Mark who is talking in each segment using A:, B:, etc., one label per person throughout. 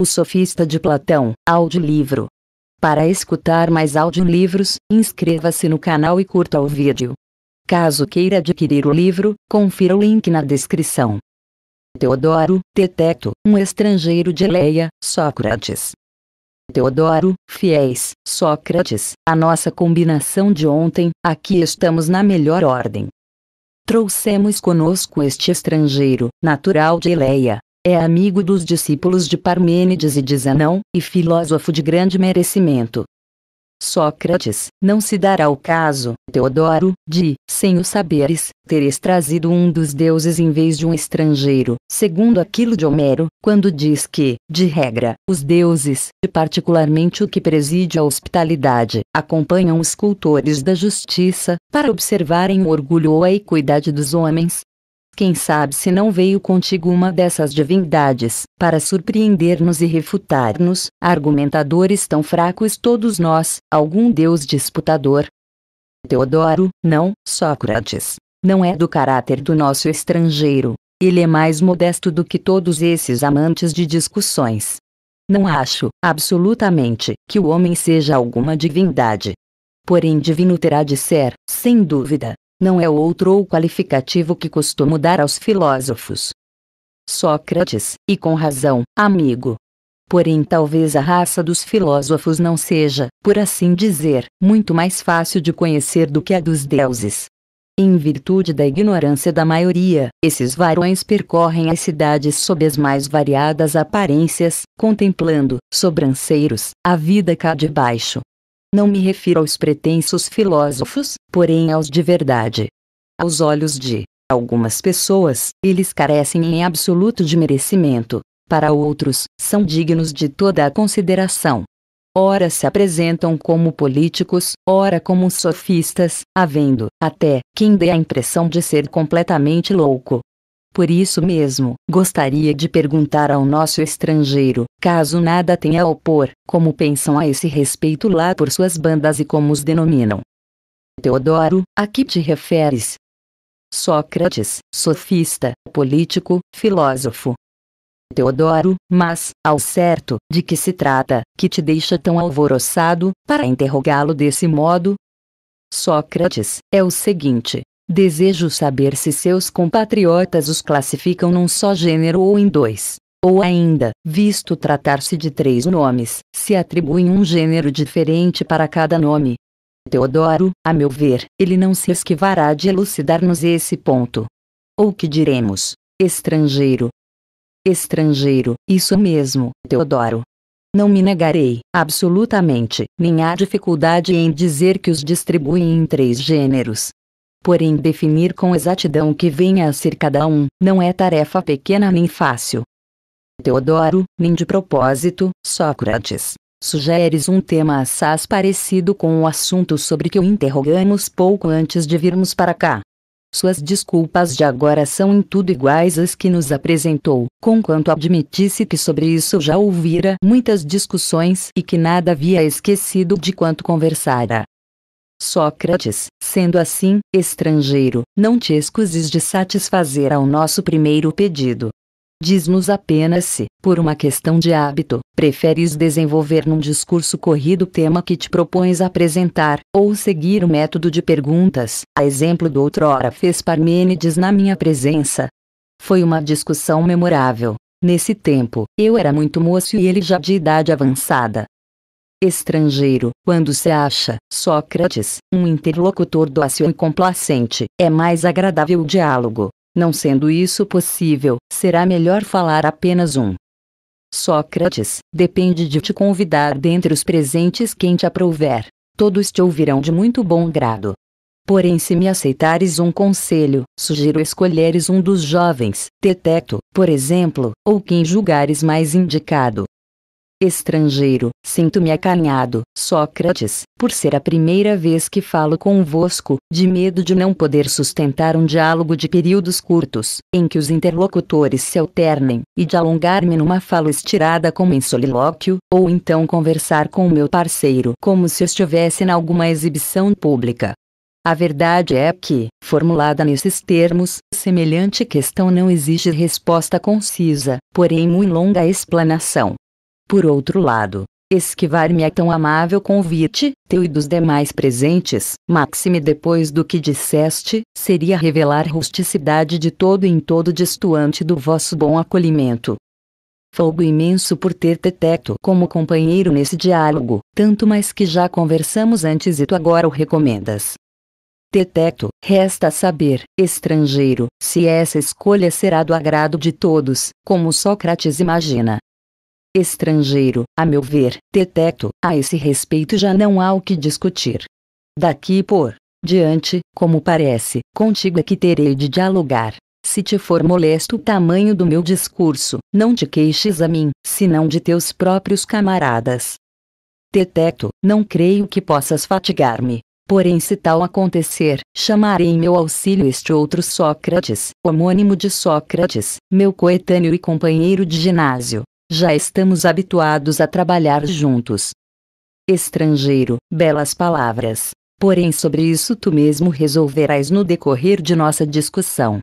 A: O Sofista de Platão, audiolivro. Para escutar mais audiolivros, inscreva-se no canal e curta o vídeo. Caso queira adquirir o livro, confira o link na descrição. Teodoro, Teteto, um estrangeiro de Eleia, Sócrates. Teodoro, fiéis, Sócrates, a nossa combinação de ontem, aqui estamos na melhor ordem. Trouxemos conosco este estrangeiro, natural de Eleia, é amigo dos discípulos de Parmênides e de Zanão, e filósofo de grande merecimento. Sócrates, não se dará o caso, Teodoro, de, sem o saberes, teres trazido um dos deuses em vez de um estrangeiro, segundo aquilo de Homero, quando diz que, de regra, os deuses, e particularmente o que preside a hospitalidade, acompanham os cultores da justiça, para observarem o orgulho ou a equidade dos homens, quem sabe se não veio contigo uma dessas divindades, para surpreender-nos e refutar-nos, argumentadores tão fracos todos nós, algum deus disputador? Teodoro, não, Sócrates. Não é do caráter do nosso estrangeiro. Ele é mais modesto do que todos esses amantes de discussões. Não acho, absolutamente, que o homem seja alguma divindade. Porém, divino terá de ser, sem dúvida, não é outro o qualificativo que costumo dar aos filósofos. Sócrates, e com razão, amigo. Porém, talvez a raça dos filósofos não seja, por assim dizer, muito mais fácil de conhecer do que a dos deuses. Em virtude da ignorância da maioria, esses varões percorrem as cidades sob as mais variadas aparências, contemplando, sobranceiros, a vida cá de baixo, não me refiro aos pretensos filósofos, porém aos de verdade. Aos olhos de algumas pessoas, eles carecem em absoluto de merecimento. Para outros, são dignos de toda a consideração. Ora se apresentam como políticos, ora como sofistas, havendo, até, quem dê a impressão de ser completamente louco, por isso mesmo, gostaria de perguntar ao nosso estrangeiro, caso nada tenha a opor, como pensam a esse respeito lá por suas bandas e como os denominam. Teodoro, a que te referes? Sócrates, sofista, político, filósofo. Teodoro, mas, ao certo, de que se trata, que te deixa tão alvoroçado, para interrogá-lo desse modo? Sócrates, é o seguinte: Desejo saber se seus compatriotas os classificam num só gênero ou em dois. Ou ainda, visto tratar-se de três nomes, se atribuem um gênero diferente para cada nome. Teodoro, a meu ver, ele não se esquivará de elucidar-nos esse ponto. Ou que diremos? Estrangeiro. Estrangeiro, isso mesmo, Teodoro. Não me negarei, absolutamente, nem há dificuldade em dizer que os distribuem em três gêneros, porém definir com exatidão o que venha a ser cada um, não é tarefa pequena nem fácil. Teodoro, nem de propósito, Sócrates. Sugeres um tema assaz parecido com o assunto sobre que o interrogamos pouco antes de virmos para cá. Suas desculpas de agora são em tudo iguais às que nos apresentou, conquanto admitisse que sobre isso já ouvira muitas discussões e que nada havia esquecido de quanto conversara. Sócrates, sendo assim, estrangeiro, não te escuses de satisfazer ao nosso primeiro pedido. Diz-nos apenas se, por uma questão de hábito, preferes desenvolver num discurso corrido o tema que te propões apresentar, ou seguir o método de perguntas, a exemplo do outrora fez Parmênides na minha presença. Foi uma discussão memorável. Nesse tempo, eu era muito moço e ele já de idade avançada, estrangeiro. Quando se acha, Sócrates, um interlocutor dócil e complacente, é mais agradável o diálogo. Não sendo isso possível, será melhor falar apenas um. Sócrates, depende de te convidar dentre os presentes quem te aprouver. Todos te ouvirão de muito bom grado. Porém, se me aceitares um conselho, sugiro escolheres um dos jovens, Teteto, por exemplo, ou quem julgares mais indicado, Estrangeiro, sinto-me acanhado, Sócrates, por ser a primeira vez que falo convosco, de medo de não poder sustentar um diálogo de períodos curtos, em que os interlocutores se alternem, e de alongar-me numa fala estirada como em solilóquio, ou então conversar com o meu parceiro como se estivesse em alguma exibição pública. A verdade é que, formulada nesses termos, semelhante questão não exige resposta concisa, porém muito longa explanação, por outro lado, esquivar-me a é tão amável convite, teu e dos demais presentes, Maxime depois do que disseste, seria revelar rusticidade de todo em todo distoante do vosso bom acolhimento. Fogo imenso por ter Teteto como companheiro nesse diálogo, tanto mais que já conversamos antes e tu agora o recomendas. Teteto, resta saber, estrangeiro, se essa escolha será do agrado de todos, como Sócrates imagina estrangeiro. A meu ver, Teteto, a esse respeito já não há o que discutir. Daqui por diante, como parece, contigo é que terei de dialogar. Se te for molesto o tamanho do meu discurso, não te queixes a mim, senão de teus próprios camaradas. Teteto, não creio que possas fatigar-me. Porém, se tal acontecer, chamarei em meu auxílio este outro Sócrates, homônimo de Sócrates, meu coetâneo e companheiro de ginásio, já estamos habituados a trabalhar juntos. Estrangeiro, belas palavras. Porém, sobre isso tu mesmo resolverás no decorrer de nossa discussão.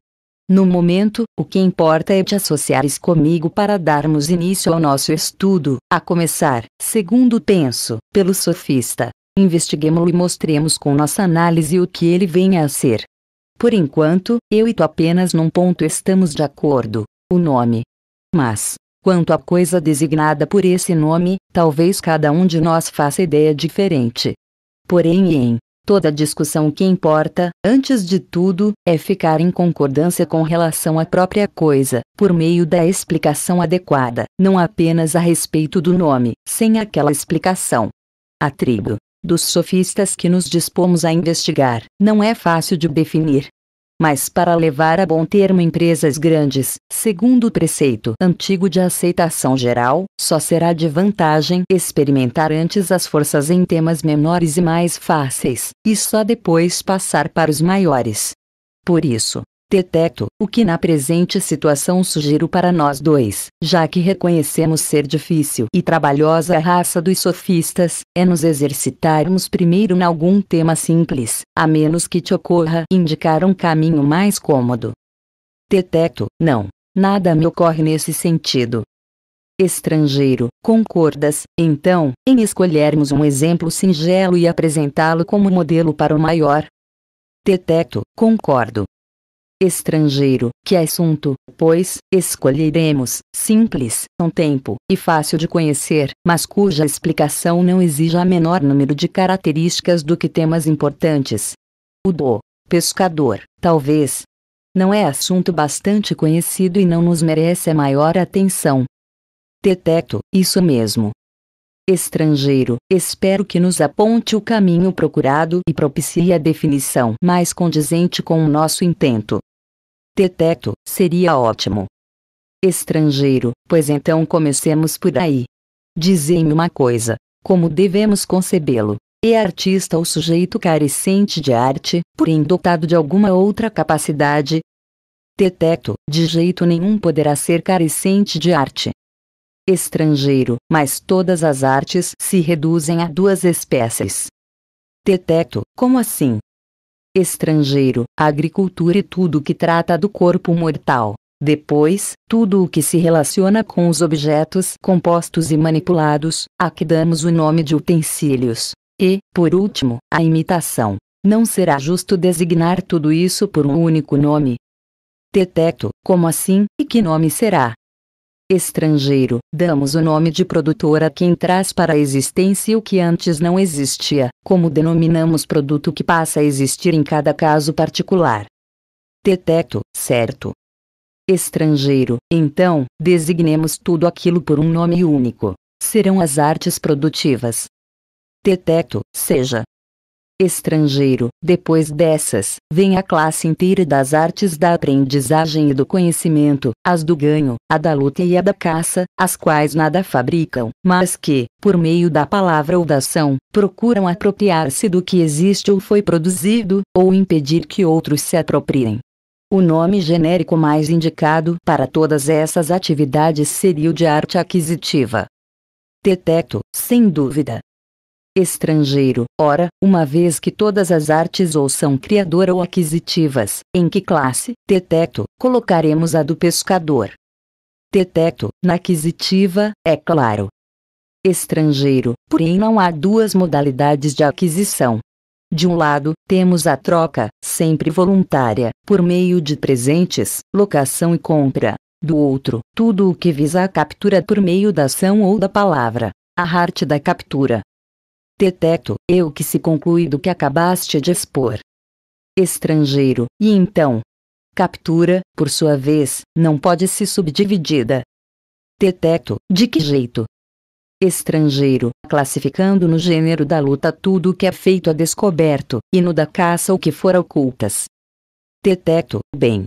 A: No momento, o que importa é te associares comigo para darmos início ao nosso estudo, a começar, segundo penso, pelo sofista. Investiguemo-lo e mostremos com nossa análise o que ele venha a ser. Por enquanto, eu e tu apenas num ponto estamos de acordo: o nome. Mas, Quanto à coisa designada por esse nome, talvez cada um de nós faça ideia diferente. Porém, em toda discussão que importa, antes de tudo, é ficar em concordância com relação à própria coisa, por meio da explicação adequada, não apenas a respeito do nome, sem aquela explicação. A tribo dos sofistas que nos dispomos a investigar, não é fácil de definir, mas para levar a bom termo empresas grandes, segundo o preceito antigo de aceitação geral, só será de vantagem experimentar antes as forças em temas menores e mais fáceis, e só depois passar para os maiores. Por isso, teteto, o que na presente situação sugiro para nós dois, já que reconhecemos ser difícil e trabalhosa a raça dos sofistas, é nos exercitarmos primeiro em algum tema simples, a menos que te ocorra indicar um caminho mais cômodo. Teteto, não. Nada me ocorre nesse sentido. Estrangeiro, concordas, então, em escolhermos um exemplo singelo e apresentá-lo como modelo para o maior? Teteto, concordo estrangeiro, que assunto, pois, escolheremos, simples, um tempo, e fácil de conhecer, mas cuja explicação não exija menor número de características do que temas importantes. O do pescador, talvez, não é assunto bastante conhecido e não nos merece a maior atenção. Teteto, isso mesmo, estrangeiro. Espero que nos aponte o caminho procurado e propicie a definição mais condizente com o nosso intento. Teteto, seria ótimo. Estrangeiro, pois então comecemos por aí. Dizem-me uma coisa: como devemos concebê-lo? É artista ou sujeito carecente de arte, porém dotado de alguma outra capacidade? Teteto, de jeito nenhum poderá ser carecente de arte, estrangeiro, mas todas as artes se reduzem a duas espécies. Detecto, como assim? Estrangeiro, agricultura e tudo que trata do corpo mortal. Depois, tudo o que se relaciona com os objetos compostos e manipulados, a que damos o nome de utensílios. E, por último, a imitação. Não será justo designar tudo isso por um único nome? Detecto, como assim, e que nome será? estrangeiro. Damos o nome de produtor a quem traz para a existência o que antes não existia, como denominamos produto que passa a existir em cada caso particular. Teteto, certo? Estrangeiro, então, designemos tudo aquilo por um nome único. Serão as artes produtivas. Teteto, seja, estrangeiro. Depois dessas, vem a classe inteira das artes da aprendizagem e do conhecimento, as do ganho, a da luta e a da caça, as quais nada fabricam, mas que, por meio da palavra ou da ação, procuram apropriar-se do que existe ou foi produzido, ou impedir que outros se apropriem. O nome genérico mais indicado para todas essas atividades seria o de arte aquisitiva. Teteto, sem dúvida, estrangeiro. Ora, uma vez que todas as artes ou são criadora ou aquisitivas, em que classe, teteto, colocaremos a do pescador? Teteto, na aquisitiva, é claro. Estrangeiro, porém não há duas modalidades de aquisição. De um lado, temos a troca, sempre voluntária, por meio de presentes, locação e compra. Do outro, tudo o que visa a captura por meio da ação ou da palavra. A arte da captura, Teteto, é o que se conclui do que acabaste de expor. Estrangeiro, e então? Captura, por sua vez, não pode ser subdividida. Teteto, de que jeito? Estrangeiro, classificando no gênero da luta tudo o que é feito a descoberto, e no da caça o que for ocultas. Teteto, bem,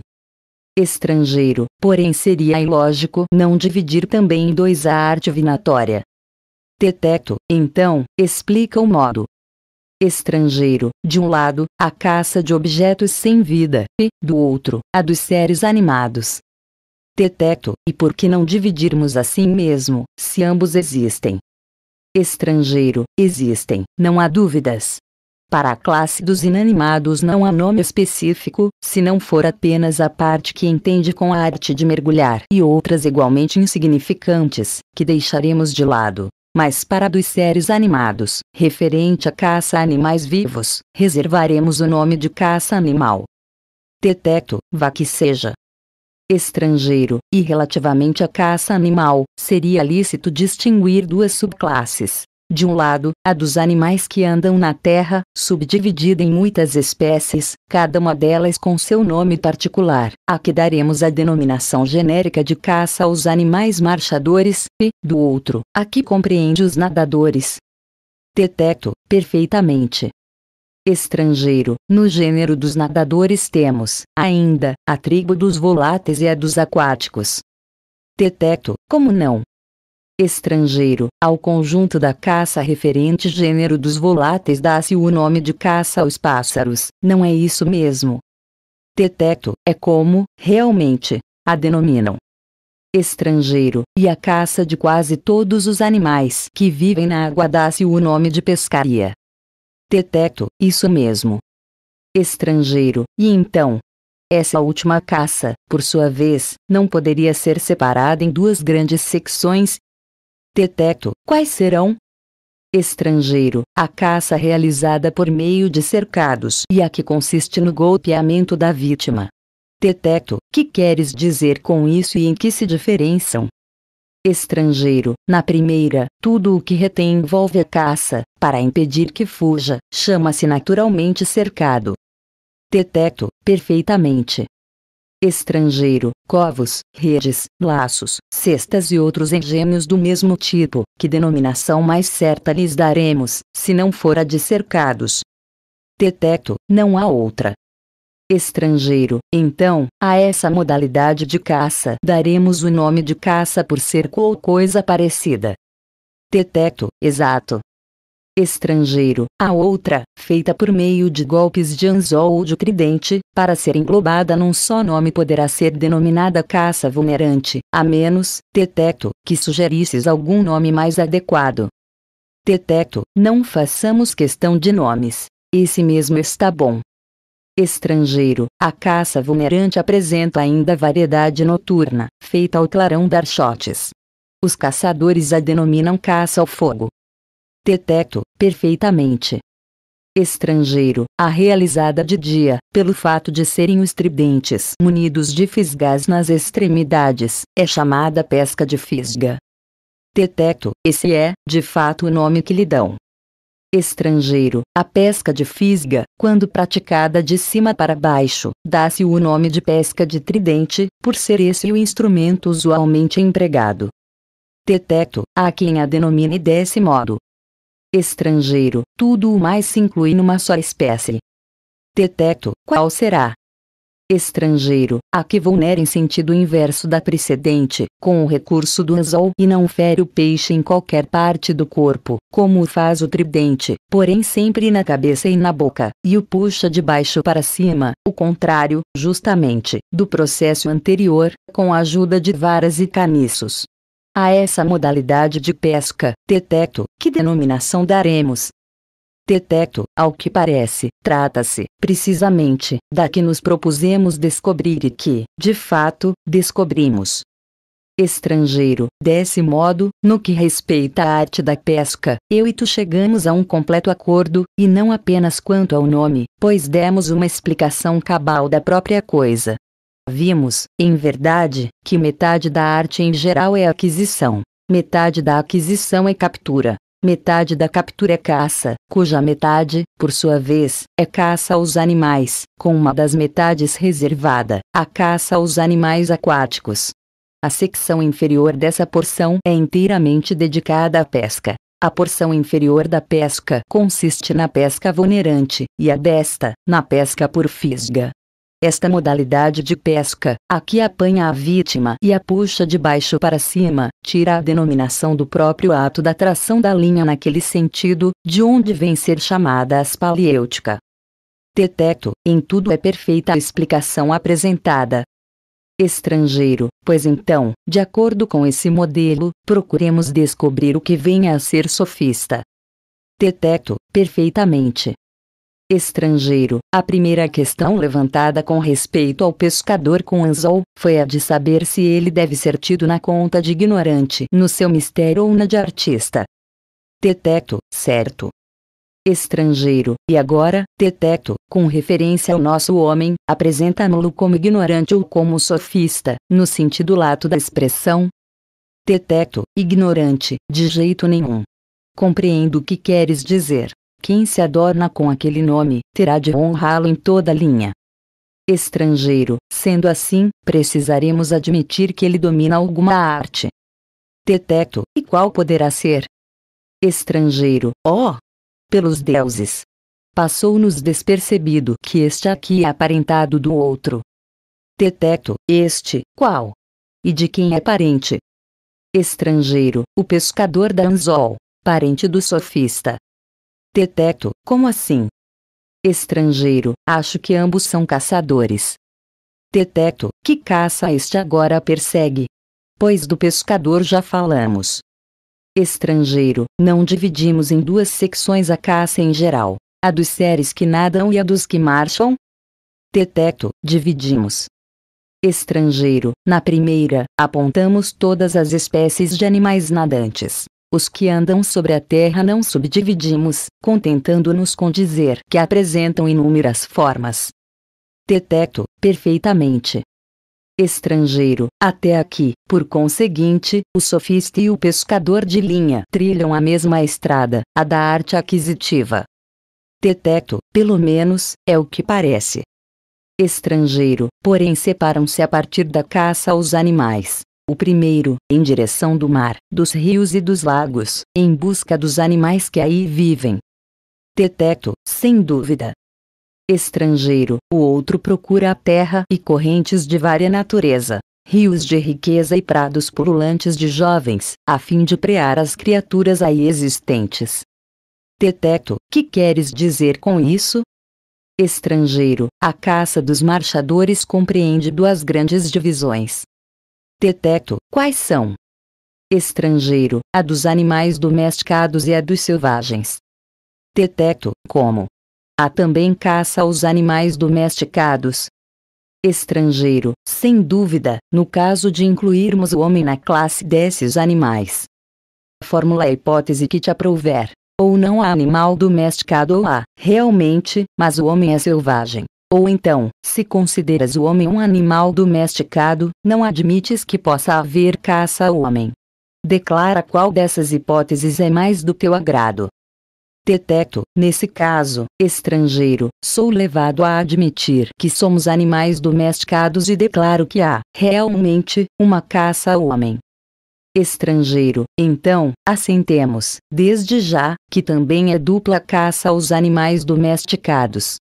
A: estrangeiro, porém seria ilógico não dividir também em dois a arte vinatória. Teteto, então, explica o modo estrangeiro, de um lado, a caça de objetos sem vida, e, do outro, a dos seres animados. Teteto, e por que não dividirmos assim mesmo, se ambos existem? Estrangeiro, existem, não há dúvidas. Para a classe dos inanimados não há nome específico, se não for apenas a parte que entende com a arte de mergulhar e outras igualmente insignificantes, que deixaremos de lado mas para dos seres animados. Referente à caça a animais vivos, reservaremos o nome de caça animal. Teteto, vá que seja. Estrangeiro, e relativamente à caça animal, seria lícito distinguir duas subclasses, de um lado, a dos animais que andam na terra, subdividida em muitas espécies, cada uma delas com seu nome particular, a que daremos a denominação genérica de caça aos animais marchadores, e, do outro, a que compreende os nadadores. Detecto, perfeitamente. Estrangeiro, no gênero dos nadadores temos, ainda, a tribo dos voláteis e a dos aquáticos. Detecto, como não, estrangeiro. Ao conjunto da caça referente gênero dos voláteis dá-se o nome de caça aos pássaros. Não é isso mesmo. Teteto é como, realmente, a denominam. Estrangeiro, e a caça de quase todos os animais que vivem na água dá-se o nome de pescaria. Teteto, isso mesmo. Estrangeiro, e então, essa última caça, por sua vez, não poderia ser separada em duas grandes secções, Teteto, quais serão. Estrangeiro, a caça realizada por meio de cercados e a que consiste no golpeamento da vítima. Teteto, que queres dizer com isso e em que se diferenciam? Estrangeiro, na primeira, tudo o que retém envolve a caça, para impedir que fuja, chama-se naturalmente cercado. Teteto, perfeitamente, estrangeiro, covos, redes, laços, cestas e outros engenhos do mesmo tipo, que denominação mais certa lhes daremos, se não for a de cercados. Teteto, não há outra. Estrangeiro, então, a essa modalidade de caça daremos o nome de caça por cerco ou coisa parecida. Teteto, exato, estrangeiro, a outra, feita por meio de golpes de anzol ou de tridente, para ser englobada num só nome poderá ser denominada caça vulnerante, a menos, teteto, que sugerisses algum nome mais adequado. Teteto, não façamos questão de nomes. Esse mesmo está bom. Estrangeiro, a caça vulnerante apresenta ainda variedade noturna, feita ao clarão dar shots. Os caçadores a denominam caça ao fogo, detecto, perfeitamente. Estrangeiro, a realizada de dia, pelo fato de serem os tridentes munidos de fisgás nas extremidades, é chamada pesca de fisga. Detecto, esse é, de fato, o nome que lhe dão. Estrangeiro, a pesca de fisga, quando praticada de cima para baixo, dá-se o nome de pesca de tridente, por ser esse o instrumento usualmente empregado. Detecto, há quem a denomine desse modo, estrangeiro, tudo o mais se inclui numa só espécie. Deteto, qual será? Estrangeiro, a que vulnera em sentido inverso da precedente, com o recurso do anzol e não fere o peixe em qualquer parte do corpo, como faz o tridente, porém sempre na cabeça e na boca, e o puxa de baixo para cima, o contrário, justamente, do processo anterior, com a ajuda de varas e caniços. A essa modalidade de pesca, teteto, que denominação daremos? Teteto, ao que parece, trata-se, precisamente, da que nos propusemos descobrir e que, de fato, descobrimos estrangeiro. Desse modo, no que respeita à arte da pesca, eu e tu chegamos a um completo acordo, e não apenas quanto ao nome, pois demos uma explicação cabal da própria coisa. Vimos, em verdade, que metade da arte em geral é aquisição, metade da aquisição é captura, metade da captura é caça, cuja metade, por sua vez, é caça aos animais, com uma das metades reservada, a caça aos animais aquáticos. A secção inferior dessa porção é inteiramente dedicada à pesca. A porção inferior da pesca consiste na pesca vulnerante, e a desta, na pesca por fisga. Esta modalidade de pesca, a que apanha a vítima e a puxa de baixo para cima, tira a denominação do próprio ato da tração da linha naquele sentido, de onde vem ser chamada espaliêutica. Teteto, em tudo é perfeita a explicação apresentada. Estrangeiro, pois então, de acordo com esse modelo, procuremos descobrir o que venha a ser sofista. Teteto, perfeitamente, estrangeiro. A primeira questão levantada com respeito ao pescador com anzol foi a de saber se ele deve ser tido na conta de ignorante no seu mistério ou na de artista. Teteto, certo. Estrangeiro, e agora, Teteto, com referência ao nosso homem, apresenta-no-lo como ignorante ou como sofista, no sentido lato da expressão. Teteto, ignorante, de jeito nenhum. Compreendo o que queres dizer. Quem se adorna com aquele nome, terá de honrá-lo em toda linha. Estrangeiro, sendo assim, precisaremos admitir que ele domina alguma arte. Teteto, e qual poderá ser? Estrangeiro, ó! Oh! Pelos deuses! Passou-nos despercebido que este aqui é aparentado do outro. Teteto, este, qual? E de quem é parente? Estrangeiro, o pescador da anzol, parente do sofista, Teteto, como assim? Estrangeiro, acho que ambos são caçadores. Teteto, que caça este agora persegue? Pois do pescador já falamos. Estrangeiro, não dividimos em duas secções a caça em geral, a dos seres que nadam e a dos que marcham? Teteto, dividimos. Estrangeiro, na primeira, apontamos todas as espécies de animais nadantes, os que andam sobre a terra não subdividimos, contentando-nos com dizer que apresentam inúmeras formas. Teteto, perfeitamente. Estrangeiro, até aqui, por conseguinte, o sofista e o pescador de linha trilham a mesma estrada, a da arte aquisitiva. Teteto, pelo menos, é o que parece. Estrangeiro, porém separam-se a partir da caça aos animais. O primeiro, em direção do mar, dos rios e dos lagos, em busca dos animais que aí vivem. Teteto, sem dúvida. Estrangeiro, o outro procura a terra e correntes de vária natureza, rios de riqueza e prados pululantes de jovens, a fim de prear as criaturas aí existentes. Teteto, que queres dizer com isso? Estrangeiro, a caça dos marchadores compreende duas grandes divisões Detecto quais são: estrangeiro, a dos animais domesticados e a dos selvagens. Detecto como: Há também caça aos animais domesticados. Estrangeiro, sem dúvida, no caso de incluirmos o homem na classe desses animais. Fórmula a hipótese que te aprouver ou não há animal domesticado ou há, realmente, mas o homem é selvagem. Ou então, se consideras o homem um animal domesticado, não admites que possa haver caça ao homem. Declara qual dessas hipóteses é mais do teu agrado. Teteto, nesse caso, estrangeiro, sou levado a admitir que somos animais domesticados e declaro que há, realmente, uma caça ao homem estrangeiro. Então, assentemos, desde já, que também é dupla caça aos animais domesticados.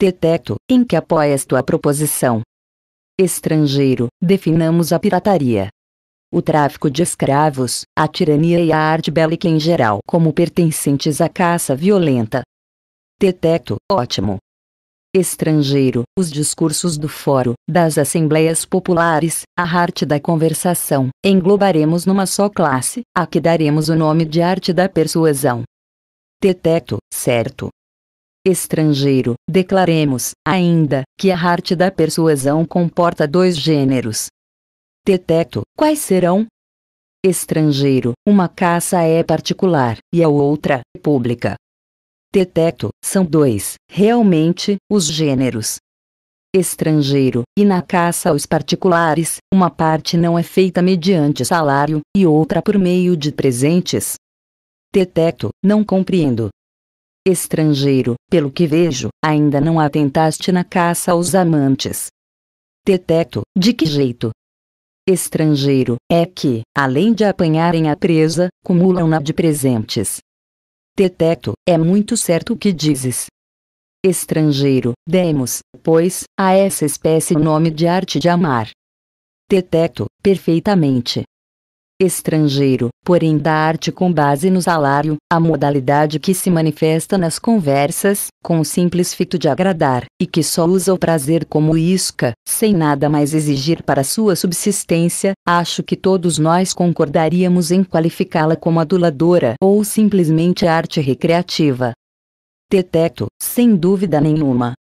A: Detecto em que apoias tua proposição. Estrangeiro, definamos a pirataria. O tráfico de escravos, a tirania e a arte bélica em geral como pertencentes à caça violenta. Detecto, ótimo. Estrangeiro, os discursos do fórum, das assembleias populares, a arte da conversação, englobaremos numa só classe, a que daremos o nome de arte da persuasão. Detecto, certo, estrangeiro. Declaremos, ainda, que a arte da persuasão comporta dois gêneros. Teteto, quais serão? Estrangeiro, uma caça é particular, e a outra, pública. Teteto, são dois, realmente, os gêneros. Estrangeiro, e na caça aos particulares, uma parte não é feita mediante salário, e outra por meio de presentes. Teteto, não compreendo, Estrangeiro, pelo que vejo, ainda não atentaste na caça aos amantes. Teteto, de que jeito? Estrangeiro, é que, além de apanharem a presa, cumulam-na de presentes. Teteto, é muito certo o que dizes. Estrangeiro, demos, pois, a essa espécie o nome de arte de amar. Teteto, perfeitamente, estrangeiro, porém da arte com base no salário, a modalidade que se manifesta nas conversas, com o simples fito de agradar, e que só usa o prazer como isca, sem nada mais exigir para sua subsistência, acho que todos nós concordaríamos em qualificá-la como aduladora ou simplesmente arte recreativa. Teteto, sem dúvida nenhuma,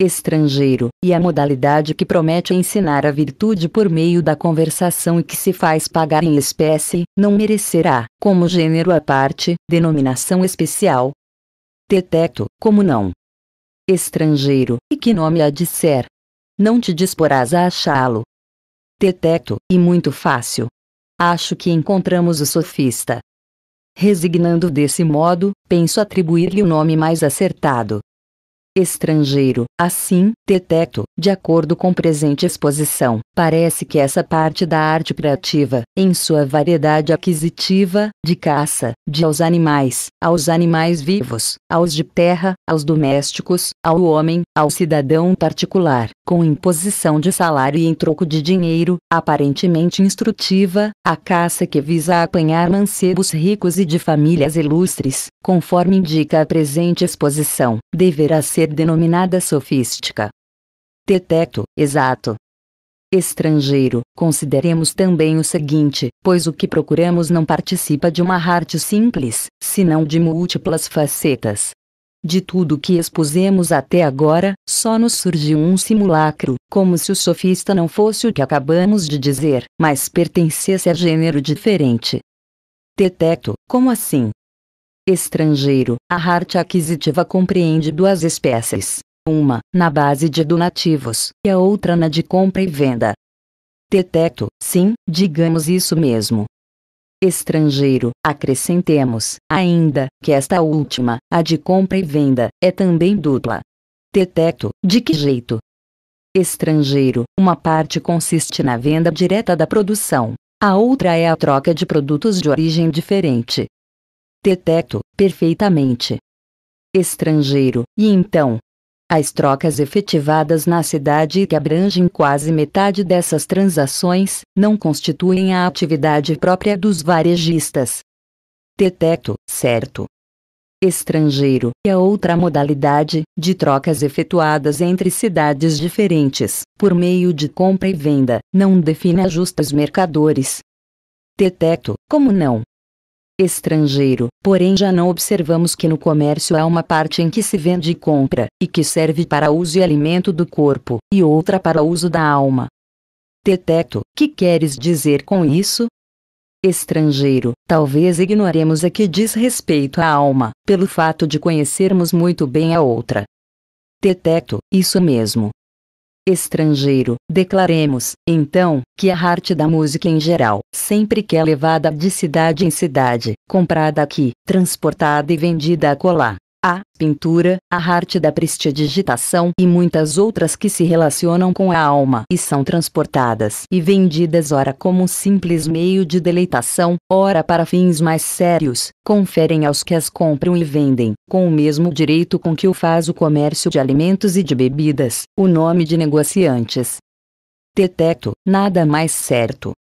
A: estrangeiro, e a modalidade que promete ensinar a virtude por meio da conversação e que se faz pagar em espécie, não merecerá, como gênero à parte, denominação especial. Teteto, como não? Estrangeiro, e que nome há de ser? Não te disporás a achá-lo. Teteto, e muito fácil. Acho que encontramos o sofista. Resignando desse modo, penso atribuir-lhe o nome mais acertado, estrangeiro. Assim, deteto, de acordo com presente exposição, parece que essa parte da arte criativa, em sua variedade aquisitiva, de caça, de aos animais, aos animais vivos, aos de terra, aos domésticos, ao homem, ao cidadão particular, com imposição de salário e em troco de dinheiro, aparentemente instrutiva, a caça que visa apanhar mancebos ricos e de famílias ilustres, conforme indica a presente exposição, deverá ser ser denominada sofística. Teteto, exato. Estrangeiro, consideremos também o seguinte, pois o que procuramos não participa de uma arte simples, senão de múltiplas facetas. De tudo que expusemos até agora, só nos surgiu um simulacro, como se o sofista não fosse o que acabamos de dizer, mas pertencesse a gênero diferente. Teteto, como assim? estrangeiro. A arte aquisitiva compreende duas espécies, uma na base de donativos e a outra na de compra e venda. Teteto, sim, digamos isso mesmo. Estrangeiro, acrescentemos, ainda, que esta última, a de compra e venda, é também dupla. Teteto, de que jeito? Estrangeiro, uma parte consiste na venda direta da produção, a outra é a troca de produtos de origem diferente, Detecto, perfeitamente. Estrangeiro, e então? As trocas efetivadas na cidade e que abrangem quase metade dessas transações, não constituem a atividade própria dos varejistas. Detecto, certo estrangeiro e a outra modalidade de trocas efetuadas entre cidades diferentes por meio de compra e venda não define ajustes mercadores. Detecto, como não? estrangeiro, porém já não observamos que no comércio há uma parte em que se vende e compra, e que serve para uso e alimento do corpo, e outra para uso da alma. Teteto, que queres dizer com isso? Estrangeiro, talvez ignoremos a que diz respeito à alma, pelo fato de conhecermos muito bem a outra. Teteto, isso mesmo, estrangeiro. Declaremos, então, que a arte da música em geral, sempre que é levada de cidade em cidade, comprada aqui, transportada e vendida acolá, a pintura, a arte da prestidigitação e muitas outras que se relacionam com a alma e são transportadas e vendidas ora como simples meio de deleitação, ora para fins mais sérios, conferem aos que as compram e vendem, com o mesmo direito com que o faz o comércio de alimentos e de bebidas, o nome de negociantes. Detecto, nada mais certo,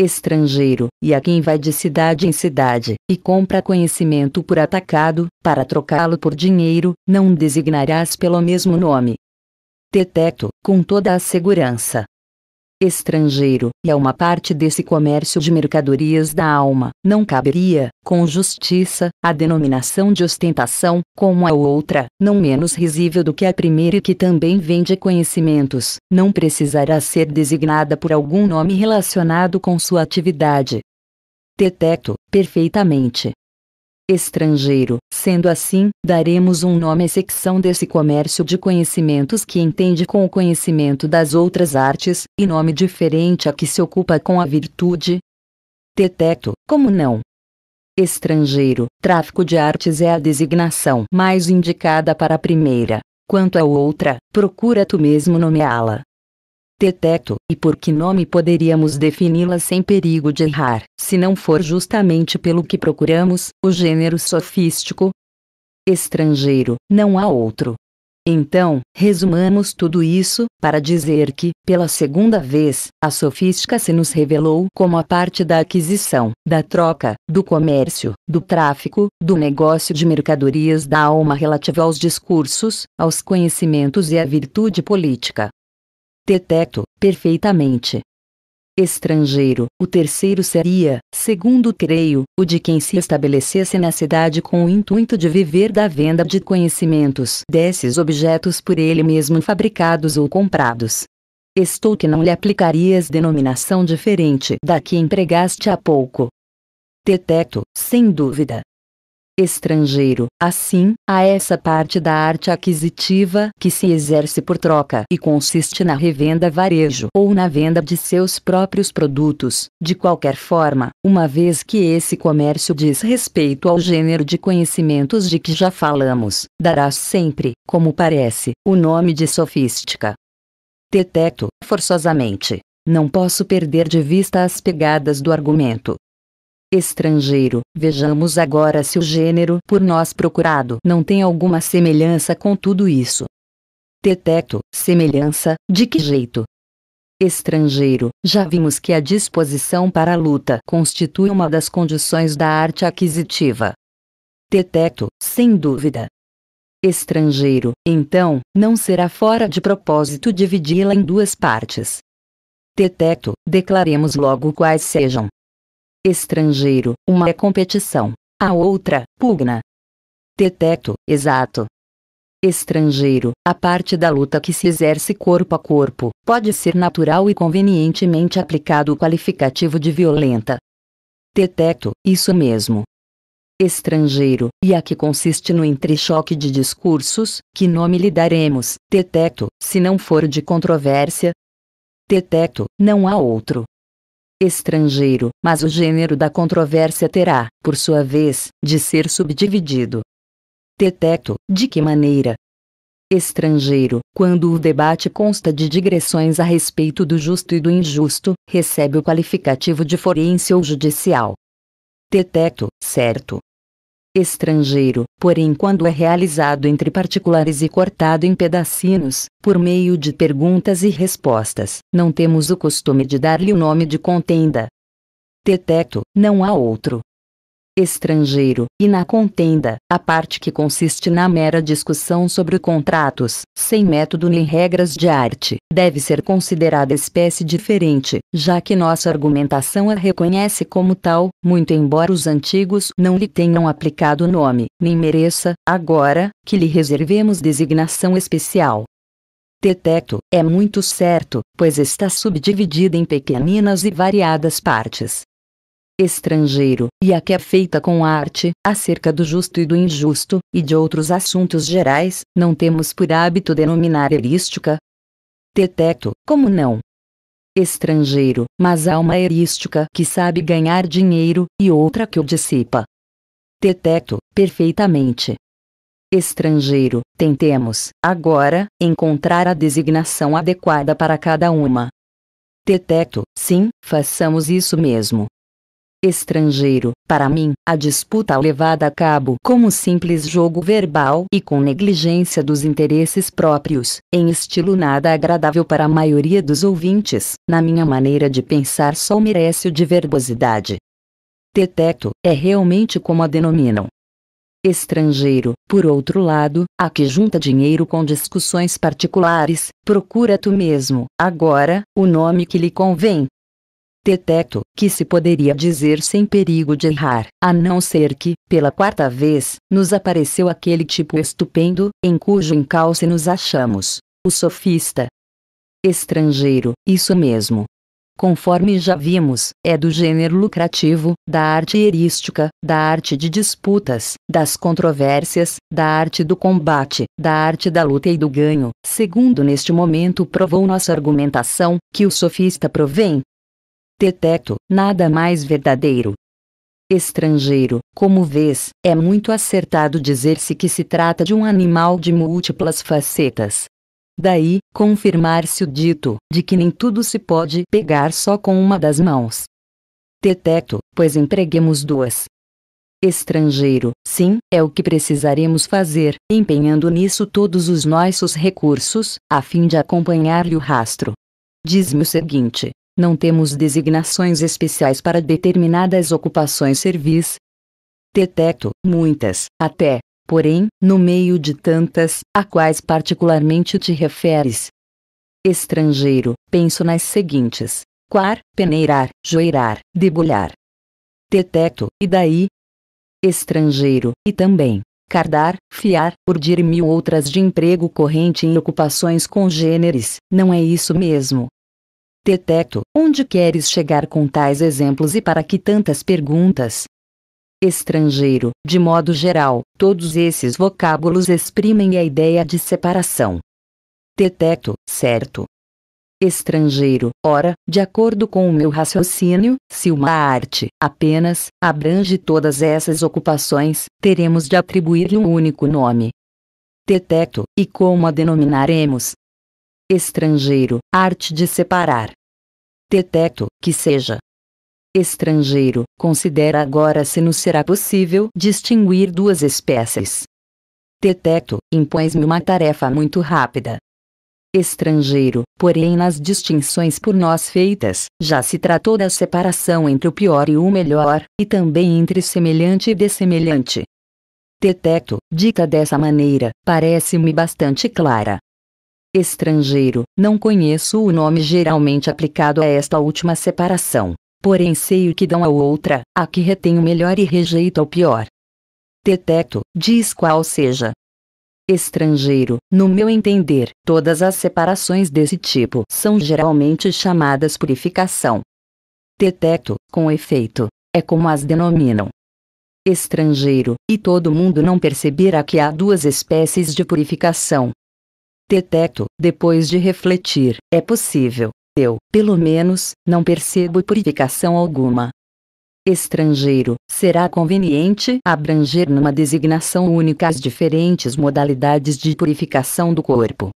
A: estrangeiro, e a quem vai de cidade em cidade, e compra conhecimento por atacado, para trocá-lo por dinheiro, não designarás pelo mesmo nome. Teteto, com toda a segurança, estrangeiro, e a uma parte desse comércio de mercadorias da alma. Não caberia, com justiça, a denominação de ostentação, como a outra, não menos risível do que a primeira e que também vende conhecimentos, não precisará ser designada por algum nome relacionado com sua atividade. Deteto, perfeitamente, estrangeiro. Sendo assim, daremos um nome à secção desse comércio de conhecimentos que entende com o conhecimento das outras artes, e nome diferente a que se ocupa com a virtude. Detecto, como não? Estrangeiro, tráfico de artes é a designação mais indicada para a primeira. Quanto à outra, procura tu mesmo nomeá-la teteto, e por que nome poderíamos defini-la sem perigo de errar, se não for justamente pelo que procuramos, o gênero sofístico? Estrangeiro, não há outro. Então, resumamos tudo isso, para dizer que, pela segunda vez, a sofística se nos revelou como a parte da aquisição, da troca, do comércio, do tráfico, do negócio de mercadorias da alma relativa aos discursos, aos conhecimentos e à virtude política. Teteto, perfeitamente. Estrangeiro, o terceiro seria, segundo creio, o de quem se estabelecesse na cidade com o intuito de viver da venda de conhecimentos desses objetos por ele mesmo fabricados ou comprados. Estou que não lhe aplicarias denominação diferente da que empregaste há pouco. Teteto, sem dúvida, estrangeiro. Assim, há essa parte da arte aquisitiva que se exerce por troca e consiste na revenda varejo ou na venda de seus próprios produtos. De qualquer forma, uma vez que esse comércio diz respeito ao gênero de conhecimentos de que já falamos, dará sempre, como parece, o nome de sofística. Teteto, forçosamente, não posso perder de vista as pegadas do argumento estrangeiro. Vejamos agora se o gênero por nós procurado não tem alguma semelhança com tudo isso. Teteto, semelhança, de que jeito? Estrangeiro, já vimos que a disposição para a luta constitui uma das condições da arte aquisitiva. Teteto, sem dúvida. Estrangeiro, então, não será fora de propósito dividi-la em duas partes. Teteto, declaremos logo quais sejam. Estrangeiro, uma é competição, a outra, pugna. Teteto, exato. Estrangeiro, a parte da luta que se exerce corpo a corpo, pode ser natural e convenientemente aplicado o qualificativo de violenta. Teteto, isso mesmo, estrangeiro, e a que consiste no entrechoque de discursos, que nome lhe daremos, teteto, se não for de controvérsia? Teteto, não há outro estrangeiro, mas o gênero da controvérsia terá, por sua vez, de ser subdividido. Teteto, de que maneira? Estrangeiro, quando o debate consta de digressões a respeito do justo e do injusto, recebe o qualificativo de forense ou judicial. Teteto, certo, estrangeiro, porém quando é realizado entre particulares e cortado em pedacinhos, por meio de perguntas e respostas, não temos o costume de dar-lhe o nome de contenda. Teteto, não há outro, estrangeiro, e na contenda, a parte que consiste na mera discussão sobre contratos, sem método nem regras de arte, deve ser considerada espécie diferente, já que nossa argumentação a reconhece como tal, muito embora os antigos não lhe tenham aplicado nome, nem mereça, agora, que lhe reservemos designação especial. Teteto, é muito certo, pois está subdividida em pequeninas e variadas partes, estrangeiro, e a que é feita com arte, acerca do justo e do injusto, e de outros assuntos gerais, não temos por hábito denominar erística? Teteto, como não? Estrangeiro, mas há uma erística que sabe ganhar dinheiro, e outra que o dissipa. Teteto, perfeitamente estrangeiro, tentemos, agora, encontrar a designação adequada para cada uma. Teteto, sim, façamos isso mesmo estrangeiro. Para mim, a disputa levada a cabo como simples jogo verbal e com negligência dos interesses próprios, em estilo nada agradável para a maioria dos ouvintes, na minha maneira de pensar só merece o de verbosidade. Teteto, é realmente como a denominam estrangeiro, por outro lado, a que junta dinheiro com discussões particulares, procura tu mesmo, agora, o nome que lhe convém, Detecto, que se poderia dizer sem perigo de errar, a não ser que, pela quarta vez, nos apareceu aquele tipo estupendo, em cujo encalce nos achamos. O sofista. Estrangeiro, isso mesmo. Conforme já vimos, é do gênero lucrativo, da arte erística, da arte de disputas, das controvérsias, da arte do combate, da arte da luta e do ganho, segundo neste momento provou nossa argumentação, que o sofista provém, Teteto, nada mais verdadeiro. Estrangeiro, como vês, é muito acertado dizer-se que se trata de um animal de múltiplas facetas. Daí, confirmar-se o dito, de que nem tudo se pode pegar só com uma das mãos. Teteto, pois empreguemos duas. Estrangeiro, sim, é o que precisaremos fazer, empenhando nisso todos os nossos recursos, a fim de acompanhar-lhe o rastro. Diz-me o seguinte: não temos designações especiais para determinadas ocupações servis. Detecto muitas, até, porém, no meio de tantas, a quais particularmente te referes. Estrangeiro, penso nas seguintes: coar, peneirar, joeirar, debulhar. Detecto, e daí? Estrangeiro, e também, cardar, fiar, urdir mil outras de emprego corrente em ocupações congêneres, não é isso mesmo? Detecto onde queres chegar com tais exemplos e para que tantas perguntas. Estrangeiro, de modo geral, todos esses vocábulos exprimem a ideia de separação. Detecto, certo. Estrangeiro, ora, de acordo com o meu raciocínio, se uma arte apenas abrange todas essas ocupações, teremos de atribuir-lhe um único nome. Detecto, e como a denominaremos? Estrangeiro, arte de separar. Teteto, que seja. Estrangeiro, considera agora se nos será possível distinguir duas espécies. Teteto, impões-me uma tarefa muito rápida. Estrangeiro, porém nas distinções por nós feitas, já se tratou da separação entre o pior e o melhor, e também entre semelhante e dessemelhante. Teteto, dita dessa maneira, parece-me bastante clara. Estrangeiro. Não conheço o nome geralmente aplicado a esta última separação. Porém sei o que dão a outra, a que retém o melhor e rejeita o pior. Teteto, diz qual seja. Estrangeiro, no meu entender, todas as separações desse tipo são geralmente chamadas purificação. Teteto, com efeito, é como as denominam estrangeiro, e todo mundo não perceberá que há duas espécies de purificação, Teteto, depois de refletir, é possível. Eu, pelo menos, não percebo purificação alguma. Estrangeiro, será conveniente abranger numa designação única as diferentes modalidades de purificação do corpo.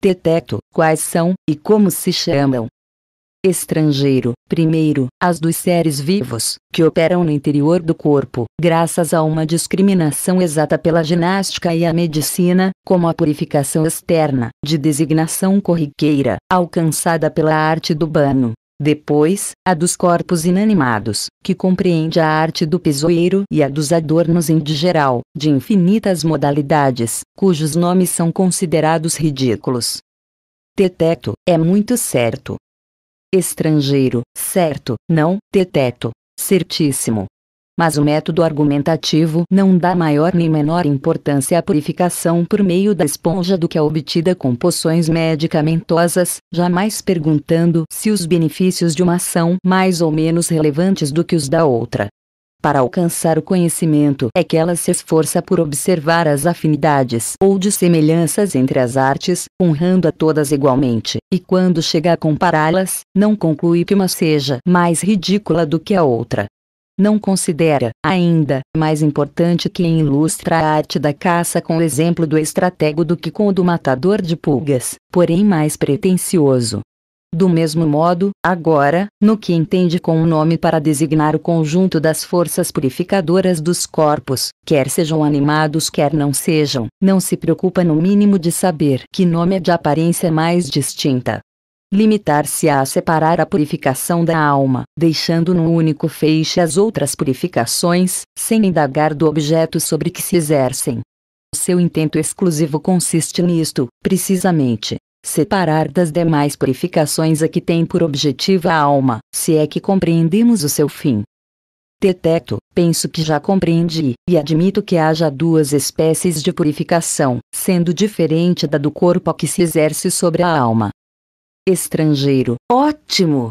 A: Teteto, quais são e como se chamam? estrangeiro, primeiro, as dos seres vivos, que operam no interior do corpo, graças a uma discriminação exata pela ginástica e a medicina, como a purificação externa, de designação corriqueira, alcançada pela arte do bano. Depois, a dos corpos inanimados, que compreende a arte do pisoeiro e a dos adornos em geral, de infinitas modalidades, cujos nomes são considerados ridículos. Teteto, é muito certo, Estrangeiro, certo, não, teteto. Certíssimo. Mas o método argumentativo não dá maior nem menor importância à purificação por meio da esponja do que a obtida com poções medicamentosas, jamais perguntando se os benefícios de uma são mais ou menos relevantes do que os da outra. Para alcançar o conhecimento é que ela se esforça por observar as afinidades ou dissemelhanças entre as artes, honrando a todas igualmente, e quando chega a compará-las, não conclui que uma seja mais ridícula do que a outra. Não considera, ainda, mais importante quem ilustra a arte da caça com o exemplo do estratego do que com o do matador de pulgas, porém mais pretensioso. Do mesmo modo, agora, no que entende com um nome para designar o conjunto das forças purificadoras dos corpos, quer sejam animados quer não sejam, não se preocupa no mínimo de saber que nome é de aparência mais distinta. Limitar-se a separar a purificação da alma, deixando num único feixe as outras purificações, sem indagar do objeto sobre que se exercem. Seu intento exclusivo consiste nisto, precisamente, separar das demais purificações a que tem por objetivo a alma, se é que compreendemos o seu fim. Detecto, penso que já compreendi, e admito que haja duas espécies de purificação, sendo diferente da do corpo a que se exerce sobre a alma. Estrangeiro, ótimo!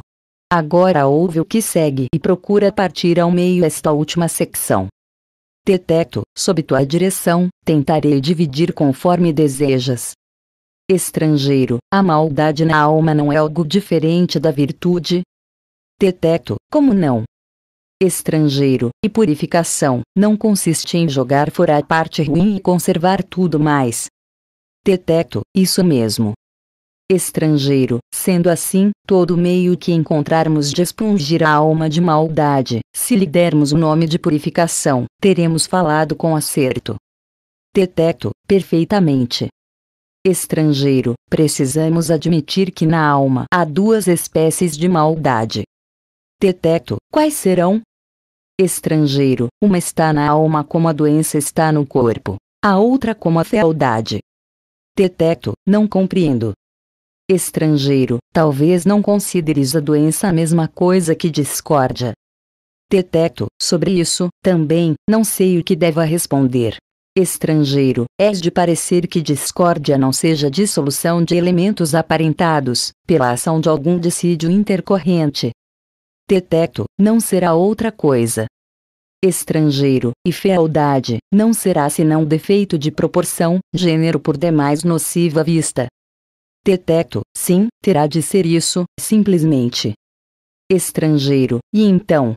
A: Agora ouve o que segue e procura partir ao meio esta última secção. Detecto, sob tua direção, tentarei dividir conforme desejas, Estrangeiro, a maldade na alma não é algo diferente da virtude? Teteto, como não? Estrangeiro, e purificação, não consiste em jogar fora a parte ruim e conservar tudo mais. Teteto, isso mesmo. Estrangeiro, sendo assim, todo meio que encontrarmos de expungir a alma de maldade, se lhe dermos o nome de purificação, teremos falado com acerto. Teteto, perfeitamente estrangeiro, precisamos admitir que na alma há duas espécies de maldade. Teteto, quais serão? Estrangeiro, uma está na alma como a doença está no corpo, a outra como a fealdade. Teteto, não compreendo. Estrangeiro, talvez não consideres a doença a mesma coisa que discórdia. Teteto, sobre isso, também, não sei o que deva responder estrangeiro. É de parecer que discórdia não seja dissolução de elementos aparentados, pela ação de algum dissídio intercorrente. Teteto, não será outra coisa. Estrangeiro, e fealdade, não será senão defeito de proporção, gênero por demais nocivo à vista. Teteto, sim, terá de ser isso, simplesmente. Estrangeiro, e então,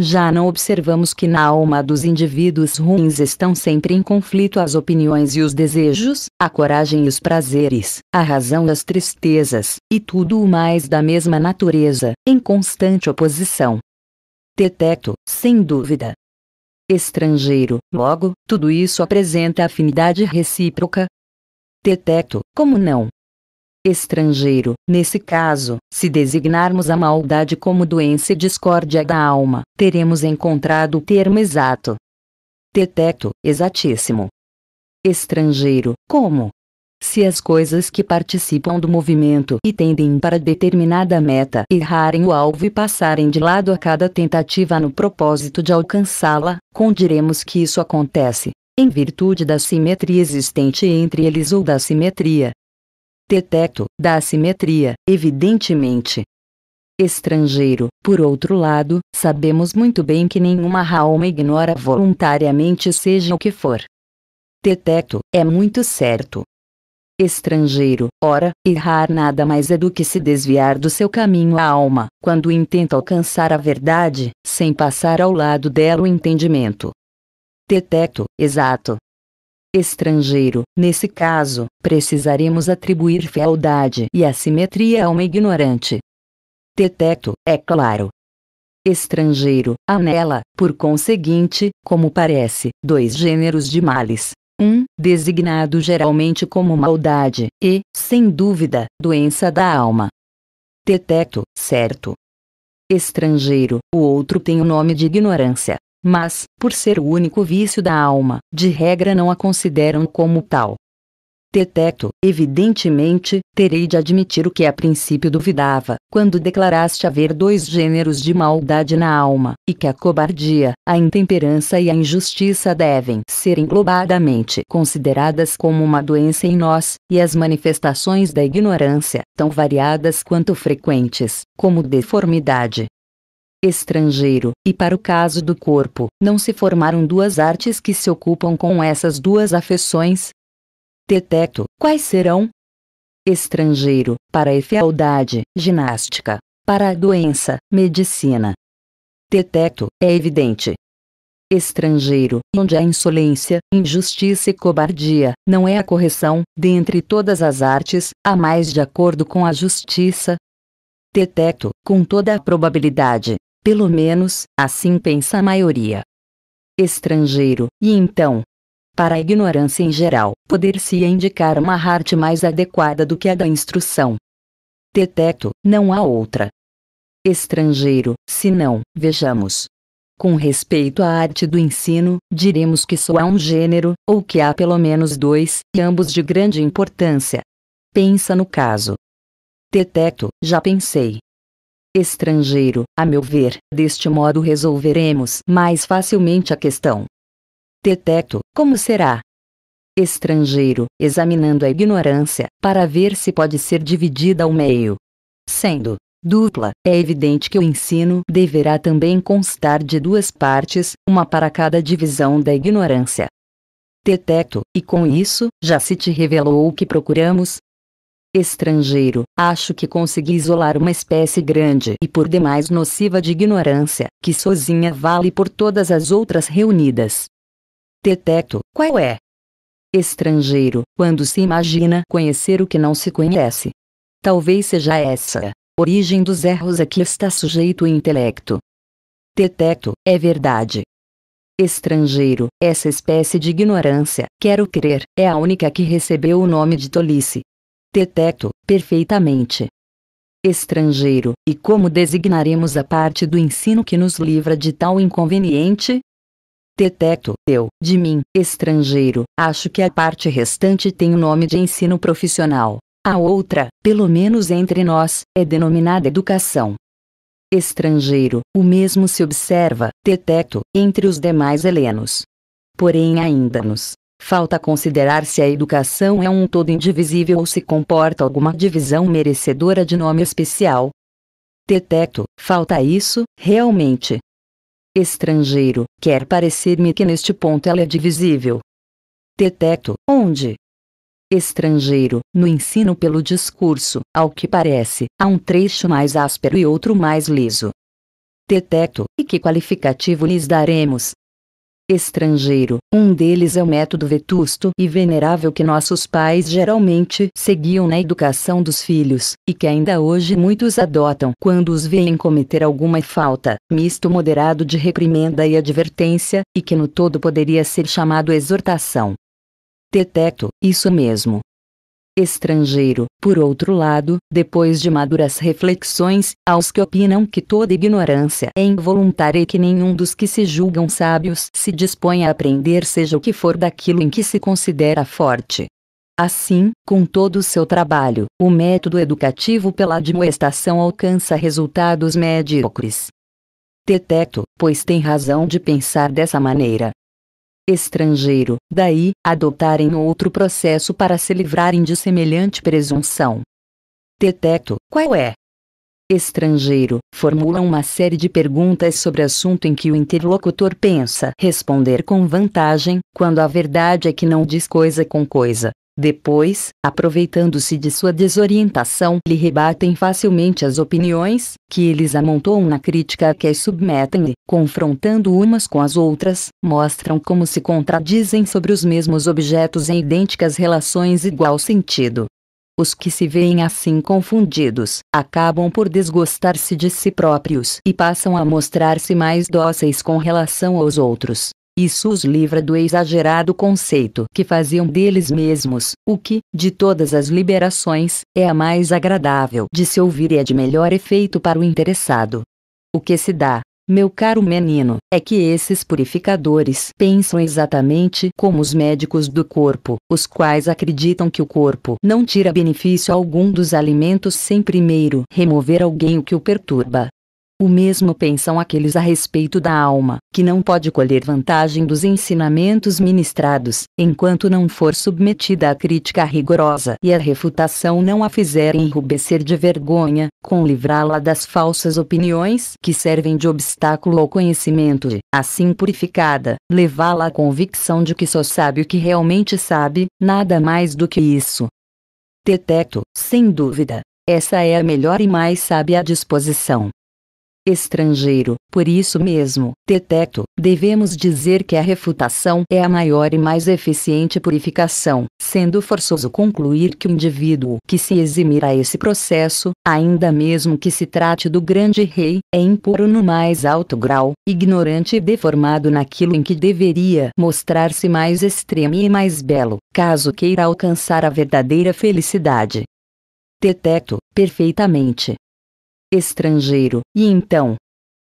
A: já não observamos que na alma dos indivíduos ruins estão sempre em conflito as opiniões e os desejos, a coragem e os prazeres, a razão e as tristezas, e tudo o mais da mesma natureza, em constante oposição. teteto sem dúvida, estrangeiro. Logo, tudo isso apresenta afinidade recíproca. Detecto, como não, estrangeiro. Nesse caso, se designarmos a maldade como doença e discórdia da alma, teremos encontrado o termo exato. Teteto, exatíssimo. Estrangeiro, como? Se as coisas que participam do movimento e tendem para determinada meta errarem o alvo e passarem de lado a cada tentativa no propósito de alcançá-la, condiremos que isso acontece, em virtude da simetria existente entre eles ou da simetria, detecto, da assimetria, evidentemente. Estrangeiro, por outro lado, sabemos muito bem que nenhuma alma ignora voluntariamente seja o que for. Detecto, é muito certo. Estrangeiro, ora, errar nada mais é do que se desviar do seu caminho a alma, quando intenta alcançar a verdade, sem passar ao lado dela o entendimento. Detecto, exato, estrangeiro. Nesse caso, precisaremos atribuir fealdade e assimetria a uma ignorante. Teteto, é claro. Estrangeiro, há nela, por conseguinte, como parece, dois gêneros de males. Um, designado geralmente como maldade, e, sem dúvida, doença da alma. Teteto, certo. Estrangeiro, o outro tem o nome de ignorância mas, por ser o único vício da alma, de regra não a consideram como tal. Teteto, evidentemente, terei de admitir o que a princípio duvidava, quando declaraste haver dois gêneros de maldade na alma, e que a cobardia, a intemperança e a injustiça devem ser englobadamente consideradas como uma doença em nós, e as manifestações da ignorância, tão variadas quanto frequentes, como deformidade, estrangeiro, e para o caso do corpo, não se formaram duas artes que se ocupam com essas duas afeições? Teteto, quais serão? Estrangeiro, para a fealdade, ginástica. Para a doença, medicina. Teteto, é evidente. Estrangeiro, onde a insolência, injustiça e cobardia, não é a correção, dentre todas as artes, a mais de acordo com a justiça, Teteto, com toda a probabilidade, pelo menos, assim pensa a maioria. Estrangeiro, e então? Para a ignorância em geral, poder-se indicar uma arte mais adequada do que a da instrução. Teteto, não há outra. Estrangeiro, se não, vejamos. Com respeito à arte do ensino, diremos que só há um gênero, ou que há pelo menos dois, e ambos de grande importância. Pensa no caso. Teteto, já pensei estrangeiro. A meu ver, deste modo resolveremos mais facilmente a questão. Teteto, como será? Estrangeiro, examinando a ignorância, para ver se pode ser dividida ao meio. Sendo dupla, é evidente que o ensino deverá também constar de duas partes, uma para cada divisão da ignorância. Teteto, e com isso, já se te revelou o que procuramos, estrangeiro. Acho que consegui isolar uma espécie grande e por demais nociva de ignorância, que sozinha vale por todas as outras reunidas. Teteto, qual é? Estrangeiro, quando se imagina conhecer o que não se conhece. Talvez seja essa a origem dos erros a que está sujeito o intelecto. Teteto, é verdade. Estrangeiro, essa espécie de ignorância, quero crer, é a única que recebeu o nome de tolice, Detecto, perfeitamente. Estrangeiro, e como designaremos a parte do ensino que nos livra de tal inconveniente? Detecto, eu, de mim, estrangeiro, acho que a parte restante tem o nome de ensino profissional. A outra, pelo menos entre nós, é denominada educação. Estrangeiro, o mesmo se observa, detecto, entre os demais helenos. Porém, ainda nos Falta considerar se a educação é um todo indivisível ou se comporta alguma divisão merecedora de nome especial. Teteto, falta isso, realmente. Estrangeiro, quer parecer-me que neste ponto ela é divisível. Teteto, onde? Estrangeiro, no ensino pelo discurso, ao que parece, há um trecho mais áspero e outro mais liso. Teteto, e que qualificativo lhes daremos, estrangeiro. Um deles é o método vetusto e venerável que nossos pais geralmente seguiam na educação dos filhos, e que ainda hoje muitos adotam quando os veem cometer alguma falta, misto moderado de reprimenda e advertência, e que no todo poderia ser chamado exortação. Teteto, isso mesmo, estrangeiro. Por outro lado, depois de maduras reflexões, aos que opinam que toda ignorância é involuntária e que nenhum dos que se julgam sábios se dispõe a aprender seja o que for daquilo em que se considera forte. Assim, com todo o seu trabalho, o método educativo pela admoestação alcança resultados medíocres. Teteto, pois tem razão de pensar dessa maneira, estrangeiro, daí, adotarem outro processo para se livrarem de semelhante presunção. Teteto, qual é? Estrangeiro, formula uma série de perguntas sobre assunto em que o interlocutor pensa responder com vantagem, quando a verdade é que não diz coisa com coisa, depois, aproveitando-se de sua desorientação, lhe rebatem facilmente as opiniões que eles amontoam na crítica a que as submetem e, confrontando umas com as outras, mostram como se contradizem sobre os mesmos objetos em idênticas relações igual sentido. Os que se veem assim confundidos acabam por desgostar-se de si próprios e passam a mostrar-se mais dóceis com relação aos outros. Isso os livra do exagerado conceito que faziam deles mesmos, o que, de todas as liberações, é a mais agradável de se ouvir e é de melhor efeito para o interessado. O que se dá, meu caro menino, é que esses purificadores pensam exatamente como os médicos do corpo, os quais acreditam que o corpo não tira benefício algum dos alimentos sem primeiro remover alguém o que o perturba. O mesmo pensam aqueles a respeito da alma, que não pode colher vantagem dos ensinamentos ministrados, enquanto não for submetida à crítica rigorosa e a refutação não a fizer enrubescer de vergonha, com livrá-la das falsas opiniões que servem de obstáculo ao conhecimento e, assim purificada, levá-la à convicção de que só sabe o que realmente sabe, nada mais do que isso. Teteto, sem dúvida, essa é a melhor e mais sábia disposição estrangeiro. Por isso mesmo, Teteto, devemos dizer que a refutação é a maior e mais eficiente purificação, sendo forçoso concluir que o indivíduo que se eximir a esse processo, ainda mesmo que se trate do grande rei, é impuro no mais alto grau, ignorante e deformado naquilo em que deveria mostrar-se mais extremo e mais belo, caso queira alcançar a verdadeira felicidade. Teteto, perfeitamente estrangeiro, e então,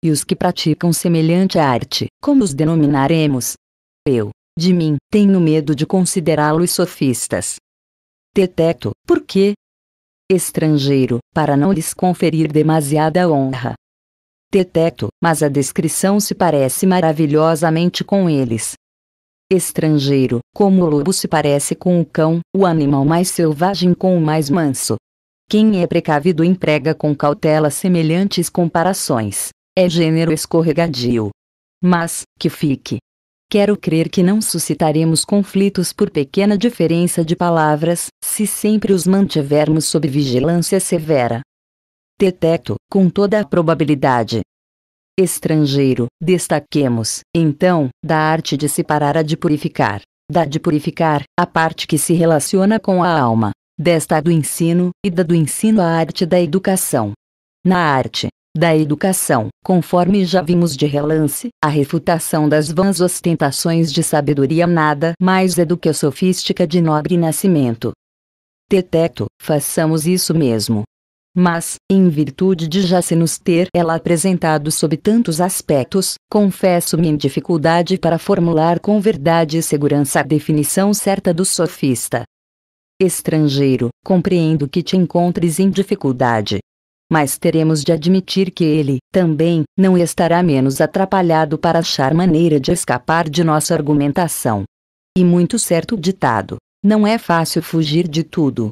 A: e os que praticam semelhante arte, como os denominaremos? Eu, de mim, tenho medo de considerá-los sofistas. Teteto, por quê? Estrangeiro, para não lhes conferir demasiada honra. Teteto, mas a descrição se parece maravilhosamente com eles. Estrangeiro, como o lobo se parece com o cão, o animal mais selvagem com o mais manso, quem é precavido emprega com cautela semelhantes comparações. É gênero escorregadio. Mas, que fique. Quero crer que não suscitaremos conflitos por pequena diferença de palavras, se sempre os mantivermos sob vigilância severa. Teteto, com toda a probabilidade. Estrangeiro, destaquemos, então, da arte de separar a de purificar, da de purificar, a parte que se relaciona com a alma, desta do ensino, e da do ensino à arte da educação. Na arte da educação, conforme já vimos de relance, a refutação das vãs ostentações de sabedoria nada mais é do que a sofística de nobre nascimento. Teteto, façamos isso mesmo. Mas, em virtude de já se nos ter ela apresentado sob tantos aspectos, confesso-me em dificuldade para formular com verdade e segurança a definição certa do sofista. Estrangeiro, compreendo que te encontres em dificuldade. Mas teremos de admitir que ele, também, não estará menos atrapalhado para achar maneira de escapar de nossa argumentação. E muito certo ditado: não é fácil fugir de tudo.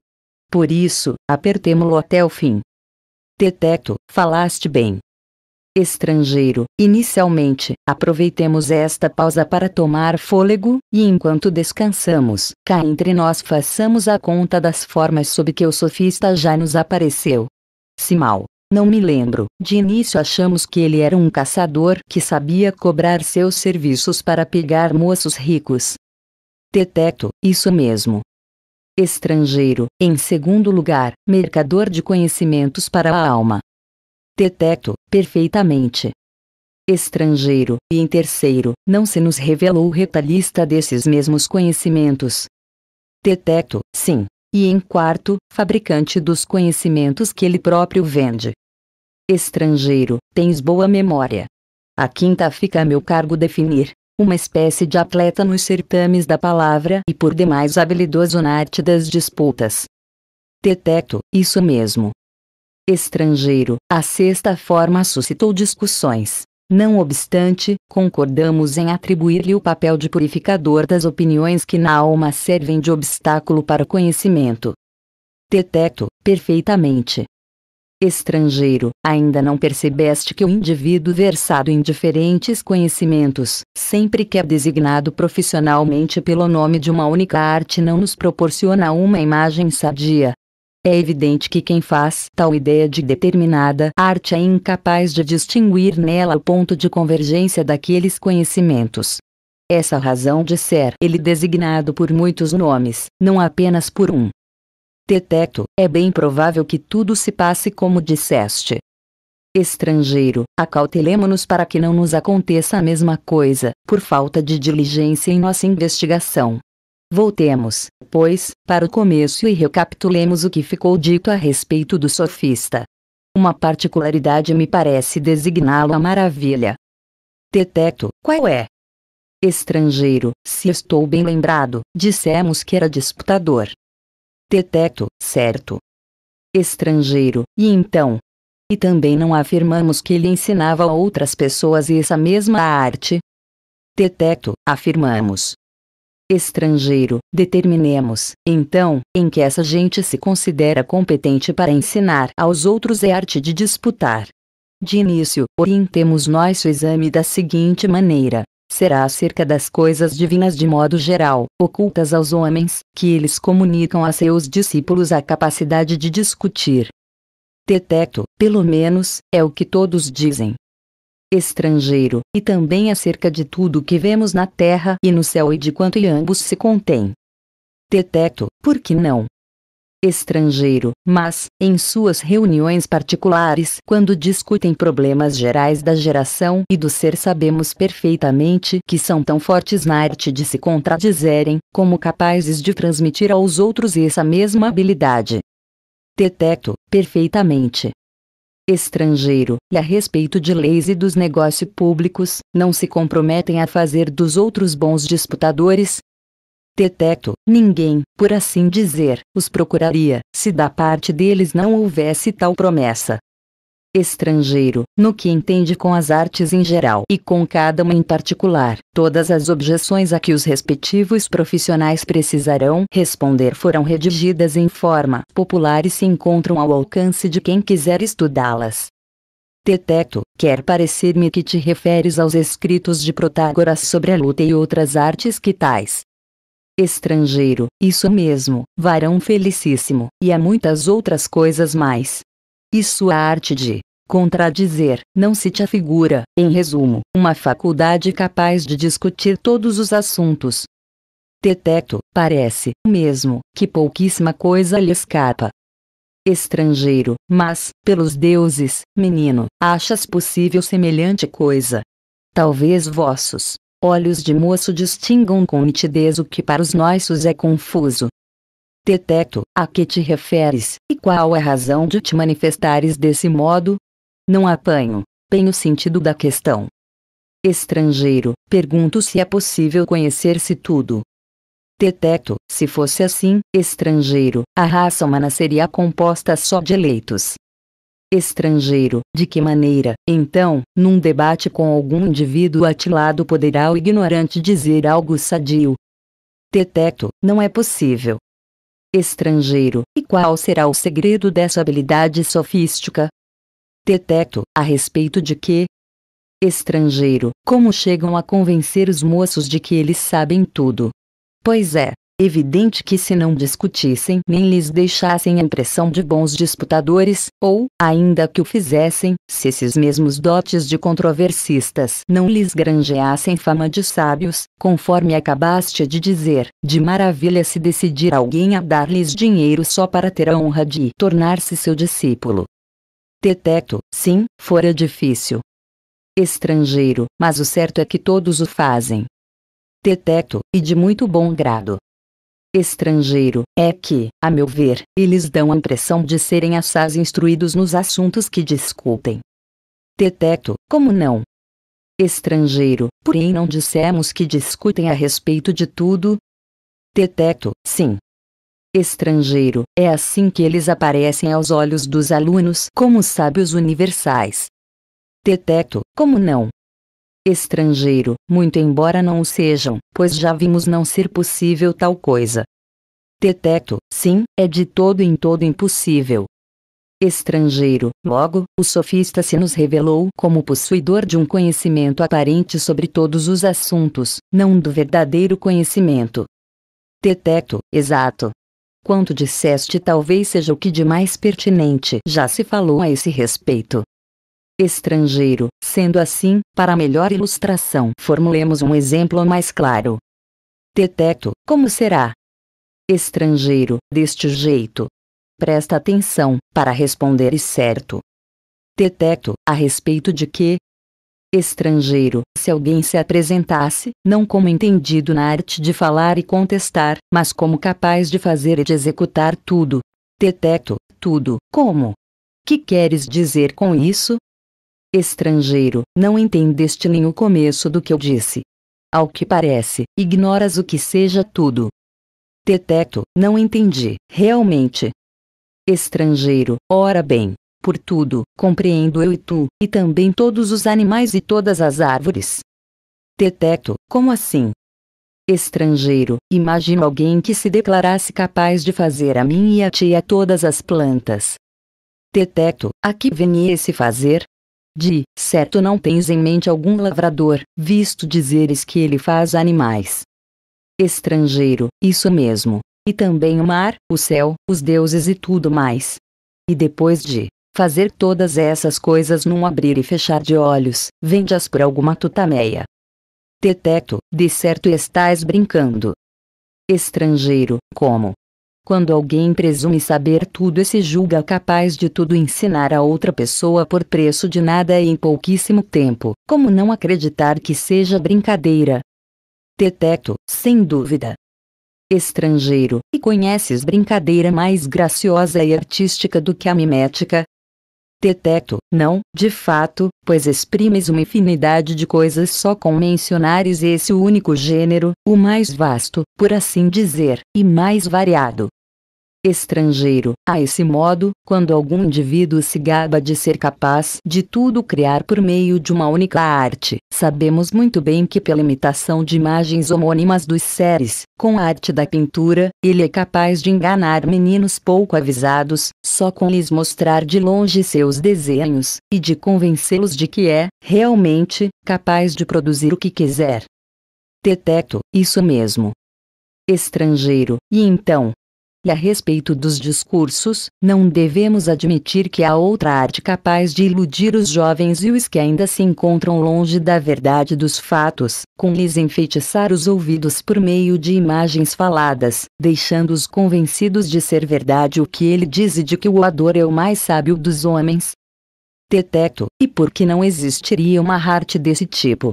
A: Por isso, apertemo-lo até o fim. Teteto, falaste bem estrangeiro. Inicialmente, aproveitemos esta pausa para tomar fôlego, e enquanto descansamos, cá entre nós façamos a conta das formas sob que o sofista já nos apareceu. Se mal, não me lembro. De início achamos que ele era um caçador que sabia cobrar seus serviços para pegar moços ricos. Detecto, isso mesmo. Estrangeiro, em segundo lugar, mercador de conhecimentos para a alma detecto, perfeitamente. Estrangeiro, e em terceiro, não se nos revelou retalhista desses mesmos conhecimentos. Detecto, sim. E em quarto, fabricante dos conhecimentos que ele próprio vende. Estrangeiro, tens boa memória. A quinta fica a meu cargo definir, uma espécie de atleta nos certames da palavra e por demais habilidoso na arte das disputas. Detecto, isso mesmo estrangeiro. A sexta forma suscitou discussões. Não obstante, concordamos em atribuir-lhe o papel de purificador das opiniões que na alma servem de obstáculo para o conhecimento. Detecto, perfeitamente. Estrangeiro, ainda não percebeste que o indivíduo versado em diferentes conhecimentos, sempre que é designado profissionalmente pelo nome de uma única arte, não nos proporciona uma imagem sadia, é evidente que quem faz tal ideia de determinada arte é incapaz de distinguir nela o ponto de convergência daqueles conhecimentos. Essa razão de ser ele designado por muitos nomes, não apenas por um. Teteto, é bem provável que tudo se passe como disseste. Estrangeiro, acautelemo-nos para que não nos aconteça a mesma coisa, por falta de diligência em nossa investigação. Voltemos, pois, para o começo e recapitulemos o que ficou dito a respeito do sofista. Uma particularidade me parece designá-lo a maravilha. Teteto, qual é? Estrangeiro, se estou bem lembrado, dissemos que era disputador. Teteto, certo. Estrangeiro, e então? E também não afirmamos que ele ensinava a outras pessoas essa mesma arte? Teteto, afirmamos estrangeiro, determinemos, então, em que essa gente se considera competente para ensinar aos outros a é arte de disputar. De início, orientemos nosso exame da seguinte maneira. Será acerca das coisas divinas de modo geral, ocultas aos homens, que eles comunicam a seus discípulos a capacidade de discutir. Deteto, pelo menos, é o que todos dizem estrangeiro, e também acerca de tudo que vemos na terra e no céu e de quanto em ambos se contém. Teteto, por que não? Estrangeiro, mas, em suas reuniões particulares, quando discutem problemas gerais da geração e do ser, sabemos perfeitamente que são tão fortes na arte de se contradizerem, como capazes de transmitir aos outros essa mesma habilidade. Teteto, perfeitamente estrangeiro e a respeito de leis e dos negócios públicos, não se comprometem a fazer dos outros bons disputadores? Teteto, ninguém, por assim dizer, os procuraria, se da parte deles não houvesse tal promessa estrangeiro, no que entende com as artes em geral e com cada uma em particular. Todas as objeções a que os respectivos profissionais precisarão responder foram redigidas em forma popular e se encontram ao alcance de quem quiser estudá-las. Teteto, quer parecer-me que te referes aos escritos de Protágoras sobre a luta e outras artes que tais estrangeiro, isso mesmo, varão felicíssimo, e há muitas outras coisas mais, e sua é arte de contradizer, não se te afigura, em resumo, uma faculdade capaz de discutir todos os assuntos. Teteto parece, mesmo, que pouquíssima coisa lhe escapa. Estrangeiro, mas, pelos deuses, menino, achas possível semelhante coisa? Talvez vossos olhos de moço distingam com nitidez o que para os nossos é confuso, Teteto, a que te referes, e qual é a razão de te manifestares desse modo? Não apanho, bem o sentido da questão. Estrangeiro, pergunto se é possível conhecer-se tudo. Teteto, se fosse assim, estrangeiro, a raça humana seria composta só de eleitos. Estrangeiro, de que maneira, então, num debate com algum indivíduo atilado poderá o ignorante dizer algo sadio? Teteto, não é possível, estrangeiro. E qual será o segredo dessa habilidade sofística? Teteto, a respeito de quê? Estrangeiro, como chegam a convencer os moços de que eles sabem tudo? Pois é, Evidente que se não discutissem nem lhes deixassem a impressão de bons disputadores, ou, ainda que o fizessem, se esses mesmos dotes de controversistas não lhes granjeassem fama de sábios, conforme acabaste de dizer, de maravilha se decidir alguém a dar-lhes dinheiro só para ter a honra de tornar-se seu discípulo. Teteto, sim, fora difícil. Estrangeiro, mas o certo é que todos o fazem. Teteto, e de muito bom grado estrangeiro é que, a meu ver, eles dão a impressão de serem assaz instruídos nos assuntos que discutem. Teteto, como não? Estrangeiro, porém não dissemos que discutem a respeito de tudo? Teteto, sim. Estrangeiro, é assim que eles aparecem aos olhos dos alunos como sábios universais. Teteto, como não? estrangeiro, muito embora não o sejam, pois já vimos não ser possível tal coisa. Teteto, sim, é de todo em todo impossível. Estrangeiro, logo, o sofista se nos revelou como possuidor de um conhecimento aparente sobre todos os assuntos, não do verdadeiro conhecimento. Teteto, exato. Quanto disseste talvez seja o que de mais pertinente já se falou a esse respeito estrangeiro. Sendo assim, para melhor ilustração, formulemos um exemplo mais claro. Teteto, como será? Estrangeiro, deste jeito. Presta atenção, para responder certo. Teteto, a respeito de quê? Estrangeiro, se alguém se apresentasse, não como entendido na arte de falar e contestar, mas como capaz de fazer e de executar tudo. Teteto, tudo, como? Que queres dizer com isso? Estrangeiro, não entendeste nem o começo do que eu disse. Ao que parece, ignoras o que seja tudo. Teteto, não entendi, realmente. Estrangeiro, ora bem, por tudo, compreendo eu e tu, e também todos os animais e todas as árvores. Teteto, como assim? Estrangeiro, imagino alguém que se declarasse capaz de fazer a mim e a ti e a todas as plantas. Teteto, a que venia esse fazer? De certo não tens em mente algum lavrador, visto dizeres que ele faz animais. Estrangeiro, isso mesmo, e também o mar, o céu, os deuses e tudo mais. E depois de fazer todas essas coisas num abrir e fechar de olhos, vende-as por alguma tutameia. Teteto, de certo estás brincando. Estrangeiro, como? Quando alguém presume saber tudo e se julga capaz de tudo ensinar a outra pessoa por preço de nada e em pouquíssimo tempo, como não acreditar que seja brincadeira? Teteto, sem dúvida. Estrangeiro, e conheces brincadeira mais graciosa e artística do que a mimética, Detecto, não, de fato, pois exprimes uma infinidade de coisas só com mencionares esse único gênero, o mais vasto, por assim dizer, e mais variado, estrangeiro. A esse modo, quando algum indivíduo se gaba de ser capaz de tudo criar por meio de uma única arte, sabemos muito bem que pela imitação de imagens homônimas dos seres, com a arte da pintura, ele é capaz de enganar meninos pouco avisados, só com lhes mostrar de longe seus desenhos, e de convencê-los de que é, realmente, capaz de produzir o que quiser. Teteto, isso mesmo. Estrangeiro, e então, e a respeito dos discursos, não devemos admitir que há outra arte capaz de iludir os jovens e os que ainda se encontram longe da verdade dos fatos, com lhes enfeitiçar os ouvidos por meio de imagens faladas, deixando-os convencidos de ser verdade o que ele diz e de que o ador é o mais sábio dos homens. Detecto, e por que não existiria uma arte desse tipo?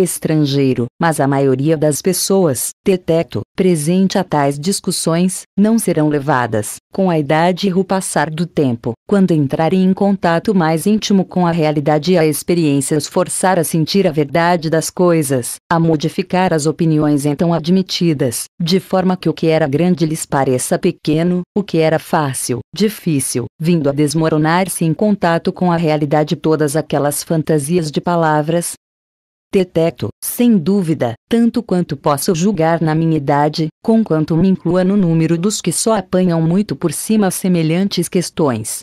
A: estrangeiro, mas a maioria das pessoas, teteto, presente a tais discussões, não serão levadas, com a idade e o passar do tempo, quando entrarem em contato mais íntimo com a realidade e a experiência os forçar a sentir a verdade das coisas, a modificar as opiniões então admitidas, de forma que o que era grande lhes pareça pequeno, o que era fácil, difícil, vindo a desmoronar-se em contato com a realidade todas aquelas fantasias de palavras, Detecto, sem dúvida, tanto quanto posso julgar na minha idade, conquanto me inclua no número dos que só apanham muito por cima semelhantes questões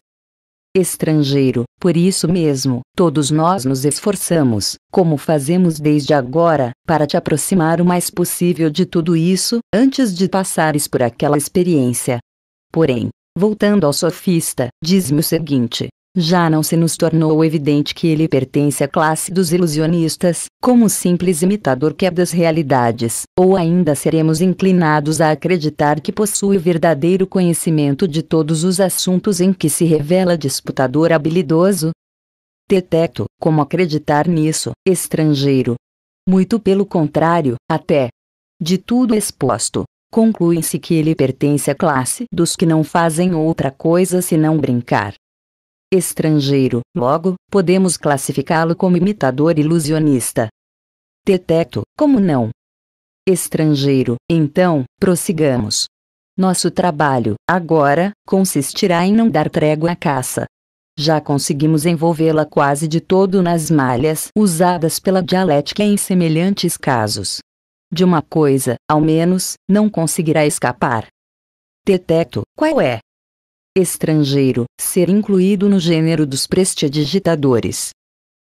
A: estrangeiro. Por isso mesmo, todos nós nos esforçamos, como fazemos desde agora, para te aproximar o mais possível de tudo isso, antes de passares por aquela experiência. Porém, voltando ao sofista, diz-me o seguinte: já não se nos tornou evidente que ele pertence à classe dos ilusionistas, como simples imitador que é das realidades, ou ainda seremos inclinados a acreditar que possui verdadeiro conhecimento de todos os assuntos em que se revela disputador habilidoso? Detecto, como acreditar nisso, estrangeiro. Muito pelo contrário, até. De tudo exposto, conclui-se que ele pertence à classe dos que não fazem outra coisa senão brincar, estrangeiro, logo, podemos classificá-lo como imitador ilusionista. Teteto, como não? Estrangeiro, então, prossigamos. Nosso trabalho, agora, consistirá em não dar trégua à caça. Já conseguimos envolvê-la quase de todo nas malhas usadas pela dialética em semelhantes casos. De uma coisa, ao menos, não conseguirá escapar. Teteto, qual é? estrangeiro, ser incluído no gênero dos prestidigitadores.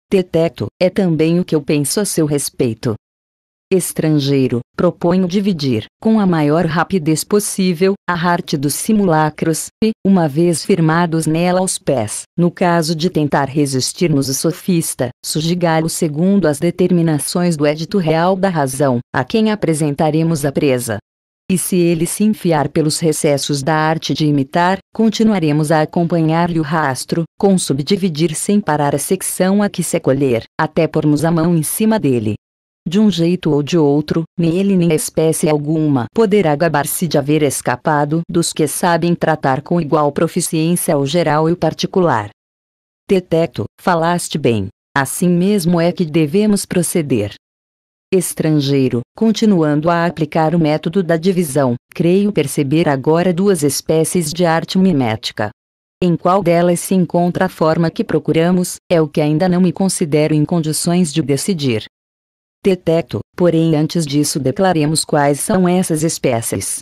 A: Teteto, é também o que eu penso a seu respeito. Estrangeiro, proponho dividir, com a maior rapidez possível, a arte dos simulacros, e, uma vez firmados nela aos pés, no caso de tentar resistirmos o sofista, sujigá-lo segundo as determinações do édito real da razão, a quem apresentaremos a presa, e se ele se enfiar pelos recessos da arte de imitar, continuaremos a acompanhar-lhe o rastro, com subdividir sem parar a secção a que se acolher, até pormos a mão em cima dele. De um jeito ou de outro, nem ele nem espécie alguma poderá gabar-se de haver escapado dos que sabem tratar com igual proficiência o geral e o particular. Teteto, falaste bem. Assim mesmo é que devemos proceder estrangeiro, continuando a aplicar o método da divisão, creio perceber agora duas espécies de arte mimética. Em qual delas se encontra a forma que procuramos, é o que ainda não me considero em condições de decidir. Deteto, porém antes disso declaremos quais são essas espécies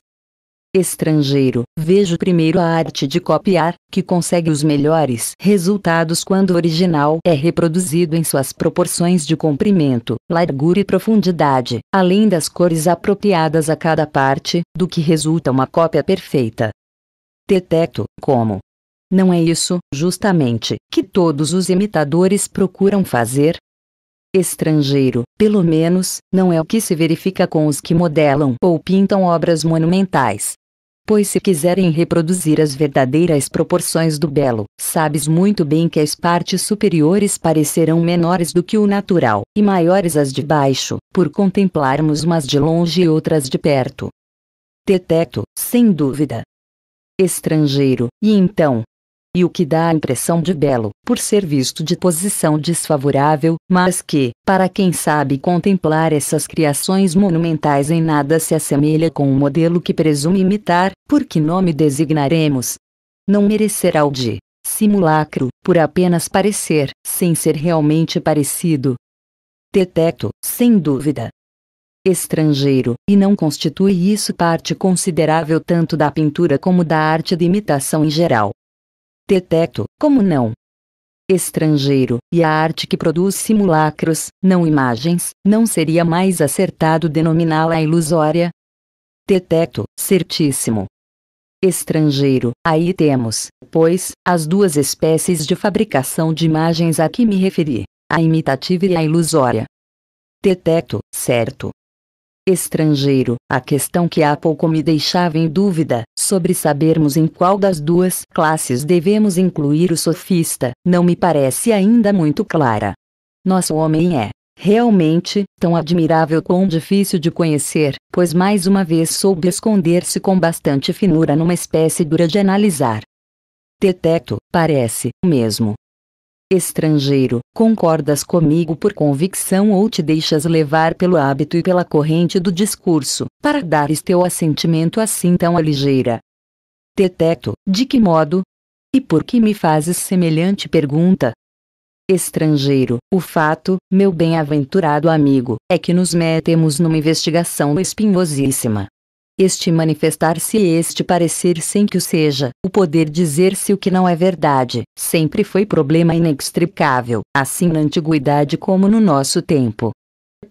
A: estrangeiro. Vejo primeiro a arte de copiar, que consegue os melhores resultados quando o original é reproduzido em suas proporções de comprimento, largura e profundidade, além das cores apropriadas a cada parte, do que resulta uma cópia perfeita. Detecto, como não é isso, justamente, que todos os imitadores procuram fazer? Estrangeiro, pelo menos, não é o que se verifica com os que modelam ou pintam obras monumentais, pois se quiserem reproduzir as verdadeiras proporções do belo, sabes muito bem que as partes superiores parecerão menores do que o natural, e maiores as de baixo, por contemplarmos umas de longe e outras de perto. Teteto, sem dúvida. Estrangeiro, e então, e o que dá a impressão de belo, por ser visto de posição desfavorável, mas que, para quem sabe contemplar essas criações monumentais em nada se assemelha com o modelo que presume imitar, por que nome designaremos? Não merecerá o de simulacro, por apenas parecer, sem ser realmente parecido. Deteto, sem dúvida, estrangeiro, e não constitui isso parte considerável tanto da pintura como da arte de imitação em geral. Detecto, como não? Estrangeiro, e a arte que produz simulacros, não imagens, não seria mais acertado denominá-la ilusória? Detecto, certíssimo. Estrangeiro, aí temos, pois, as duas espécies de fabricação de imagens a que me referi, a imitativa e a ilusória. Detecto, certo estrangeiro. A questão que há pouco me deixava em dúvida, sobre sabermos em qual das duas classes devemos incluir o sofista, não me parece ainda muito clara. Nosso homem é, realmente, tão admirável quão difícil de conhecer, pois mais uma vez soube esconder-se com bastante finura numa espécie dura de analisar. Teteto, parece, mesmo, Estrangeiro, concordas comigo por convicção ou te deixas levar pelo hábito e pela corrente do discurso, para dares teu assentimento assim tão a ligeira? Deteto, de que modo? E por que me fazes semelhante pergunta? Estrangeiro, o fato, meu bem-aventurado amigo, é que nos metemos numa investigação espinhosíssima, este manifestar-se e este parecer sem que o seja, o poder dizer-se o que não é verdade, sempre foi problema inextricável, assim na antiguidade como no nosso tempo.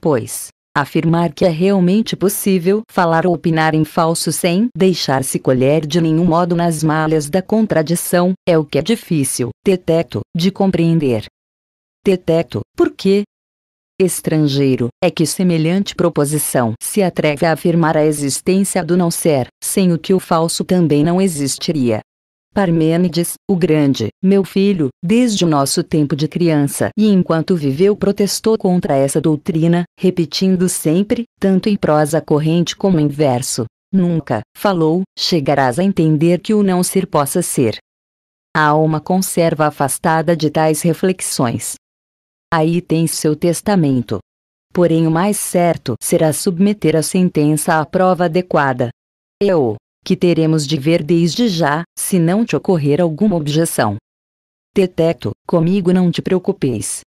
A: Pois, afirmar que é realmente possível falar ou opinar em falso sem deixar-se colher de nenhum modo nas malhas da contradição, é o que é difícil, deteto, de compreender. por porque, estrangeiro, é que semelhante proposição se atreve a afirmar a existência do não ser, sem o que o falso também não existiria. Parmênides, o Grande, meu filho, desde o nosso tempo de criança e enquanto viveu protestou contra essa doutrina, repetindo sempre, tanto em prosa corrente como em verso. Nunca, falou, chegarás a entender que o não ser possa ser. A alma conserva afastada de tais reflexões, Aí tem seu testamento. Porém, o mais certo será submeter a sentença à prova adequada. Eu, que teremos de ver desde já, se não te ocorrer alguma objeção. Teteto, comigo não te preocupeis.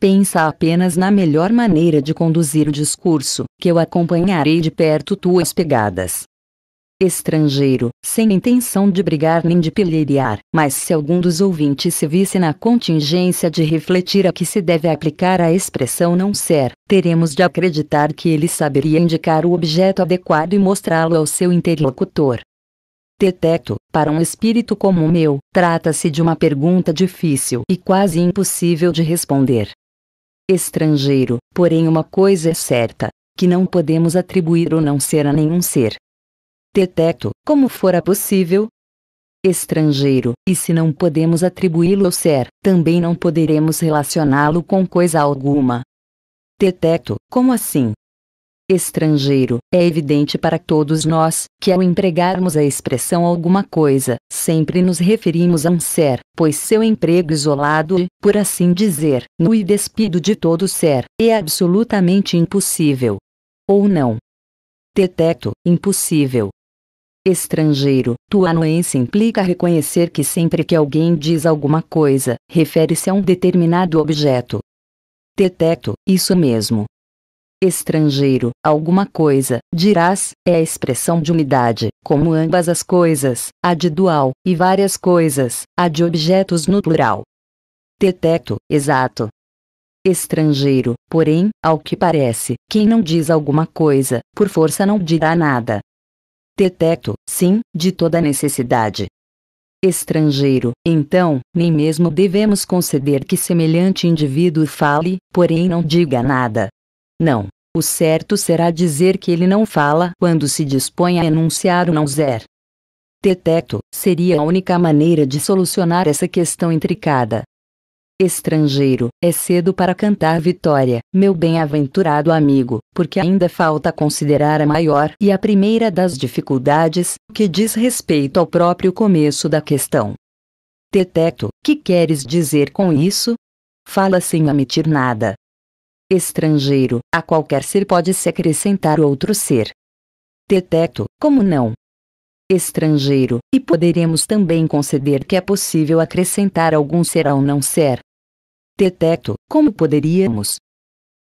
A: Pensa apenas na melhor maneira de conduzir o discurso, que eu acompanharei de perto tuas pegadas estrangeiro, sem intenção de brigar nem de pilheriar, mas se algum dos ouvintes se visse na contingência de refletir a que se deve aplicar a expressão não ser, teremos de acreditar que ele saberia indicar o objeto adequado e mostrá-lo ao seu interlocutor. Teteto, para um espírito como o meu, trata-se de uma pergunta difícil e quase impossível de responder. Estrangeiro, porém, uma coisa é certa: que não podemos atribuir o não ser a nenhum ser, detecto, como fora possível, estrangeiro, e se não podemos atribuí-lo ao ser, também não poderemos relacioná-lo com coisa alguma. Detecto, como assim? Estrangeiro, é evidente para todos nós que ao empregarmos a expressão alguma coisa, sempre nos referimos a um ser, pois seu emprego isolado e, por assim dizer, no e despido de todo ser, é absolutamente impossível. Ou não? Detecto, impossível, Estrangeiro, anuência implica reconhecer que sempre que alguém diz alguma coisa, refere-se a um determinado objeto. Teteto, isso mesmo. Estrangeiro, alguma coisa, dirás, é a expressão de unidade, como ambas as coisas, a de dual, e várias coisas, a de objetos no plural. Teteto, exato. Estrangeiro, porém, ao que parece, quem não diz alguma coisa, por força não dirá nada, Teteto, sim, de toda necessidade. Estrangeiro, então, nem mesmo devemos conceder que semelhante indivíduo fale, porém não diga nada. Não. O certo será dizer que ele não fala quando se dispõe a enunciar o não ser. Teteto seria a única maneira de solucionar essa questão intricada. Estrangeiro, é cedo para cantar vitória, meu bem-aventurado amigo, porque ainda falta considerar a maior e a primeira das dificuldades, que diz respeito ao próprio começo da questão. Teteto, que queres dizer com isso? Fala sem omitir nada. Estrangeiro, a qualquer ser pode se acrescentar outro ser. Teteto, como não? estrangeiro, e poderemos também conceder que é possível acrescentar algum ser ao não ser. Teteto, como poderíamos?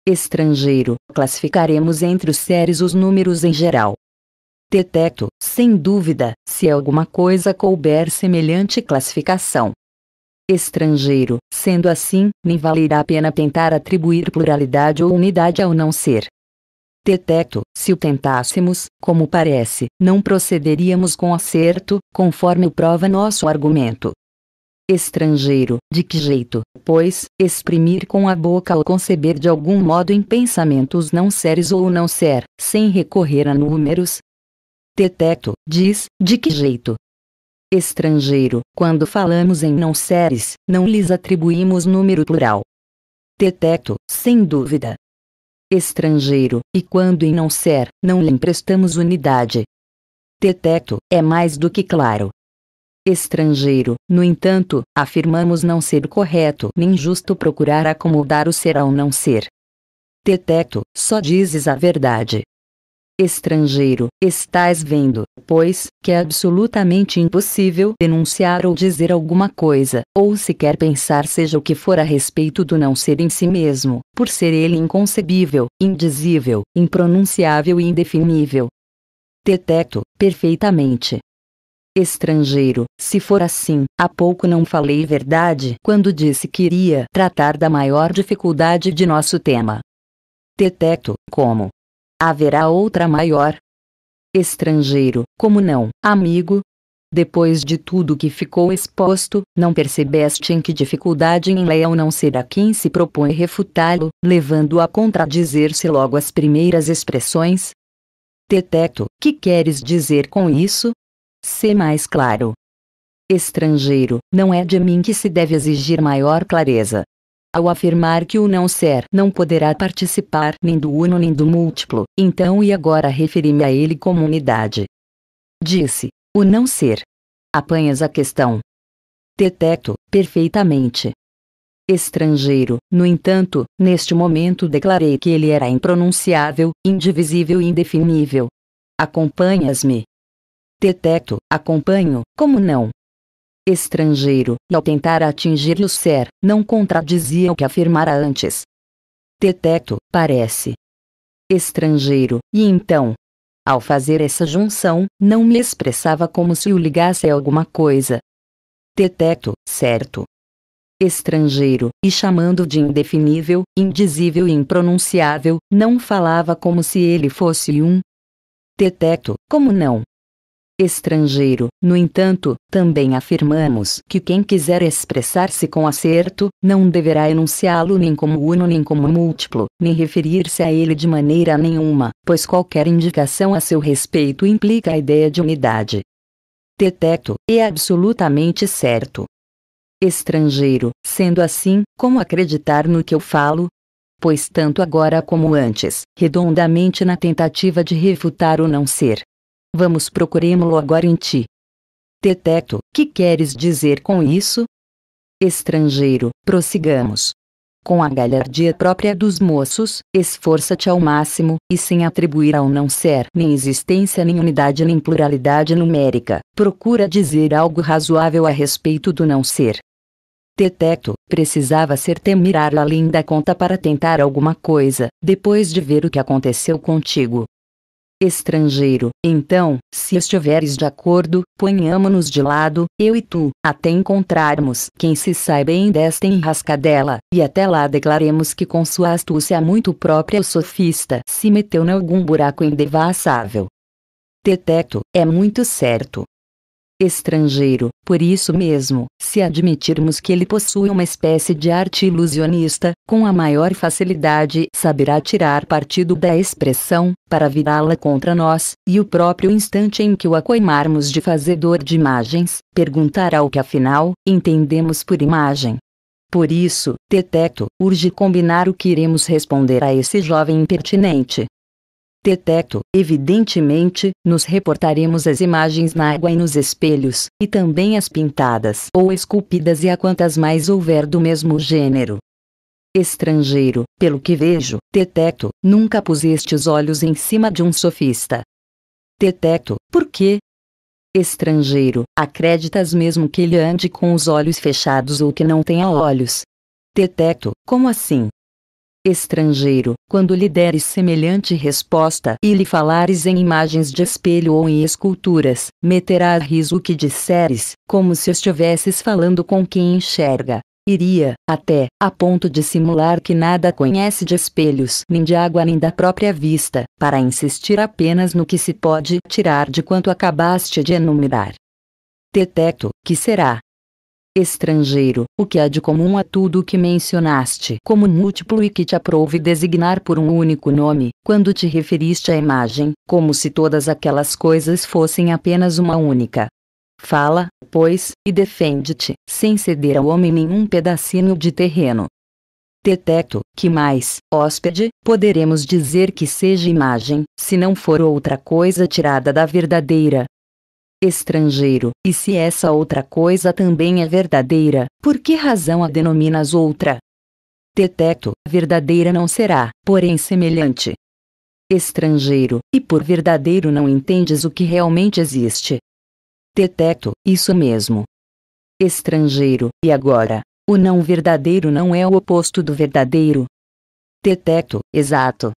A: Estrangeiro, classificaremos entre os seres os números em geral. Teteto, sem dúvida, se alguma coisa couber semelhante classificação. Estrangeiro, sendo assim, nem valerá a pena tentar atribuir pluralidade ou unidade ao não ser. Deteto, se o tentássemos, como parece, não procederíamos com acerto, conforme o prova nosso argumento. Estrangeiro, de que jeito, pois, exprimir com a boca ou conceber de algum modo em pensamentos não seres ou não ser, sem recorrer a números? Teteto, diz, de que jeito, estrangeiro, quando falamos em não seres, não lhes atribuímos número plural. Teteto, sem dúvida, estrangeiro, e quando em não ser, não lhe emprestamos unidade. Teteto, é mais do que claro. Estrangeiro, no entanto, afirmamos não ser correto nem justo procurar acomodar o ser ao não ser. Teteto, só dizes a verdade. Estrangeiro, estás vendo, pois, que é absolutamente impossível denunciar ou dizer alguma coisa, ou sequer pensar seja o que for a respeito do não ser em si mesmo, por ser ele inconcebível, indizível, impronunciável e indefinível. Teteto, perfeitamente. Estrangeiro, se for assim, há pouco não falei verdade quando disse que iria tratar da maior dificuldade de nosso tema. Teteto, como, haverá outra maior. Estrangeiro, como não, amigo? Depois de tudo que ficou exposto, não percebeste em que dificuldade em Leão não será quem se propõe refutá-lo, levando-o a contradizer-se logo as primeiras expressões? Teteto, que queres dizer com isso? Sê mais claro. Estrangeiro, não é de mim que se deve exigir maior clareza ao afirmar que o não ser não poderá participar nem do uno nem do múltiplo, então e agora referi-me a ele como unidade. Disse, o não ser. Apanhas a questão. Teteto, perfeitamente. Estrangeiro, no entanto, neste momento declarei que ele era impronunciável, indivisível e indefinível. Acompanhas-me. Teteto, acompanho, como não? estrangeiro e ao tentar atingir o ser, não contradizia o que afirmara antes. Teteto, parece. Estrangeiro, e então? Ao fazer essa junção, não me expressava como se o ligasse a alguma coisa. Teteto, certo. Estrangeiro, e chamando de indefinível, indizível e impronunciável, não falava como se ele fosse um. Teteto, como não? estrangeiro. No entanto, também afirmamos que quem quiser expressar-se com acerto, não deverá enunciá-lo nem como uno nem como múltiplo, nem referir-se a ele de maneira nenhuma, pois qualquer indicação a seu respeito implica a ideia de unidade. Teteto, é absolutamente certo. Estrangeiro, sendo assim, como acreditar no que eu falo, pois tanto agora como antes, redondamente na tentativa de refutar o não ser, Vamos procuremo-lo agora em ti. Teteto, que queres dizer com isso? Estrangeiro, prossigamos. Com a galhardia própria dos moços, esforça-te ao máximo, e sem atribuir ao não ser nem existência nem unidade nem pluralidade numérica, procura dizer algo razoável a respeito do não ser. Teteto, precisava ser temerário além da conta para tentar alguma coisa, depois de ver o que aconteceu contigo. Estrangeiro, então, se estiveres de acordo, ponhamo-nos de lado, eu e tu, até encontrarmos quem se sai bem desta enrascadela, e até lá declaremos que com sua astúcia muito própria o sofista se meteu em algum buraco indevassável. Teteto, é muito certo, estrangeiro. Por isso mesmo, se admitirmos que ele possui uma espécie de arte ilusionista, com a maior facilidade saberá tirar partido da expressão, para virá-la contra nós, e o próprio instante em que o acoimarmos de fazedor de imagens, perguntará o que afinal entendemos por imagem. Por isso, Teteto, urge combinar o que iremos responder a esse jovem impertinente. Deteto, evidentemente, nos reportaremos às imagens na água e nos espelhos, e também às pintadas ou esculpidas e a quantas mais houver do mesmo gênero. Estrangeiro, pelo que vejo, Deteto, nunca puseste os olhos em cima de um sofista. Deteto, por quê? Estrangeiro, acreditas mesmo que ele ande com os olhos fechados ou que não tenha olhos? Deteto, como assim? Estrangeiro, quando lhe deres semelhante resposta e lhe falares em imagens de espelho ou em esculturas, meterá a riso o que disseres, como se estivesses falando com quem enxerga. Iria, até, a ponto de simular que nada conhece de espelhos, nem de água nem da própria vista, para insistir apenas no que se pode tirar de quanto acabaste de enumerar. Teteto, que será, estrangeiro, o que há de comum a tudo o que mencionaste como múltiplo e que te aprouve designar por um único nome, quando te referiste à imagem, como se todas aquelas coisas fossem apenas uma única. Fala, pois, e defende-te, sem ceder ao homem nenhum pedacinho de terreno. Teteto, que mais, hóspede, poderemos dizer que seja imagem, se não for outra coisa tirada da verdadeira, estrangeiro. E se essa outra coisa também é verdadeira, por que razão a denominas outra? Teteto, verdadeira não será, porém semelhante. Estrangeiro, e por verdadeiro não entendes o que realmente existe. Teteto, isso mesmo. Estrangeiro, e agora? O não verdadeiro não é o oposto do verdadeiro. Teteto, exato,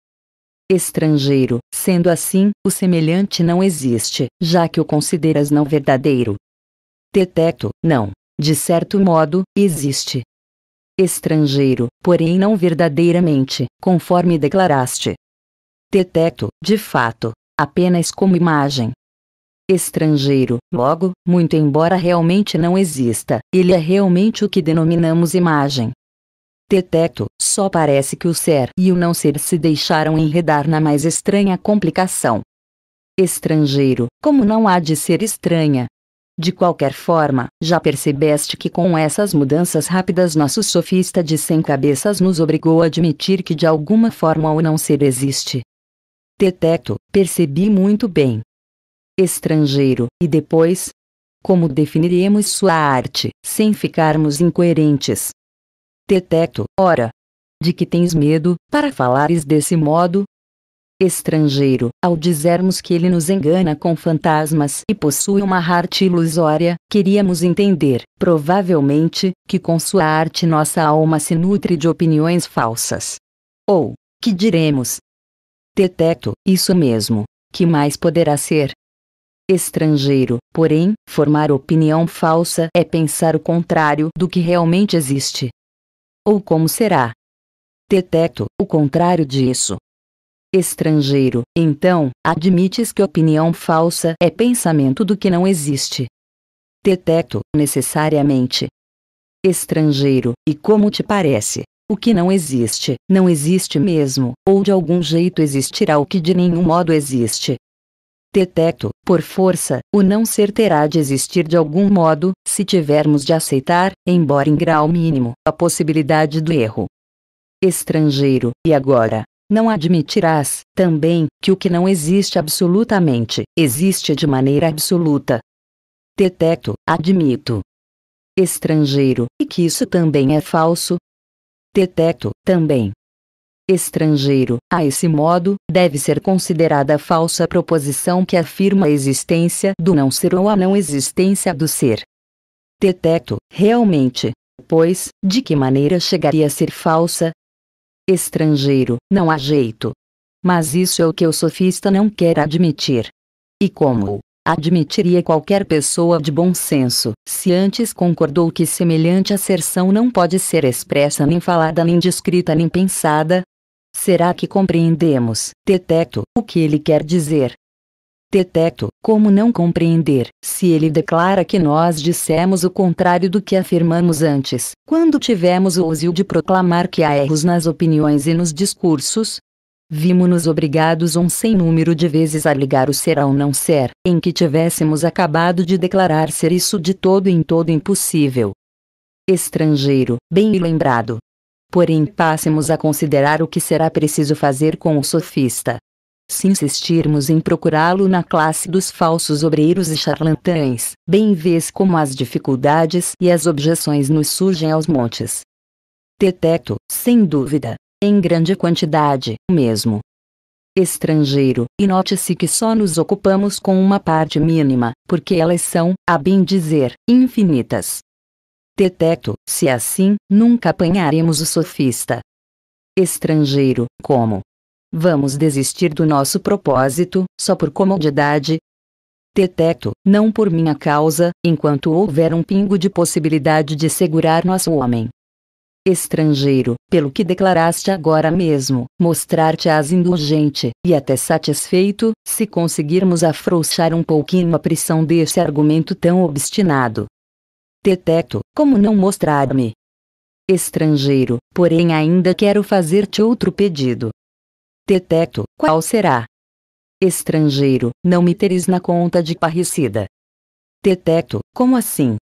A: estrangeiro. Sendo assim, o semelhante não existe, já que o consideras não verdadeiro. Teteto, não. De certo modo, existe. Estrangeiro, porém não verdadeiramente, conforme declaraste. Teteto, de fato, apenas como imagem. Estrangeiro, logo, muito embora realmente não exista, ele é realmente o que denominamos imagem, Teteto, só parece que o ser e o não ser se deixaram enredar na mais estranha complicação. Estrangeiro, como não há de ser estranha? De qualquer forma, já percebeste que com essas mudanças rápidas nosso sofista de cem cabeças nos obrigou a admitir que de alguma forma o não ser existe. Teteto, percebi muito bem. Estrangeiro, e depois? Como definiremos sua arte, sem ficarmos incoerentes? Detecto, ora, de que tens medo, para falares desse modo? Estrangeiro, ao dizermos que ele nos engana com fantasmas e possui uma arte ilusória, queríamos entender, provavelmente, que com sua arte nossa alma se nutre de opiniões falsas. Ou, que diremos? Detecto, isso mesmo. Que mais poderá ser? Estrangeiro, porém, formar opinião falsa é pensar o contrário do que realmente existe ou como será. Teteto, o contrário disso. Estrangeiro, então, admites que opinião falsa é pensamento do que não existe. Teteto, necessariamente. Estrangeiro, e como te parece, o que não existe, não existe mesmo, ou de algum jeito existirá o que de nenhum modo existe, Detecto, por força, o não ser terá de existir de algum modo, se tivermos de aceitar, embora em grau mínimo, a possibilidade do erro. Estrangeiro, e agora? Não admitirás, também, que o que não existe absolutamente, existe de maneira absoluta. Detecto, admito. Estrangeiro, e que isso também é falso? Detecto, também, estrangeiro. A esse modo, deve ser considerada a falsa proposição que afirma a existência do não ser ou a não existência do ser. Teteto, realmente. Pois, de que maneira chegaria a ser falsa? Estrangeiro, não há jeito. Mas isso é o que o sofista não quer admitir. E como admitiria qualquer pessoa de bom senso, se antes concordou que semelhante asserção não pode ser expressa nem falada nem descrita nem pensada, Será que compreendemos, Teteto, o que ele quer dizer? Teteto, como não compreender, se ele declara que nós dissemos o contrário do que afirmamos antes, quando tivemos o ósio de proclamar que há erros nas opiniões e nos discursos? Vimos-nos obrigados um sem número de vezes a ligar o ser ao não ser, em que tivéssemos acabado de declarar ser isso de todo em todo impossível. Estrangeiro, bem lembrado, Porém, passemos a considerar o que será preciso fazer com o sofista. Se insistirmos em procurá-lo na classe dos falsos obreiros e charlatães, bem vês como as dificuldades e as objeções nos surgem aos montes. Teteto, sem dúvida, em grande quantidade, mesmo. Estrangeiro, e note-se que só nos ocupamos com uma parte mínima, porque elas são, a bem dizer, infinitas. Detecto, se assim, nunca apanharemos o sofista. Estrangeiro, como? Vamos desistir do nosso propósito, só por comodidade? Detecto, não por minha causa, enquanto houver um pingo de possibilidade de segurar nosso homem estrangeiro, pelo que declaraste agora mesmo, mostrar-te-ás indulgente, e até satisfeito, se conseguirmos afrouxar um pouquinho a pressão desse argumento tão obstinado. Teteto, como não mostrar-me? Estrangeiro, porém ainda quero fazer-te outro pedido. Teteto, qual será? Estrangeiro, não me teres na conta de parricida. Teteto, como assim?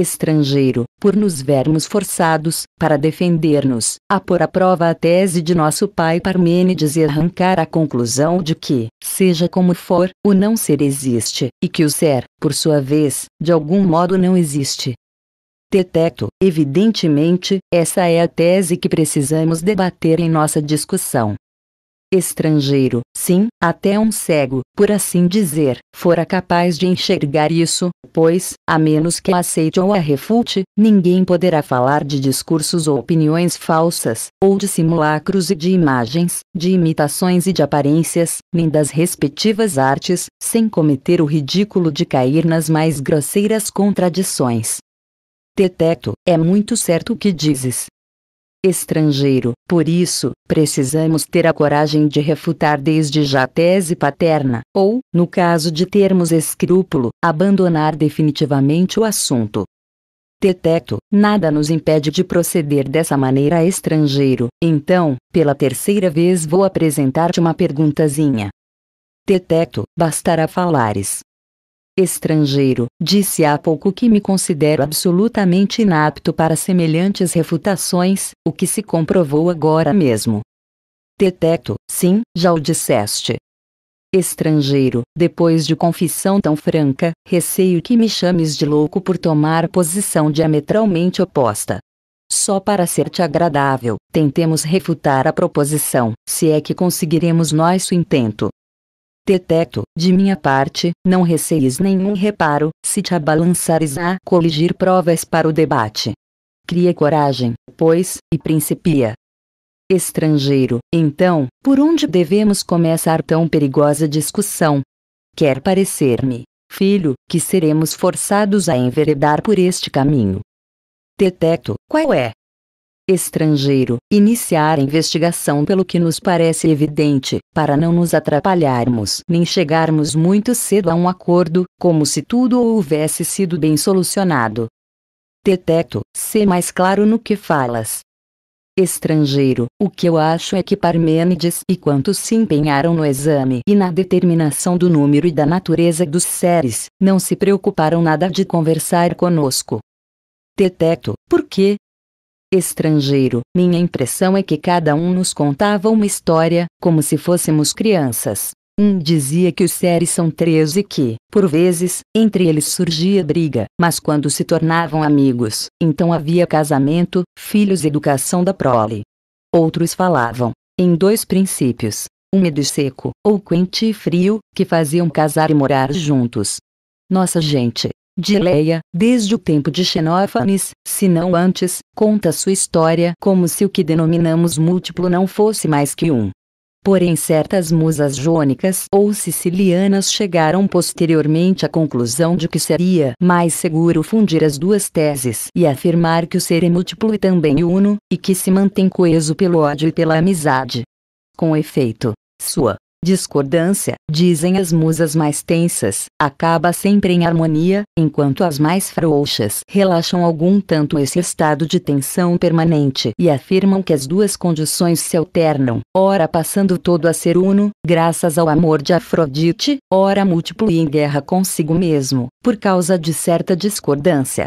A: estrangeiro, por nos vermos forçados, para defender-nos, a pôr à prova a tese de nosso pai Parmênides e arrancar a conclusão de que, seja como for, o não ser existe, e que o ser, por sua vez, de algum modo não existe. Teteto, evidentemente, essa é a tese que precisamos debater em nossa discussão estrangeiro, sim, até um cego, por assim dizer, fora capaz de enxergar isso, pois, a menos que a aceite ou a refute, ninguém poderá falar de discursos ou opiniões falsas, ou de simulacros e de imagens, de imitações e de aparências, nem das respectivas artes, sem cometer o ridículo de cair nas mais grosseiras contradições. Teteto, é muito certo o que dizes, estrangeiro. Por isso, precisamos ter a coragem de refutar desde já a tese paterna, ou, no caso de termos escrúpulo, abandonar definitivamente o assunto. Teteto, nada nos impede de proceder dessa maneira estrangeiro. Então, pela terceira vez vou apresentar-te uma perguntazinha. Teteto, bastará falares. Estrangeiro, disse há pouco que me considero absolutamente inapto para semelhantes refutações, o que se comprovou agora mesmo. Teteto, sim, já o disseste. Estrangeiro, depois de confissão tão franca, receio que me chames de louco por tomar posição diametralmente oposta. Só para ser-te agradável, tentemos refutar a proposição, se é que conseguiremos nosso intento. Teteto, de minha parte, não receis nenhum reparo, se te abalançares a coligir provas para o debate. Cria coragem, pois, e principia. Estrangeiro, então, por onde devemos começar tão perigosa discussão? Quer parecer-me, filho, que seremos forçados a enveredar por este caminho. Teteto, qual é? estrangeiro, iniciar a investigação pelo que nos parece evidente, para não nos atrapalharmos nem chegarmos muito cedo a um acordo, como se tudo houvesse sido bem solucionado. Teteto, ser mais claro no que falas. Estrangeiro, o que eu acho é que Parmênides e quantos se empenharam no exame e na determinação do número e da natureza dos seres, não se preocuparam nada de conversar conosco. Teteto, por quê? estrangeiro. Minha impressão é que cada um nos contava uma história, como se fôssemos crianças. Um dizia que os seres são três e que, por vezes, entre eles surgia briga, mas quando se tornavam amigos, então havia casamento, filhos e educação da prole. Outros falavam em dois princípios, úmido e seco, ou quente e frio, que faziam casar e morar juntos. Nossa gente, de Leia, desde o tempo de Xenófanes, se não antes, conta sua história como se o que denominamos múltiplo não fosse mais que um. Porém, certas musas jônicas ou sicilianas chegaram posteriormente à conclusão de que seria mais seguro fundir as duas teses e afirmar que o ser é múltiplo e também uno, e que se mantém coeso pelo ódio e pela amizade. Com efeito, sua Discordância, dizem as musas mais tensas, acaba sempre em harmonia, enquanto as mais frouxas relaxam algum tanto esse estado de tensão permanente e afirmam que as duas condições se alternam, ora passando todo a ser uno, graças ao amor de Afrodite, ora múltiplo e em guerra consigo mesmo, por causa de certa discordância.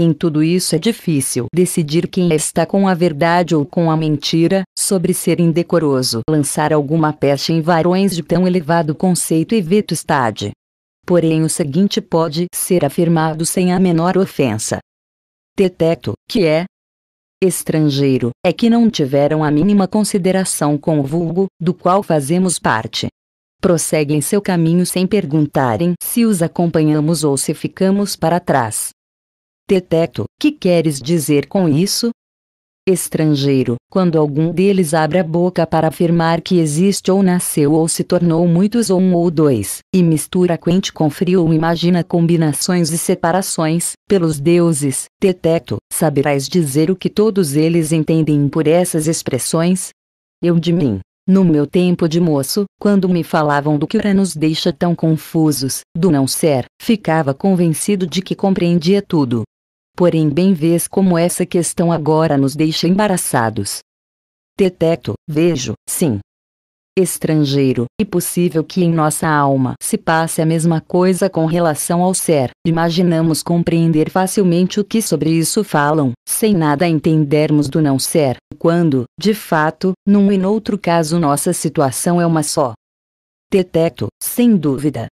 A: Em tudo isso é difícil decidir quem está com a verdade ou com a mentira, sobre ser indecoroso lançar alguma peste em varões de tão elevado conceito e vetustade. Porém o seguinte pode ser afirmado sem a menor ofensa. Teteto, que é, estrangeiro, é que não tiveram a mínima consideração com o vulgo, do qual fazemos parte. Prosseguem seu caminho sem perguntarem se os acompanhamos ou se ficamos para trás. Teteto, que queres dizer com isso? Estrangeiro, quando algum deles abre a boca para afirmar que existe ou nasceu ou se tornou muitos ou um ou dois, e mistura quente com frio ou imagina combinações e separações, pelos deuses, Teteto, saberás dizer o que todos eles entendem por essas expressões? Eu de mim. No meu tempo de moço, quando me falavam do que nos deixa tão confusos, do não ser, ficava convencido de que compreendia tudo, porém bem vês como essa questão agora nos deixa embaraçados. Teteto, vejo, sim. Estrangeiro, e possível que em nossa alma se passe a mesma coisa com relação ao ser, imaginamos compreender facilmente o que sobre isso falam, sem nada entendermos do não ser, quando, de fato, num e noutro caso nossa situação é uma só. Teteto, sem dúvida,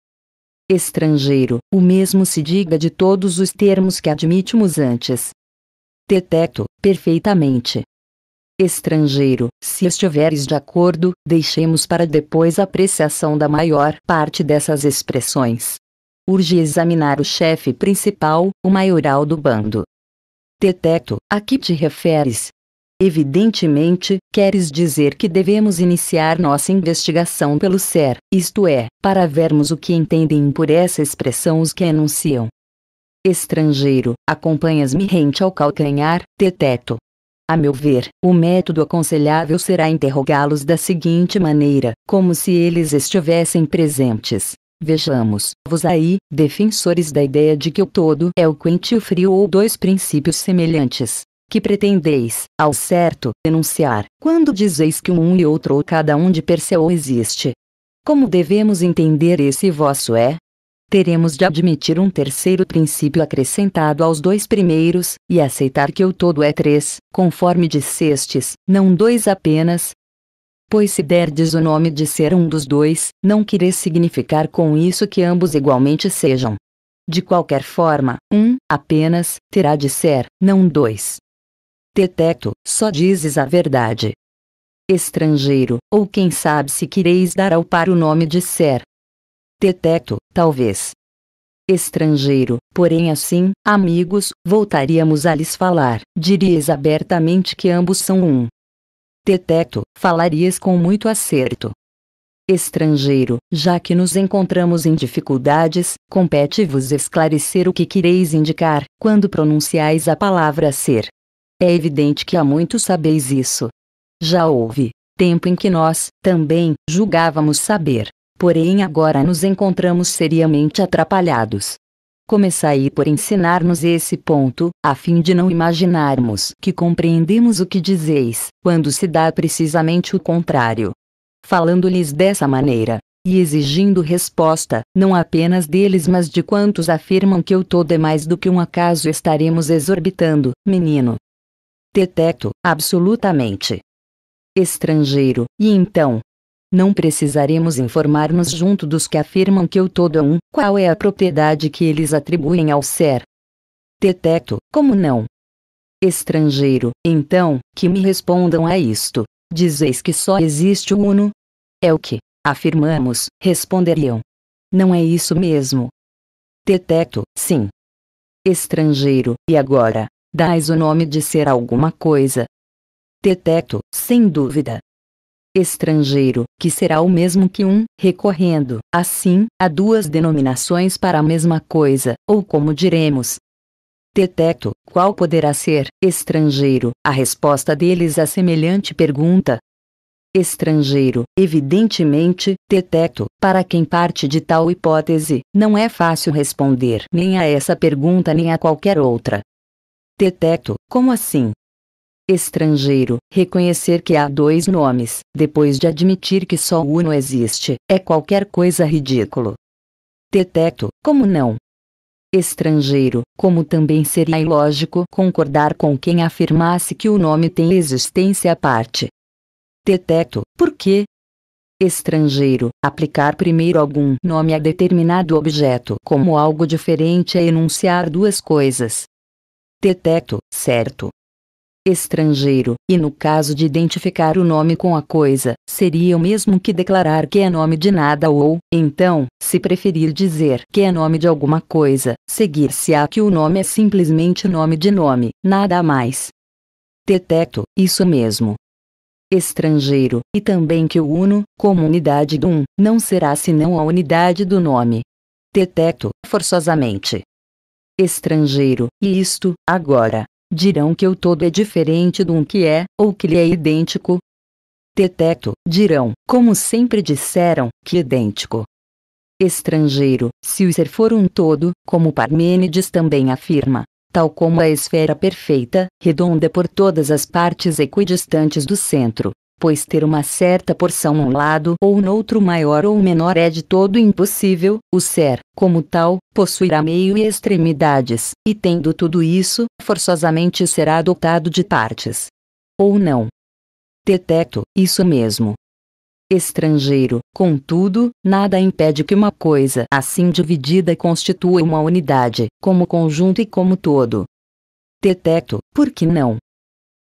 A: estrangeiro. O mesmo se diga de todos os termos que admitimos antes. Teteto, perfeitamente. Estrangeiro, se estiveres de acordo, deixemos para depois a apreciação da maior parte dessas expressões. Urge examinar o chefe principal, o maioral do bando. Teteto, a que te referes, Evidentemente, queres dizer que devemos iniciar nossa investigação pelo ser, isto é, para vermos o que entendem por essa expressão os que enunciam. Estrangeiro, acompanhas-me rente ao calcanhar, teteto. A meu ver, o método aconselhável será interrogá-los da seguinte maneira, como se eles estivessem presentes. Vejamos, vos aí, defensores da ideia de que o todo é o quente e o frio ou dois princípios semelhantes, que pretendeis, ao certo, denunciar, quando dizeis que um e outro ou cada um de Perseu existe? Como devemos entender esse vosso é? Teremos de admitir um terceiro princípio acrescentado aos dois primeiros, e aceitar que o todo é três, conforme dissestes, não dois apenas. Pois se derdes o nome de ser um dos dois, não quereis significar com isso que ambos igualmente sejam. De qualquer forma, um, apenas, terá de ser, não dois. Teteto, só dizes a verdade. Estrangeiro, ou quem sabe se quereis dar ao par o nome de ser. Teteto, talvez. Estrangeiro, porém assim, amigos, voltaríamos a lhes falar, dirias abertamente que ambos são um. Teteto, falarias com muito acerto. Estrangeiro, já que nos encontramos em dificuldades, compete-vos esclarecer o que quereis indicar, quando pronunciais a palavra ser. É evidente que há muito sabeis isso. Já houve tempo em que nós, também, julgávamos saber, porém agora nos encontramos seriamente atrapalhados. Começai por ensinar-nos esse ponto, a fim de não imaginarmos que compreendemos o que dizeis, quando se dá precisamente o contrário. Falando-lhes dessa maneira, e exigindo resposta, não apenas deles mas de quantos afirmam que o todo é mais do que um acaso estaremos exorbitando, menino, detecto, absolutamente estrangeiro, e então, não precisaremos informar-nos junto dos que afirmam que o todo é um, qual é a propriedade que eles atribuem ao ser. Detecto, como não? Estrangeiro, então, que me respondam a isto. Dizeis que só existe o Uno? É o que, afirmamos, responderiam. Não é isso mesmo. Detecto, sim. Estrangeiro, e agora? dais o nome de ser alguma coisa. Teteto, sem dúvida. Estrangeiro, que será o mesmo que um, recorrendo, assim, a duas denominações para a mesma coisa, ou como diremos, Teteto, qual poderá ser, estrangeiro, a resposta deles a é semelhante pergunta? Estrangeiro, evidentemente, teteto, para quem parte de tal hipótese, não é fácil responder nem a essa pergunta nem a qualquer outra, Teteto, como assim? Estrangeiro, reconhecer que há dois nomes, depois de admitir que só um existe, é qualquer coisa ridículo. Teteto, como não? Estrangeiro, como também seria ilógico concordar com quem afirmasse que o nome tem existência à parte. Teteto, por quê? Estrangeiro, aplicar primeiro algum nome a determinado objeto como algo diferente é enunciar duas coisas, Deteto, certo? Estrangeiro, e no caso de identificar o nome com a coisa, seria o mesmo que declarar que é nome de nada ou, então, se preferir dizer que é nome de alguma coisa, seguir-se-á que o nome é simplesmente nome de nome, nada mais. Deteto, isso mesmo estrangeiro, e também que o uno, como unidade do um, não será senão a unidade do nome. Detecto, forçosamente, estrangeiro, e isto, agora, dirão que o todo é diferente de um que é, ou que lhe é idêntico. Teteto, dirão, como sempre disseram, que idêntico. Estrangeiro, se o ser for um todo, como Parmênides também afirma, tal como a esfera perfeita, redonda por todas as partes equidistantes do centro, pois ter uma certa porção num lado ou noutro maior ou menor é de todo impossível, o ser, como tal, possuirá meio e extremidades, e tendo tudo isso, forçosamente será dotado de partes. Ou não. Detecto, isso mesmo. Estrangeiro, contudo, nada impede que uma coisa assim dividida constitua uma unidade, como conjunto e como todo. Detecto, por que não?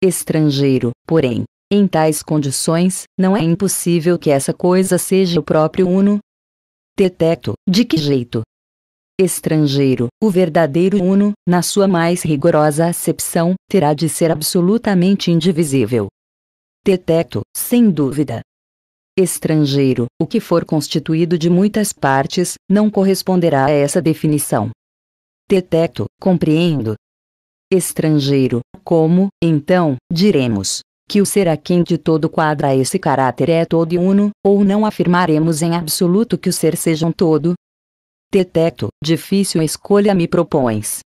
A: Estrangeiro, porém, em tais condições, não é impossível que essa coisa seja o próprio Uno. Teteto, de que jeito? Estrangeiro, o verdadeiro Uno, na sua mais rigorosa acepção, terá de ser absolutamente indivisível. Teteto, sem dúvida. Estrangeiro, o que for constituído de muitas partes, não corresponderá a essa definição. Teteto, compreendo. Estrangeiro, como, então, diremos, que o ser a quem de todo quadra esse caráter é todo e uno, ou não afirmaremos em absoluto que o ser seja um todo? Detecto, difícil escolha me propões.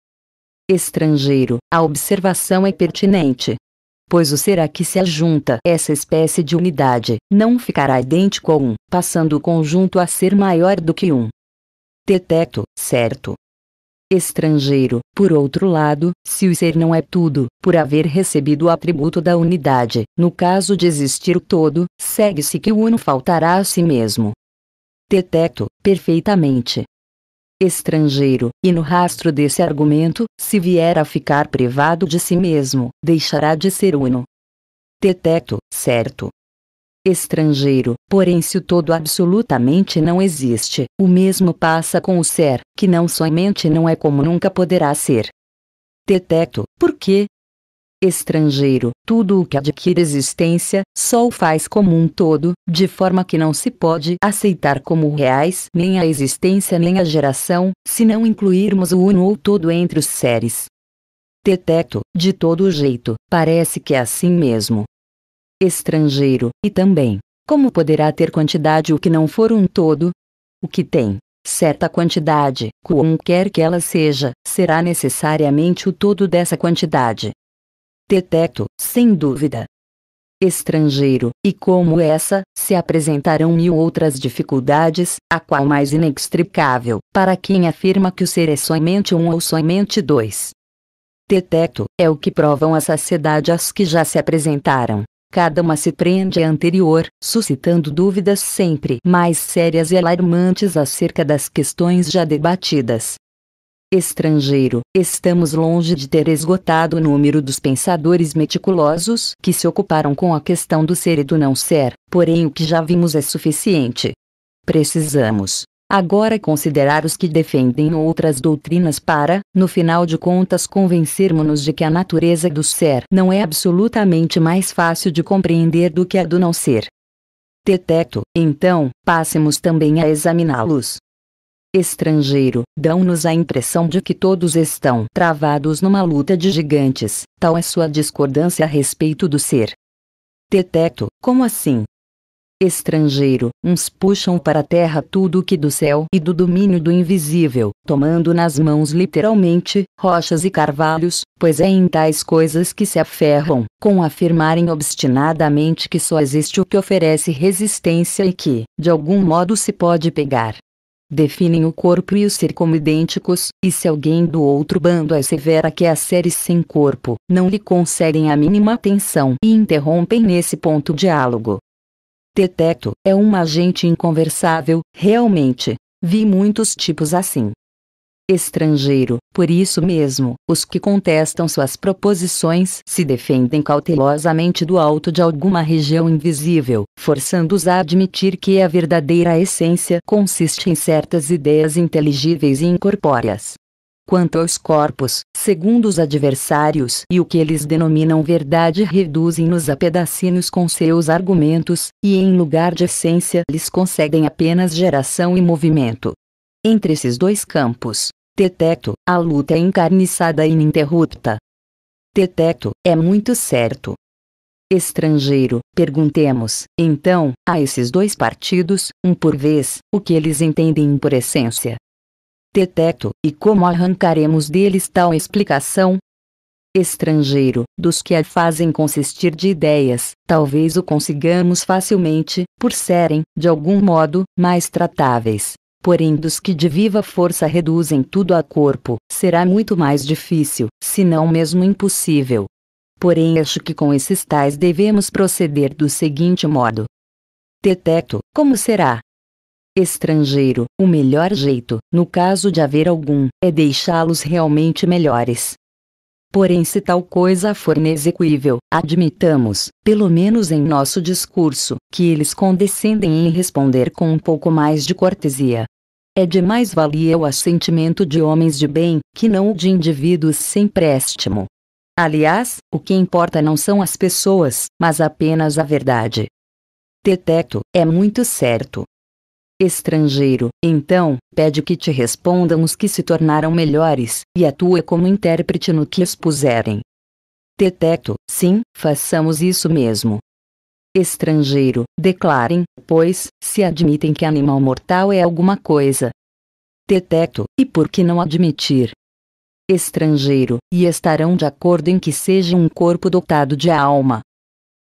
A: Estrangeiro, a observação é pertinente. Pois o ser a que se ajunta essa espécie de unidade, não ficará idêntico a um, passando o conjunto a ser maior do que um. Detecto, certo, Estrangeiro, por outro lado, se o ser não é tudo, por haver recebido o atributo da unidade, no caso de existir o todo, segue-se que o uno faltará a si mesmo. Teteto, perfeitamente. Estrangeiro, e no rastro desse argumento, se vier a ficar privado de si mesmo, deixará de ser uno. Teteto, certo, estrangeiro. Porém, se o todo absolutamente não existe, o mesmo passa com o ser, que não somente não é como nunca poderá ser. por quê? estrangeiro, tudo o que adquire existência, só o faz como um todo, de forma que não se pode aceitar como reais nem a existência nem a geração, se não incluirmos o uno ou todo entre os seres. Teteto, de todo jeito, parece que é assim mesmo estrangeiro, e também, como poderá ter quantidade o que não for um todo? O que tem certa quantidade, quer que ela seja, será necessariamente o todo dessa quantidade. Teteto, sem dúvida. Estrangeiro, e como essa, se apresentarão mil outras dificuldades, a qual mais inextricável, para quem afirma que o ser é somente um ou somente dois. Teteto, é o que provam a saciedade as que já se apresentaram cada uma se prende à anterior, suscitando dúvidas sempre mais sérias e alarmantes acerca das questões já debatidas. Estrangeiro, estamos longe de ter esgotado o número dos pensadores meticulosos que se ocuparam com a questão do ser e do não ser, porém o que já vimos é suficiente. Precisamos, Agora considerar os que defendem outras doutrinas para, no final de contas, convencermos-nos de que a natureza do ser não é absolutamente mais fácil de compreender do que a do não ser. Detecto, então, passemos também a examiná-los. Estrangeiro, dão-nos a impressão de que todos estão travados numa luta de gigantes, tal é sua discordância a respeito do ser. Detecto, como assim? estrangeiro. Uns puxam para a terra tudo o que do céu e do domínio do invisível, tomando nas mãos literalmente rochas e carvalhos, pois é em tais coisas que se aferram, com afirmarem obstinadamente que só existe o que oferece resistência e que, de algum modo, se pode pegar definem o corpo e o ser como idênticos, e se alguém do outro bando assevera que é a série sem corpo, não lhe concedem a mínima atenção e interrompem nesse ponto o diálogo. Teteto é um agente inconversável, realmente. Vi muitos tipos assim. Estrangeiro, por isso mesmo, os que contestam suas proposições se defendem cautelosamente do alto de alguma região invisível, forçando-os a admitir que a verdadeira essência consiste em certas ideias inteligíveis e incorpóreas. Quanto aos corpos, segundo os adversários e o que eles denominam verdade, reduzem-nos a pedacinhos com seus argumentos, e em lugar de essência lhes concedem apenas geração e movimento. Entre esses dois campos, Teteto, a luta é encarniçada e ininterrupta. Teteto, é muito certo. Estrangeiro, perguntemos, então, a esses dois partidos, um por vez, o que eles entendem por essência. Teteto, e como arrancaremos deles tal explicação? Estrangeiro, dos que a fazem consistir de ideias, talvez o consigamos facilmente, por serem, de algum modo, mais tratáveis. Porém, dos que de viva força reduzem tudo a corpo, será muito mais difícil, se não mesmo impossível. Porém, acho que com esses tais devemos proceder do seguinte modo: Teteto, como será? estrangeiro. O melhor jeito, no caso de haver algum, é deixá-los realmente melhores. Porém, se tal coisa for inexequível, admitamos, pelo menos em nosso discurso, que eles condescendem em responder com um pouco mais de cortesia. É de mais valia o assentimento de homens de bem, que não o de indivíduos sem préstimo. Aliás, o que importa não são as pessoas, mas apenas a verdade. Teteto, é muito certo, estrangeiro. Então, pede que te respondam os que se tornaram melhores, e atua como intérprete no que expuserem. Teteto, sim, façamos isso mesmo. Estrangeiro, declarem, pois, se admitem que animal mortal é alguma coisa. Teteto, e por que não admitir? Estrangeiro, e estarão de acordo em que seja um corpo dotado de alma.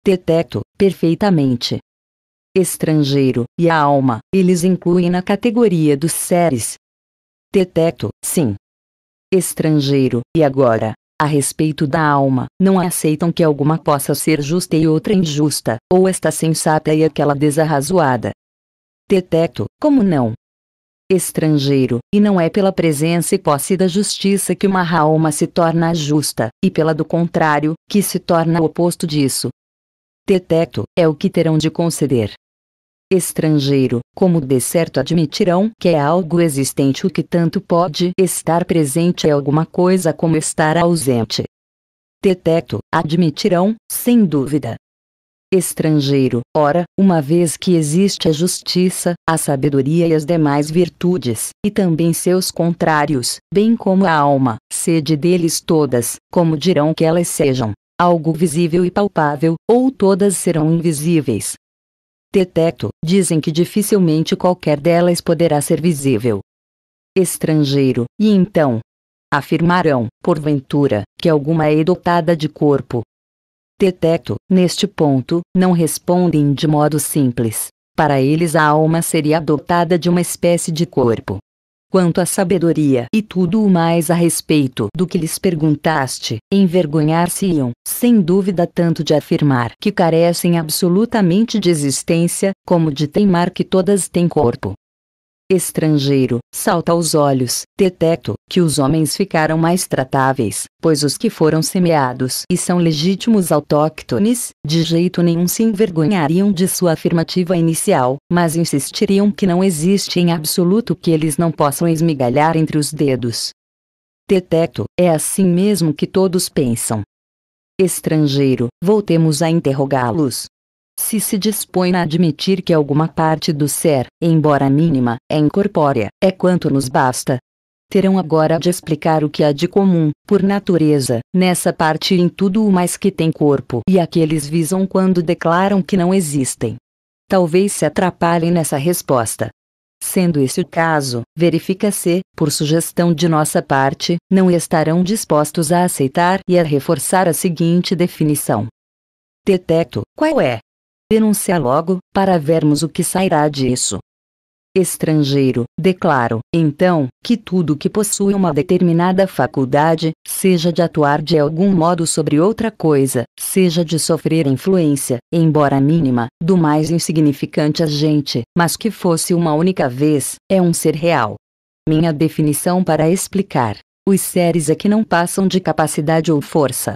A: Teteto, perfeitamente estrangeiro e a alma, eles incluem na categoria dos seres. Teteto, sim. Estrangeiro, e agora, a respeito da alma, não aceitam que alguma possa ser justa e outra injusta, ou esta sensata e aquela desarrazoada. Teteto, como não? Estrangeiro, e não é pela presença e posse da justiça que uma alma se torna justa, e pela do contrário, que se torna o oposto disso, Teteto, é o que terão de conceder. Estrangeiro, como de certo admitirão que é algo existente o que tanto pode estar presente é alguma coisa como estar ausente. Teteto, admitirão, sem dúvida, estrangeiro. Ora, uma vez que existe a justiça, a sabedoria e as demais virtudes, e também seus contrários, bem como a alma, sede deles todas, como dirão que elas sejam algo visível e palpável, ou todas serão invisíveis. Teteto dizem que dificilmente qualquer delas poderá ser visível. Estrangeiro, e então? Afirmarão, porventura, que alguma é dotada de corpo. Detecto, neste ponto, não respondem de modo simples. Para eles a alma seria dotada de uma espécie de corpo, quanto à sabedoria e tudo o mais a respeito do que lhes perguntaste, envergonhar-se-iam, sem dúvida tanto de afirmar que carecem absolutamente de existência, como de teimar que todas têm corpo, estrangeiro, salta aos olhos, Deteto, que os homens ficaram mais tratáveis, pois os que foram semeados e são legítimos autóctones, de jeito nenhum se envergonhariam de sua afirmativa inicial, mas insistiriam que não existe em absoluto que eles não possam esmigalhar entre os dedos. Deteto, é assim mesmo que todos pensam. Estrangeiro, voltemos a interrogá-los, se se dispõe a admitir que alguma parte do ser, embora mínima, é incorpórea, é quanto nos basta. Terão agora de explicar o que há de comum, por natureza, nessa parte e em tudo o mais que tem corpo e a que eles visam quando declaram que não existem. Talvez se atrapalhem nessa resposta. Sendo esse o caso, verifica-se, por sugestão de nossa parte, não estarão dispostos a aceitar e a reforçar a seguinte definição. Deteto, qual é, Denuncia logo, para vermos o que sairá disso. Estrangeiro, declaro, então, que tudo que possui uma determinada faculdade, seja de atuar de algum modo sobre outra coisa, seja de sofrer influência, embora mínima, do mais insignificante agente, mas que fosse uma única vez, é um ser real. Minha definição para explicar: os seres é que não passam de capacidade ou força,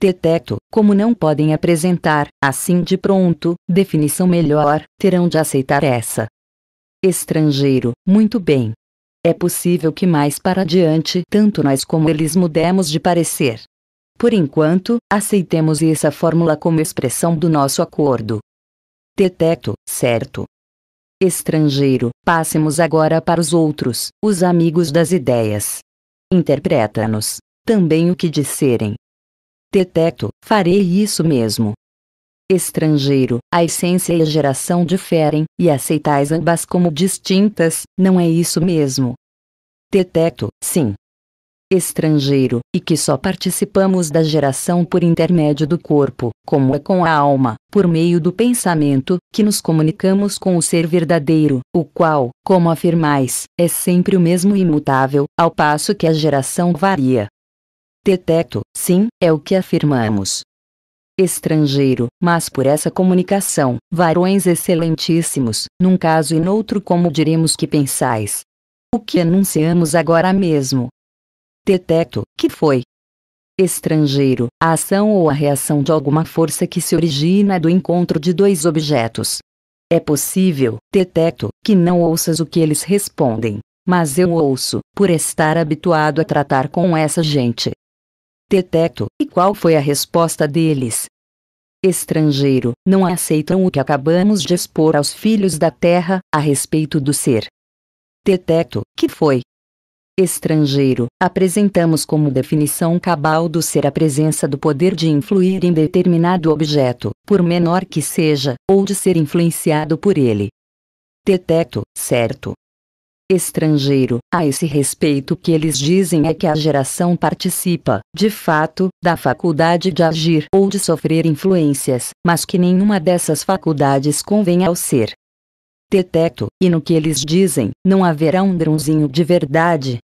A: Detecto, como não podem apresentar, assim de pronto, definição melhor, terão de aceitar essa. Estrangeiro, muito bem. É possível que mais para adiante, tanto nós como eles mudemos de parecer. Por enquanto, aceitemos essa fórmula como expressão do nosso acordo. Detecto, certo. Estrangeiro, passemos agora para os outros, os amigos das ideias. Interpreta-nos, também o que disserem, Teteto, farei isso mesmo. Estrangeiro, a essência e a geração diferem, e aceitais ambas como distintas, não é isso mesmo? Teteto, sim. Estrangeiro, e que só participamos da geração por intermédio do corpo, como é com a alma, por meio do pensamento, que nos comunicamos com o ser verdadeiro, o qual, como afirmais, é sempre o mesmo imutável, ao passo que a geração varia. Deteto, sim, é o que afirmamos. Estrangeiro, mas por essa comunicação, varões excelentíssimos, num caso e noutro como diremos que pensais. O que anunciamos agora mesmo? Deteto, que foi? Estrangeiro, a ação ou a reação de alguma força que se origina do encontro de dois objetos. É possível, Deteto, que não ouças o que eles respondem mas eu ouço, por estar habituado a tratar com essa gente. Teteto, e qual foi a resposta deles? Estrangeiro, não aceitam o que acabamos de expor aos filhos da terra, a respeito do ser. Teteto, que foi? Estrangeiro, apresentamos como definição cabal do ser a presença do poder de influir em determinado objeto, por menor que seja, ou de ser influenciado por ele. Teteto, certo, estrangeiro. A esse respeito o que eles dizem é que a geração participa, de fato, da faculdade de agir ou de sofrer influências, mas que nenhuma dessas faculdades convém ao ser. Teteto, e no que eles dizem, não haverá um drãozinho de verdade.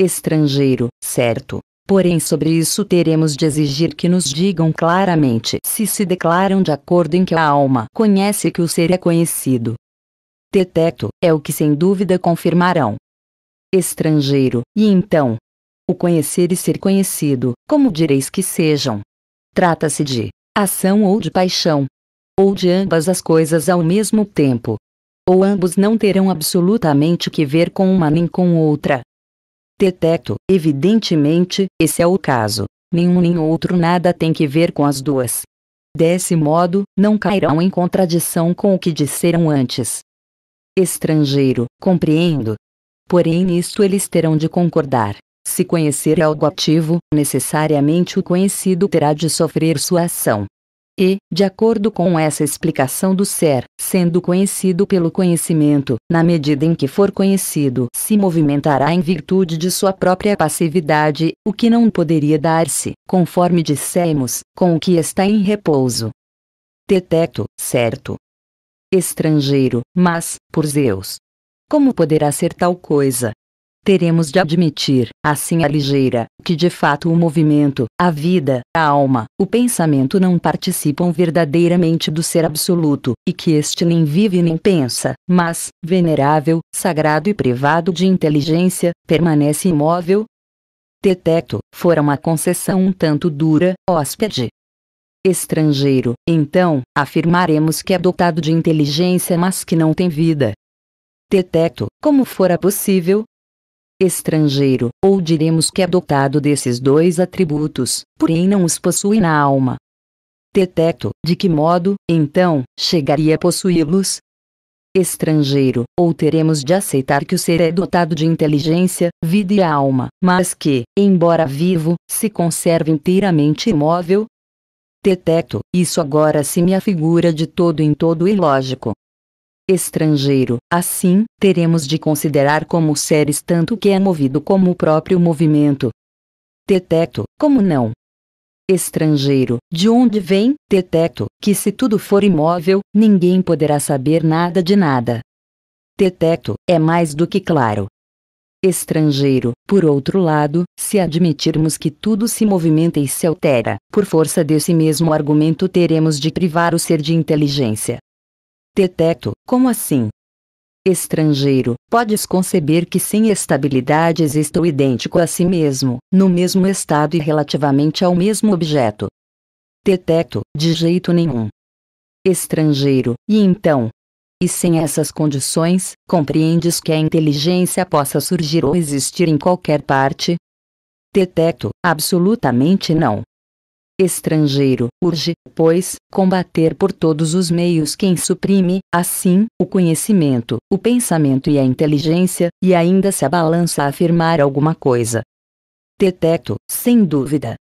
A: Estrangeiro, certo. Porém, sobre isso teremos de exigir que nos digam claramente se se declaram de acordo em que a alma conhece que o ser é conhecido, Detecto é o que sem dúvida confirmarão. Estrangeiro, e então? O conhecer e ser conhecido, como direis que sejam? Trata-se de ação ou de paixão, ou de ambas as coisas ao mesmo tempo. Ou ambos não terão absolutamente que ver com uma nem com outra. Detecto, evidentemente, esse é o caso. Nenhum nem outro nada tem que ver com as duas. Desse modo, não cairão em contradição com o que disseram antes estrangeiro, compreendo. Porém, nisto eles terão de concordar. Se conhecer algo ativo, necessariamente o conhecido terá de sofrer sua ação. E, de acordo com essa explicação do ser, sendo conhecido pelo conhecimento, na medida em que for conhecido, se movimentará em virtude de sua própria passividade, o que não poderia dar-se, conforme dissemos, com o que está em repouso. Deteto, certo, estrangeiro, mas, por Zeus. Como poderá ser tal coisa? Teremos de admitir, assim a ligeira, que de fato o movimento, a vida, a alma, o pensamento não participam verdadeiramente do ser absoluto, e que este nem vive nem pensa, mas, venerável, sagrado e privado de inteligência, permanece imóvel, Teteto, fora uma concessão um tanto dura, hóspede, estrangeiro, então, afirmaremos que é dotado de inteligência mas que não tem vida. Teteto, como fora possível? Estrangeiro, ou diremos que é dotado desses dois atributos, porém não os possui na alma. Teteto, de que modo, então, chegaria a possuí-los? Estrangeiro, ou teremos de aceitar que o ser é dotado de inteligência, vida e alma, mas que, embora vivo, se conserva inteiramente imóvel, Detecto, isso agora se me afigura de todo em todo ilógico. Estrangeiro, assim, teremos de considerar como seres tanto que é movido como o próprio movimento. Detecto, como não? Estrangeiro, de onde vem? Detecto, que se tudo for imóvel, ninguém poderá saber nada de nada. Detecto, é mais do que claro estrangeiro. Por outro lado, se admitirmos que tudo se movimenta e se altera, por força desse mesmo argumento teremos de privar o ser de inteligência. Teteto, como assim? Estrangeiro, podes conceber que sem estabilidade exista o idêntico a si mesmo, no mesmo estado e relativamente ao mesmo objeto. Teteto, de jeito nenhum. Estrangeiro, e então, e sem essas condições, compreendes que a inteligência possa surgir ou existir em qualquer parte? Teteto, absolutamente não. Estrangeiro, urge, pois, combater por todos os meios quem suprime, assim, o conhecimento, o pensamento e a inteligência, e ainda se abalança a afirmar alguma coisa. Teteto, sem dúvida.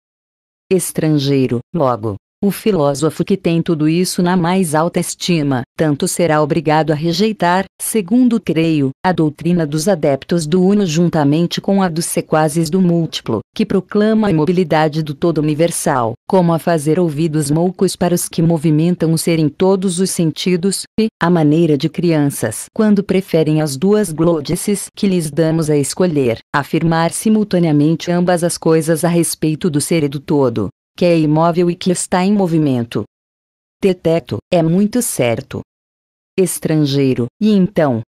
A: Estrangeiro, logo, o filósofo que tem tudo isso na mais alta estima, tanto será obrigado a rejeitar, segundo creio, a doutrina dos adeptos do Uno juntamente com a dos sequazes do Múltiplo, que proclama a imobilidade do todo universal, como a fazer ouvidos moucos para os que movimentam o ser em todos os sentidos, e, a maneira de crianças, quando preferem as duas glódices que lhes damos a escolher, afirmar simultaneamente ambas as coisas a respeito do ser e do todo, que é imóvel e que está em movimento. Teteto, é muito certo. Estrangeiro, e então?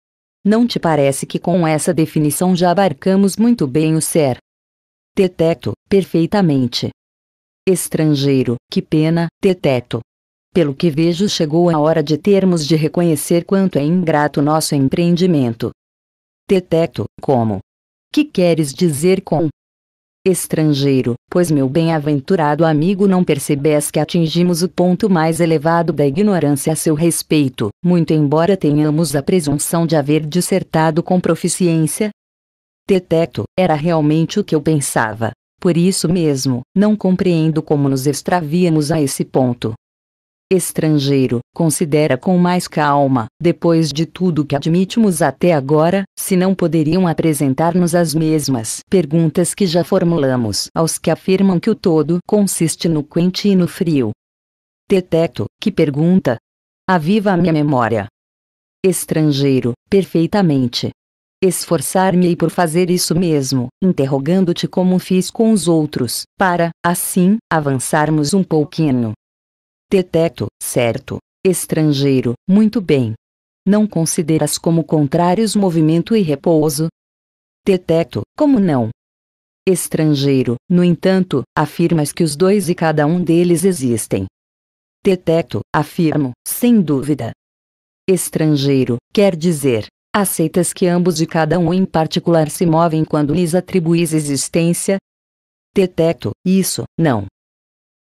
A: Não te parece que com essa definição já abarcamos muito bem o ser? Teteto, perfeitamente. Estrangeiro, que pena, detecto. Pelo que vejo, chegou a hora de termos de reconhecer quanto é ingrato nosso empreendimento. Teteto, como? Que queres dizer com Estrangeiro, pois meu bem-aventurado amigo não percebes que atingimos o ponto mais elevado da ignorância a seu respeito, muito embora tenhamos a presunção de haver dissertado com proficiência? Teteto, era realmente o que eu pensava. Por isso mesmo, não compreendo como nos extravíamos a esse ponto estrangeiro, considera com mais calma, depois de tudo que admitimos até agora, se não poderiam apresentar-nos as mesmas perguntas que já formulamos aos que afirmam que o todo consiste no quente e no frio. Teteto, que pergunta? Aviva a minha memória. Estrangeiro, perfeitamente. esforçar me e por fazer isso mesmo, interrogando-te como fiz com os outros, para, assim, avançarmos um pouquinho. Deteto, certo, estrangeiro, muito bem. Não consideras como contrários movimento e repouso? Deteto, como não? Estrangeiro, no entanto, afirmas que os dois e cada um deles existem. Deteto, afirmo, sem dúvida. Estrangeiro, quer dizer, aceitas que ambos e cada um em particular se movem quando lhes atribuis existência? Deteto, isso, não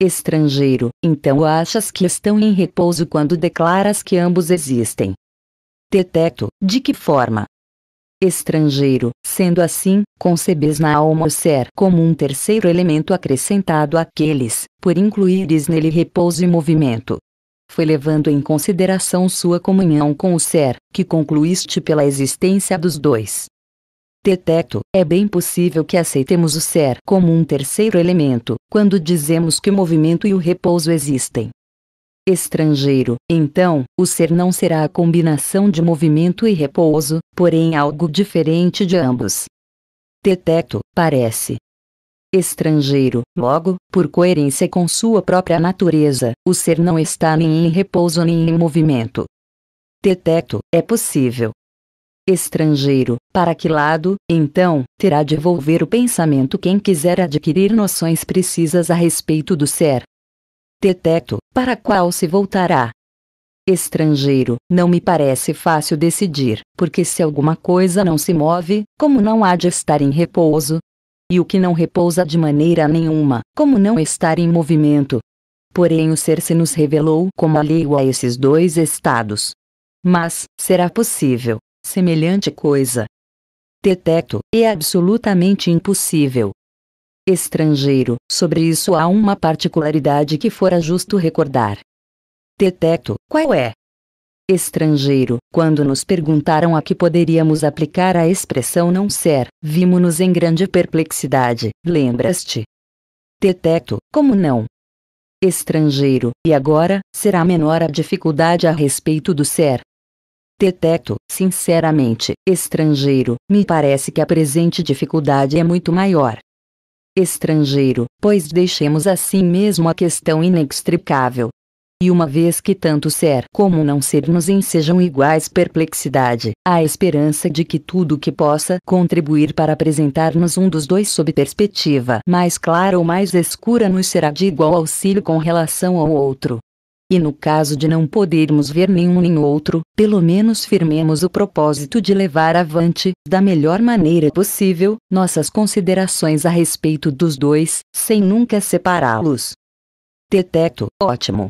A: estrangeiro, então achas que estão em repouso quando declaras que ambos existem. Detecto, de que forma? Estrangeiro, sendo assim, concebes na alma o ser como um terceiro elemento acrescentado àqueles, por incluires nele repouso e movimento. Foi levando em consideração sua comunhão com o ser, que concluíste pela existência dos dois. Teteto, é bem possível que aceitemos o ser como um terceiro elemento, quando dizemos que o movimento e o repouso existem. Estrangeiro, então, o ser não será a combinação de movimento e repouso, porém algo diferente de ambos. Teteto, parece, estrangeiro. Logo, por coerência com sua própria natureza, o ser não está nem em repouso nem em movimento. Teteto, é possível, estrangeiro, para que lado, então, terá de volver o pensamento quem quiser adquirir noções precisas a respeito do ser. Teteto, para qual se voltará? Estrangeiro, não me parece fácil decidir, porque se alguma coisa não se move, como não há de estar em repouso? E o que não repousa de maneira nenhuma, como não estar em movimento? Porém, o ser se nos revelou como alheio a esses dois estados. Mas, será possível, semelhante coisa. Detecto, é absolutamente impossível. Estrangeiro, sobre isso há uma particularidade que fora justo recordar. Detecto, qual é? Estrangeiro, quando nos perguntaram a que poderíamos aplicar a expressão não ser, vimos-nos em grande perplexidade, lembras-te? Detecto, como não? Estrangeiro, e agora, será menor a dificuldade a respeito do ser, Detecto, sinceramente, estrangeiro, me parece que a presente dificuldade é muito maior. Estrangeiro, pois deixemos assim mesmo a questão inextricável. E uma vez que tanto ser como não ser nos ensejam iguais perplexidade, a esperança de que tudo que possa contribuir para apresentar-nos um dos dois sob perspectiva mais clara ou mais escura nos será de igual auxílio com relação ao outro. E no caso de não podermos ver nenhum nem outro, pelo menos firmemos o propósito de levar avante, da melhor maneira possível, nossas considerações a respeito dos dois, sem nunca separá-los. Teteto, ótimo.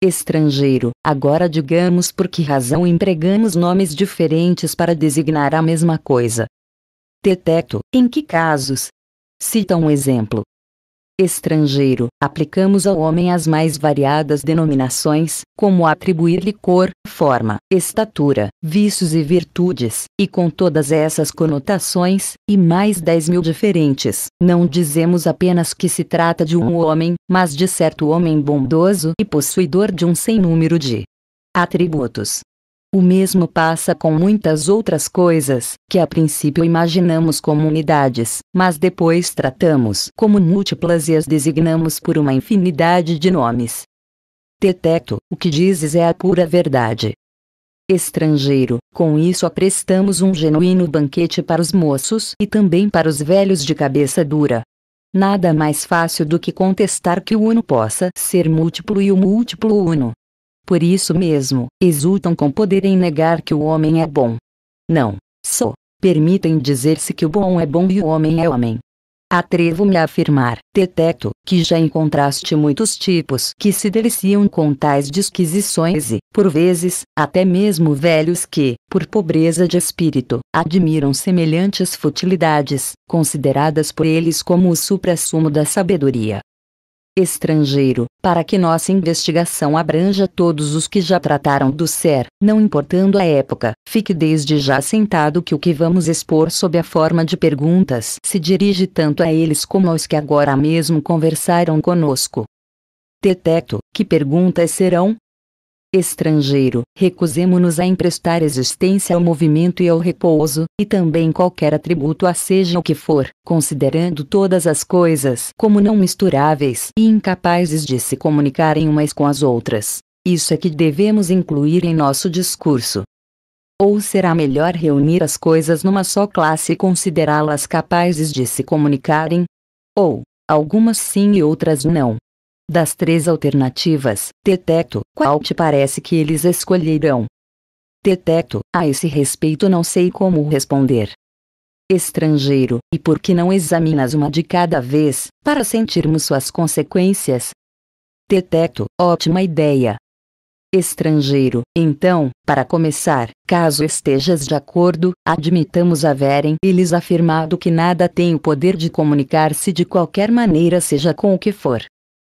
A: Estrangeiro, agora digamos por que razão empregamos nomes diferentes para designar a mesma coisa. Teteto, em que casos? Cita um exemplo estrangeiro, aplicamos ao homem as mais variadas denominações, como atribuir-lhe cor, forma, estatura, vícios e virtudes, e com todas essas conotações, e mais dez mil diferentes, não dizemos apenas que se trata de um homem, mas de certo homem bondoso e possuidor de um sem número de atributos, o mesmo passa com muitas outras coisas, que a princípio imaginamos como unidades, mas depois tratamos como múltiplas e as designamos por uma infinidade de nomes. Teteto, o que dizes é a pura verdade. Estrangeiro, com isso aprestamos um genuíno banquete para os moços e também para os velhos de cabeça dura. Nada mais fácil do que contestar que o uno possa ser múltiplo e o múltiplo uno. Por isso mesmo, exultam com poder em negar que o homem é bom. Não, só, permitem dizer-se que o bom é bom e o homem é homem. Atrevo-me a afirmar, Teteto, que já encontraste muitos tipos que se deliciam com tais disquisições e, por vezes, até mesmo velhos que, por pobreza de espírito, admiram semelhantes futilidades, consideradas por eles como o suprassumo da sabedoria estrangeiro, para que nossa investigação abranja todos os que já trataram do ser, não importando a época. Fique desde já assentado que o que vamos expor sob a forma de perguntas se dirige tanto a eles como aos que agora mesmo conversaram conosco. Deteto, que perguntas serão? estrangeiro, recusemo-nos a emprestar existência ao movimento e ao repouso, e também qualquer atributo a seja o que for, considerando todas as coisas como não misturáveis e incapazes de se comunicarem umas com as outras. Isso é que devemos incluir em nosso discurso. Ou será melhor reunir as coisas numa só classe e considerá-las capazes de se comunicarem? Ou, algumas sim e outras não das três alternativas, Teteto, qual te parece que eles escolherão? Teteto, a esse respeito não sei como responder. Estrangeiro, e por que não examinas uma de cada vez, para sentirmos suas consequências? Teteto, ótima ideia, estrangeiro. Então, para começar, caso estejas de acordo, admitamos haverem eles afirmado que nada tem o poder de comunicar-se de qualquer maneira, seja com o que for.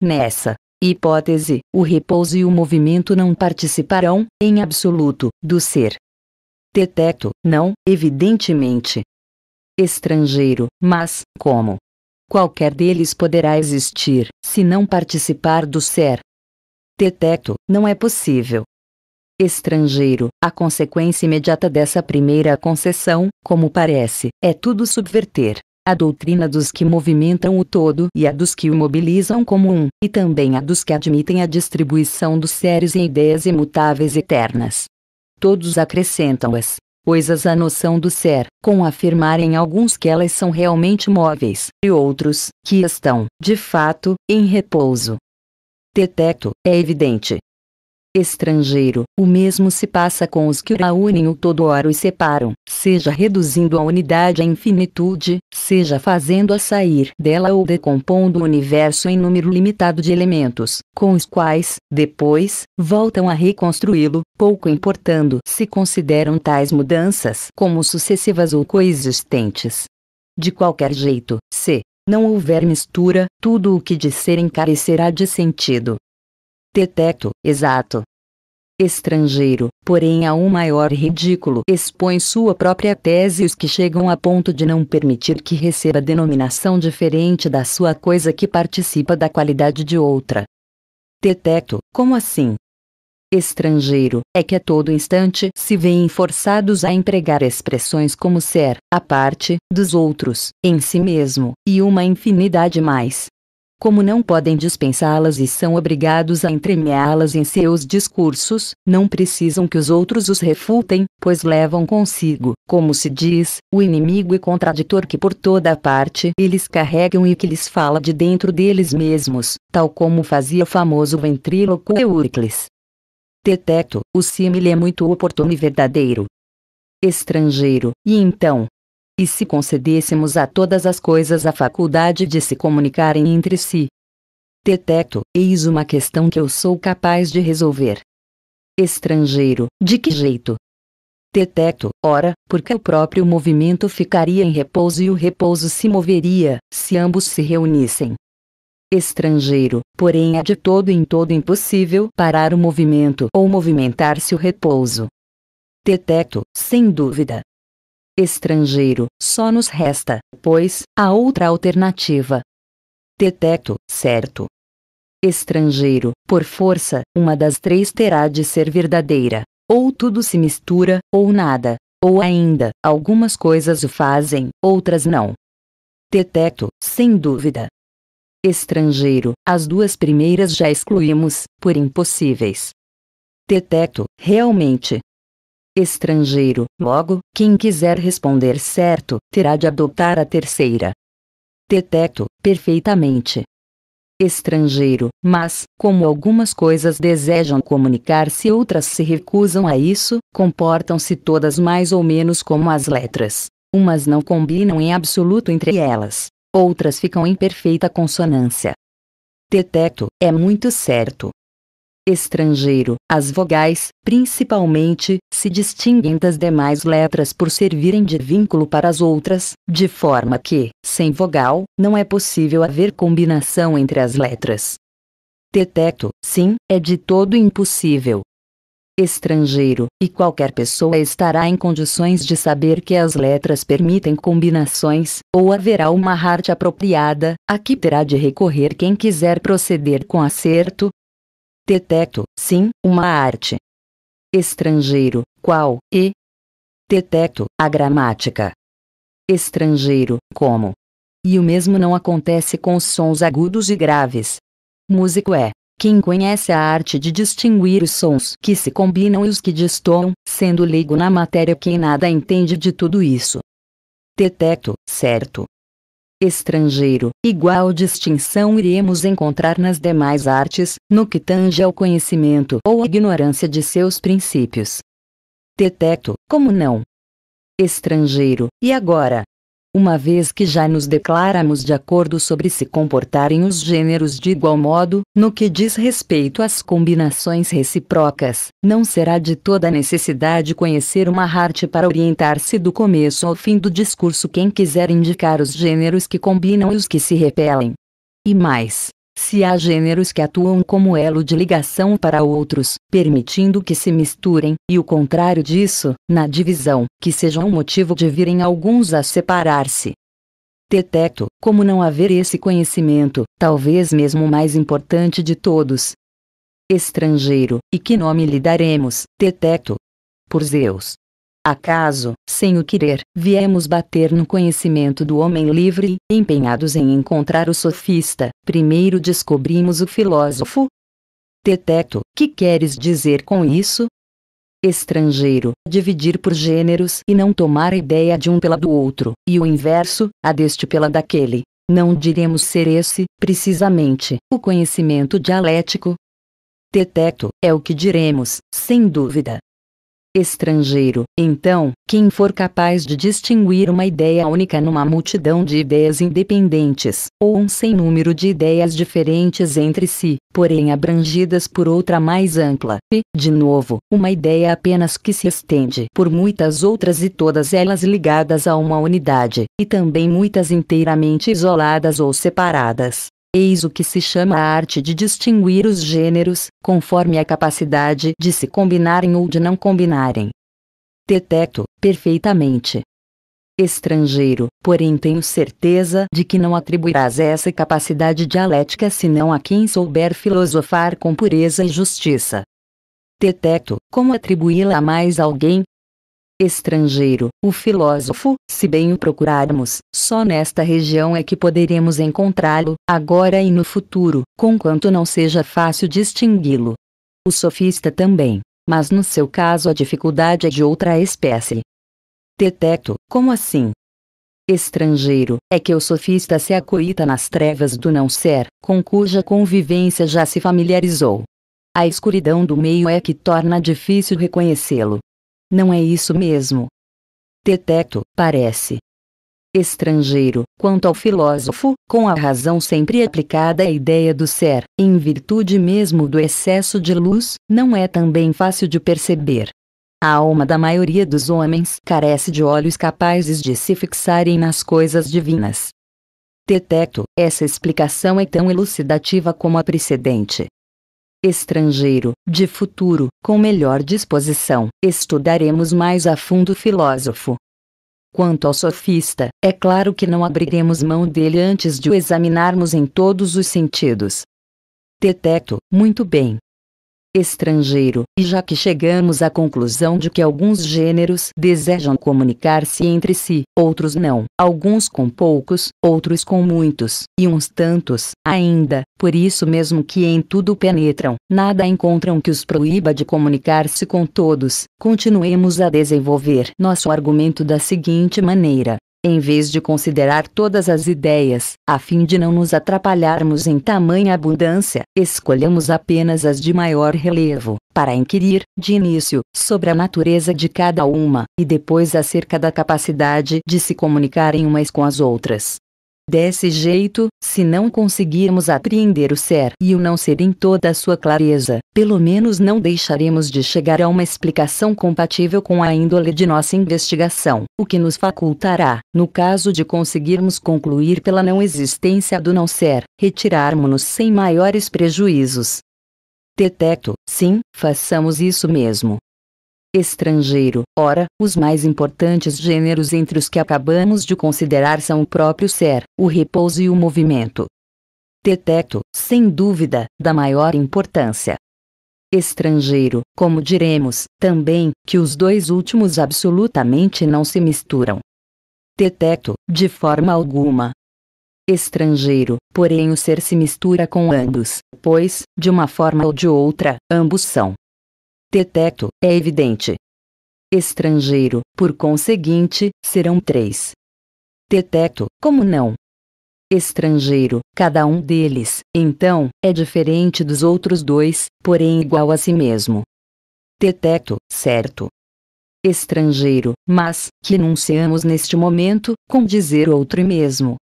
A: Nessa hipótese, o repouso e o movimento não participarão, em absoluto, do ser. Teteto, não, evidentemente. Estrangeiro, mas, como? Qualquer deles poderá existir, se não participar do ser. Teteto, não é possível. Estrangeiro, a consequência imediata dessa primeira concessão, como parece, é tudo subverter a doutrina dos que movimentam o todo e a dos que o mobilizam como um, e também a dos que admitem a distribuição dos seres em ideias imutáveis eternas. Todos acrescentam-as, coisas à noção do ser, com afirmarem alguns que elas são realmente móveis, e outros, que estão, de fato, em repouso. Teteto, é evidente, estrangeiro. O mesmo se passa com os que a unem ou todo ora e separam, seja reduzindo a unidade à infinitude, seja fazendo-a sair dela ou decompondo o universo em número limitado de elementos, com os quais, depois, voltam a reconstruí-lo, pouco importando se consideram tais mudanças como sucessivas ou coexistentes. De qualquer jeito, se não houver mistura, tudo o que disser encarecerá de sentido. Teteto, exato. Estrangeiro, porém a um maior ridículo, expõe sua própria tese os que chegam a ponto de não permitir que receba denominação diferente da sua coisa que participa da qualidade de outra. Teteto, como assim? Estrangeiro, é que a todo instante se veem forçados a empregar expressões como ser, a parte, dos outros, em si mesmo, e uma infinidade mais, como não podem dispensá-las e são obrigados a entremeá-las em seus discursos, não precisam que os outros os refutem, pois levam consigo, como se diz, o inimigo e contraditor que por toda parte eles carregam e que lhes fala de dentro deles mesmos, tal como fazia o famoso ventríloco Eurícles. Teteto, o símile é muito oportuno e verdadeiro. Estrangeiro, e então, e se concedêssemos a todas as coisas a faculdade de se comunicarem entre si? Teteto, eis uma questão que eu sou capaz de resolver. Estrangeiro, de que jeito? Teteto, ora, porque o próprio movimento ficaria em repouso e o repouso se moveria, se ambos se reunissem. Estrangeiro, porém é de todo em todo impossível parar o movimento ou movimentar-se o repouso. Teteto, sem dúvida, estrangeiro. Só nos resta, pois, a outra alternativa. Teteto, certo. Estrangeiro, por força, uma das três terá de ser verdadeira. Ou tudo se mistura, ou nada. Ou ainda, algumas coisas o fazem, outras não. Teteto, sem dúvida. Estrangeiro, as duas primeiras já excluímos, por impossíveis. Teteto, realmente, estrangeiro. Logo, quem quiser responder certo, terá de adotar a terceira. Teteto, perfeitamente. Estrangeiro, mas, como algumas coisas desejam comunicar-se e outras se recusam a isso, comportam-se todas mais ou menos como as letras. Umas não combinam em absoluto entre elas, outras ficam em perfeita consonância. Teteto, é muito certo estrangeiro. As vogais, principalmente, se distinguem das demais letras por servirem de vínculo para as outras, de forma que, sem vogal, não é possível haver combinação entre as letras. Teteto, sim, é de todo impossível estrangeiro, e qualquer pessoa estará em condições de saber que as letras permitem combinações, ou haverá uma arte apropriada, a que terá de recorrer quem quiser proceder com acerto, Teteto, sim, uma arte. Estrangeiro, qual, e? Teteto, a gramática. Estrangeiro, como. E o mesmo não acontece com os sons agudos e graves. Músico é quem conhece a arte de distinguir os sons que se combinam e os que destoam, sendo leigo na matéria quem nada entende de tudo isso. Teteto, certo, estrangeiro. Igual distinção iremos encontrar nas demais artes, no que tange ao conhecimento ou à ignorância de seus princípios. Teteto, como não? Estrangeiro, e agora? uma vez que já nos declaramos de acordo sobre se comportarem os gêneros de igual modo, no que diz respeito às combinações recíprocas, não será de toda necessidade conhecer uma arte para orientar-se do começo ao fim do discurso quem quiser indicar os gêneros que combinam e os que se repelem. E mais, se há gêneros que atuam como elo de ligação para outros, permitindo que se misturem, e o contrário disso, na divisão, que seja um motivo de virem alguns a separar-se. Teteto, como não haver esse conhecimento, talvez mesmo o mais importante de todos. Estrangeiro, e que nome lhe daremos, Teteto? Por Zeus, Acaso, sem o querer, viemos bater no conhecimento do homem livre, empenhados em encontrar o sofista, primeiro descobrimos o filósofo? Teteto, que queres dizer com isso? Estrangeiro, dividir por gêneros e não tomar a ideia de um pela do outro, e o inverso, a deste pela daquele. Não diremos ser esse, precisamente, o conhecimento dialético? Teteto, é o que diremos, sem dúvida, estrangeiro. Então, quem for capaz de distinguir uma ideia única numa multidão de ideias independentes, ou um sem número de ideias diferentes entre si, porém abrangidas por outra mais ampla, e, de novo, uma ideia apenas que se estende por muitas outras e todas elas ligadas a uma unidade, e também muitas inteiramente isoladas ou separadas, Eis o que se chama a arte de distinguir os gêneros, conforme a capacidade de se combinarem ou de não combinarem. Teteto, perfeitamente. Estrangeiro, porém tenho certeza de que não atribuirás essa capacidade dialética senão a quem souber filosofar com pureza e justiça. Teteto, como atribuí-la a mais alguém, estrangeiro. O filósofo, se bem o procurarmos, só nesta região é que poderemos encontrá-lo, agora e no futuro, conquanto não seja fácil distingui-lo. O sofista também, mas no seu caso a dificuldade é de outra espécie. Teteto, como assim? Estrangeiro, é que o sofista se acoita nas trevas do não ser, com cuja convivência já se familiarizou. A escuridão do meio é que torna difícil reconhecê-lo. Não é isso mesmo. Teteto, parece. Estrangeiro, quanto ao filósofo, com a razão sempre aplicada à ideia do ser, em virtude mesmo do excesso de luz, não é também fácil de perceber. A alma da maioria dos homens carece de olhos capazes de se fixarem nas coisas divinas. Teteto, essa explicação é tão elucidativa como a precedente estrangeiro, de futuro, com melhor disposição, estudaremos mais a fundo o filósofo. Quanto ao sofista, é claro que não abriremos mão dele antes de o examinarmos em todos os sentidos. Detecto, muito bem, estrangeiro. E já que chegamos à conclusão de que alguns gêneros desejam comunicar-se entre si, outros não, alguns com poucos, outros com muitos, e uns tantos ainda, por isso mesmo que em tudo penetram, nada encontram que os proíba de comunicar-se com todos. Continuemos a desenvolver nosso argumento da seguinte maneira: em vez de considerar todas as ideias, a fim de não nos atrapalharmos em tamanha abundância, escolhamos apenas as de maior relevo, para inquirir, de início, sobre a natureza de cada uma, e depois acerca da capacidade de se comunicarem umas com as outras. Desse jeito, se não conseguirmos apreender o ser e o não ser em toda a sua clareza, pelo menos não deixaremos de chegar a uma explicação compatível com a índole de nossa investigação, o que nos facultará, no caso de conseguirmos concluir pela não existência do não ser, retirarmos-nos sem maiores prejuízos. Deteto, sim, façamos isso mesmo estrangeiro. Ora, os mais importantes gêneros entre os que acabamos de considerar são o próprio ser, o repouso e o movimento. Teteto, sem dúvida, da maior importância. Estrangeiro, como diremos, também, que os dois últimos absolutamente não se misturam. Teteto, de forma alguma, estrangeiro, porém o ser se mistura com ambos, pois, de uma forma ou de outra, ambos são. Teteto, é evidente. Estrangeiro, por conseguinte, serão três. Teteto, como não? Estrangeiro, cada um deles, então, é diferente dos outros dois, porém igual a si mesmo. Teteto, certo. Estrangeiro, mas, que enunciamos neste momento, com dizer outro mesmo.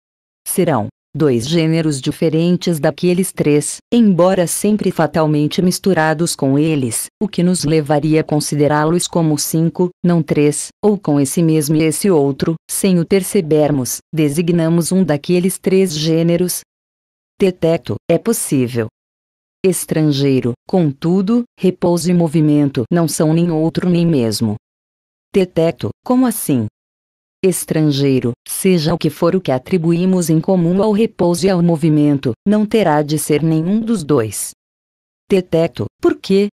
A: Serão dois gêneros diferentes daqueles três, embora sempre fatalmente misturados com eles, o que nos levaria a considerá-los como cinco, não três, ou com esse mesmo e esse outro, sem o percebermos, designamos um daqueles três gêneros. Teteto, é possível. Estrangeiro, contudo, repouso e movimento não são nem outro nem mesmo. Teteto, como assim? estrangeiro, seja o que for o que atribuímos em comum ao repouso e ao movimento, não terá de ser nenhum dos dois. Teteto, por quê?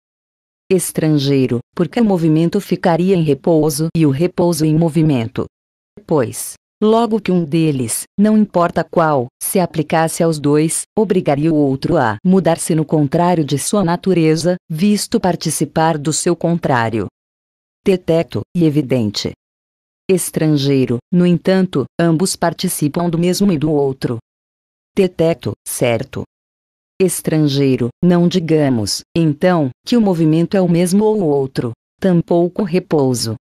A: Estrangeiro, porque o movimento ficaria em repouso e o repouso em movimento. Pois, logo que um deles, não importa qual, se aplicasse aos dois, obrigaria o outro a mudar-se no contrário de sua natureza, visto participar do seu contrário. Teteto, e evidente, estrangeiro. No entanto, ambos participam do mesmo e do outro. Teteto, certo. Estrangeiro, não digamos, então, que o movimento é o mesmo ou o outro. Tampouco repouso.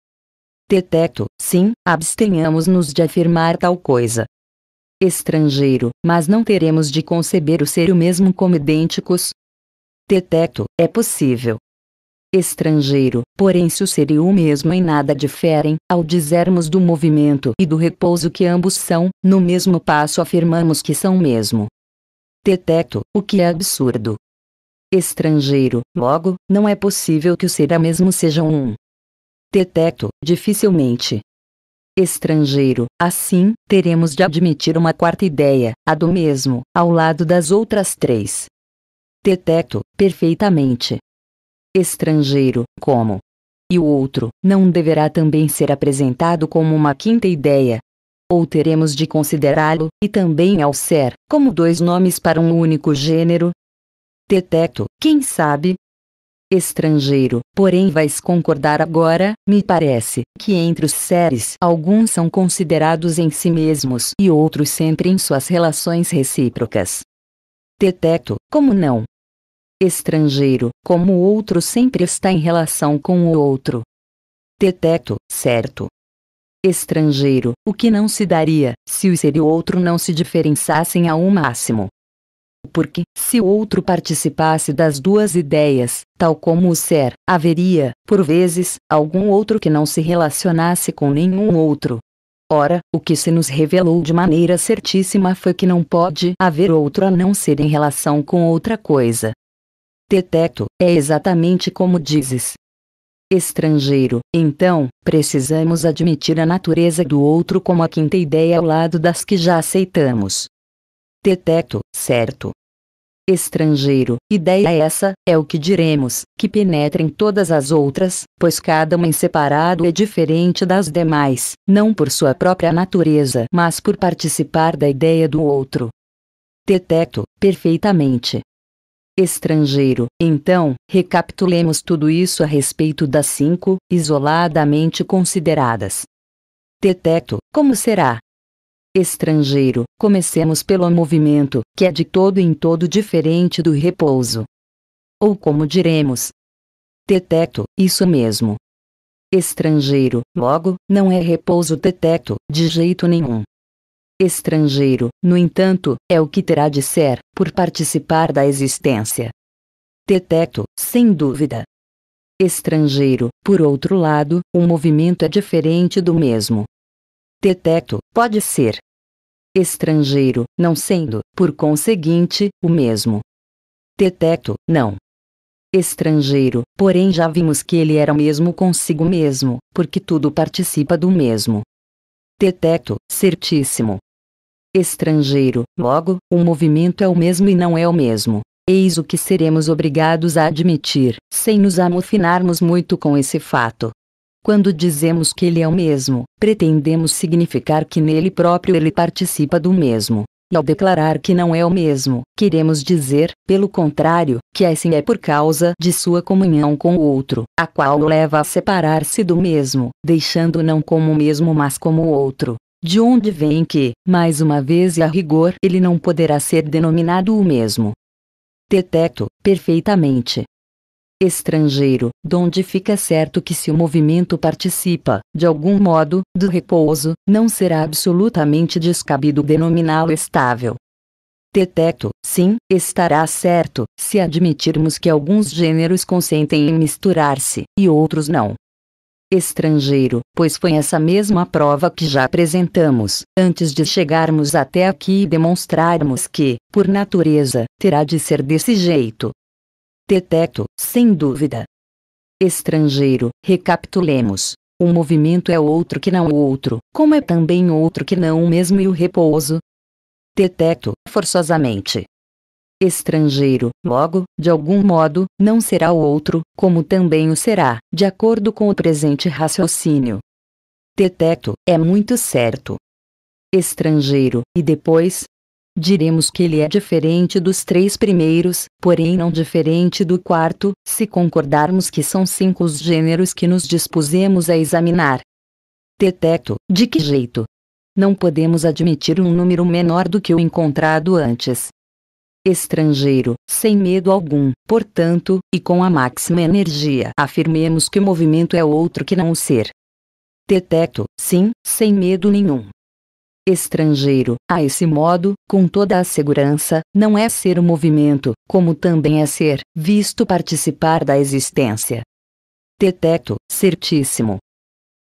A: Teteto, sim, abstenhamos-nos de afirmar tal coisa. Estrangeiro, mas não teremos de conceber o ser o mesmo como idênticos? Teteto, é possível, estrangeiro, porém se o seria o mesmo em nada diferem, ao dizermos do movimento e do repouso que ambos são, no mesmo passo afirmamos que são mesmo. Teteto, o que é absurdo. Estrangeiro, logo, não é possível que o ser a mesmo sejam um. Teteto, dificilmente. Estrangeiro, assim, teremos de admitir uma quarta ideia, a do mesmo, ao lado das outras três. Teteto, perfeitamente estrangeiro, como. E o outro não deverá também ser apresentado como uma quinta ideia. Ou teremos de considerá-lo, e também ao ser, como dois nomes para um único gênero? Teteto, quem sabe? Estrangeiro, porém vais concordar agora, me parece, que entre os seres alguns são considerados em si mesmos e outros sempre em suas relações recíprocas. Teteto, como não? estrangeiro, como o outro sempre está em relação com o outro. Teteto, certo. Estrangeiro, o que não se daria se o ser e o outro não se diferenciassem ao máximo. Porque, se o outro participasse das duas ideias, tal como o ser, haveria, por vezes, algum outro que não se relacionasse com nenhum outro. Ora, o que se nos revelou de maneira certíssima foi que não pode haver outro a não ser em relação com outra coisa. Teteto, é exatamente como dizes. Estrangeiro, então, precisamos admitir a natureza do outro como a quinta ideia ao lado das que já aceitamos. Teteto, certo. Estrangeiro, ideia essa, é o que diremos, que penetra em todas as outras, pois cada uma em separado é diferente das demais, não por sua própria natureza, mas por participar da ideia do outro. Teteto, perfeitamente estrangeiro. Então, recapitulemos tudo isso a respeito das cinco, isoladamente consideradas. Teteto, como será? Estrangeiro, comecemos pelo movimento, que é de todo em todo diferente do repouso. Ou como diremos? Teteto, isso mesmo. Estrangeiro, logo, não é repouso teteto, de jeito nenhum estrangeiro, no entanto, é o que terá de ser, por participar da existência. Teteto, sem dúvida. Estrangeiro, por outro lado, o movimento é diferente do mesmo. Teteto, pode ser. Estrangeiro, não sendo, por conseguinte, o mesmo. Teteto, não. Estrangeiro, porém já vimos que ele era o mesmo consigo mesmo, porque tudo participa do mesmo. Teteto, certíssimo estrangeiro. Logo, o movimento é o mesmo e não é o mesmo. Eis o que seremos obrigados a admitir, sem nos amofinarmos muito com esse fato. Quando dizemos que ele é o mesmo, pretendemos significar que nele próprio ele participa do mesmo. E ao declarar que não é o mesmo, queremos dizer, pelo contrário, que assim é por causa de sua comunhão com o outro, a qual o leva a separar-se do mesmo, deixando não como o mesmo mas como o outro de onde vem que, mais uma vez e a rigor, ele não poderá ser denominado o mesmo. Teteto, perfeitamente. Estrangeiro, donde fica certo que se o movimento participa, de algum modo, do repouso, não será absolutamente descabido denominá-lo estável. Teteto, sim, estará certo, se admitirmos que alguns gêneros consentem em misturar-se, e outros não estrangeiro, pois foi essa mesma prova que já apresentamos, antes de chegarmos até aqui e demonstrarmos que, por natureza, terá de ser desse jeito. Teteto, sem dúvida. Estrangeiro, recapitulemos. o movimento é outro que não o outro, como é também outro que não o mesmo e o repouso. Teteto, forçosamente, estrangeiro, logo, de algum modo, não será o outro, como também o será, de acordo com o presente raciocínio. Teteto, é muito certo. Estrangeiro, e depois? Diremos que ele é diferente dos três primeiros, porém não diferente do quarto, se concordarmos que são cinco os gêneros que nos dispusemos a examinar. Teteto, de que jeito? Não podemos admitir um número menor do que o encontrado antes, estrangeiro, sem medo algum. Portanto, e com a máxima energia, afirmemos que o movimento é outro que não o ser. Detecto, sim, sem medo nenhum. Estrangeiro, a esse modo, com toda a segurança, não é ser o movimento, como também é ser, visto participar da existência. Detecto, certíssimo,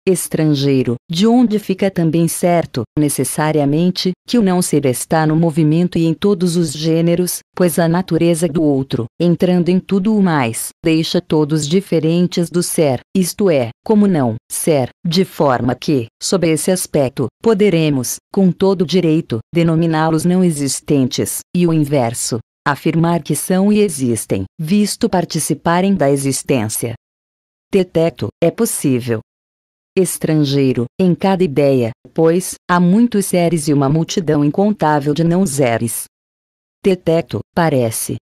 A: estrangeiro, de onde fica também certo, necessariamente, que o não ser está no movimento e em todos os gêneros, pois a natureza do outro, entrando em tudo o mais, deixa todos diferentes do ser, isto é, como não ser, de forma que, sob esse aspecto, poderemos, com todo direito, denominá-los não existentes, e o inverso. Afirmar que são e existem, visto participarem da existência. Detecto, é possível, estrangeiro, em cada ideia, pois, há muitos seres e uma multidão incontável de não seres. Teteto, parece.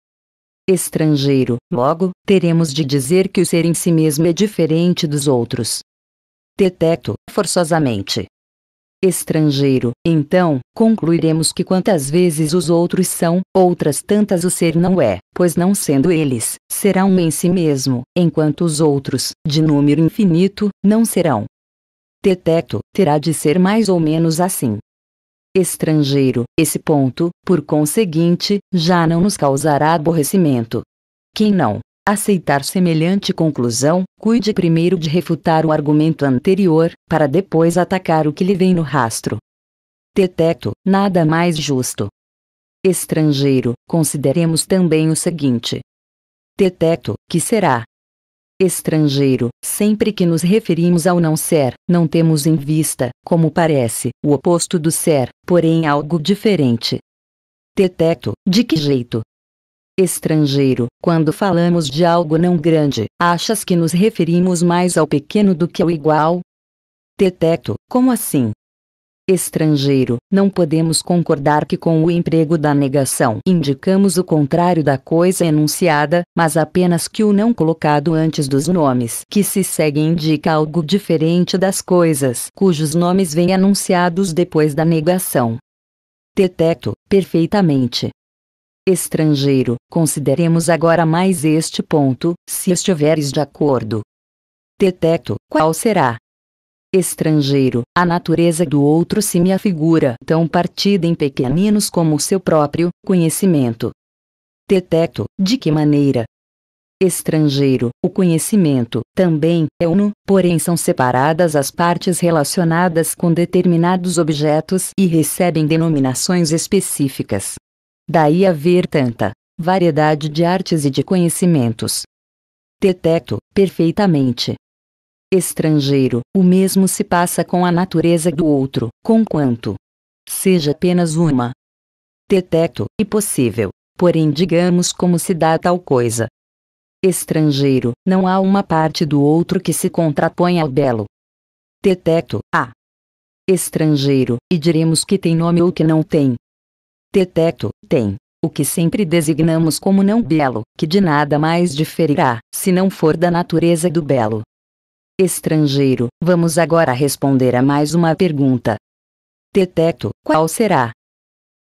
A: Estrangeiro, logo, teremos de dizer que o ser em si mesmo é diferente dos outros. Teteto, forçosamente. Estrangeiro, então, concluiremos que quantas vezes os outros são, outras tantas o ser não é, pois não sendo eles, será um em si mesmo, enquanto os outros, de número infinito, não serão. Teteto, terá de ser mais ou menos assim. Estrangeiro, esse ponto, por conseguinte, já não nos causará aborrecimento. Quem não aceitar semelhante conclusão, cuide primeiro de refutar o argumento anterior, para depois atacar o que lhe vem no rastro. Teteto, nada mais justo. Estrangeiro, consideremos também o seguinte: Teteto, que será, Estrangeiro. Sempre que nos referimos ao não ser, não temos em vista, como parece, o oposto do ser, porém algo diferente. Teteto, De que jeito? Estrangeiro. Quando falamos de algo não grande, achas que nos referimos mais ao pequeno do que ao igual? Teteto, Como assim? estrangeiro. Não podemos concordar que com o emprego da negação indicamos o contrário da coisa enunciada, mas apenas que o não colocado antes dos nomes que se seguem indica algo diferente das coisas cujos nomes vêm anunciados depois da negação. Teteto, perfeitamente. Estrangeiro, consideremos agora mais este ponto, se estiveres de acordo. Teteto, qual será, estrangeiro, a natureza do outro se me afigura tão partida em pequeninos como o seu próprio conhecimento. Deteto, de que maneira? Estrangeiro, o conhecimento, também, é uno, porém são separadas as partes relacionadas com determinados objetos e recebem denominações específicas. Daí haver tanta variedade de artes e de conhecimentos. Deteto, perfeitamente, estrangeiro. O mesmo se passa com a natureza do outro, conquanto seja apenas uma. Teteto, e possível, porém digamos como se dá tal coisa. Estrangeiro, não há uma parte do outro que se contrapõe ao belo. Teteto, a estrangeiro, e diremos que tem nome ou que não tem. Teteto, tem, o que sempre designamos como não belo, que de nada mais diferirá, se não for da natureza do belo. Estrangeiro, vamos agora responder a mais uma pergunta. Teteto, qual será?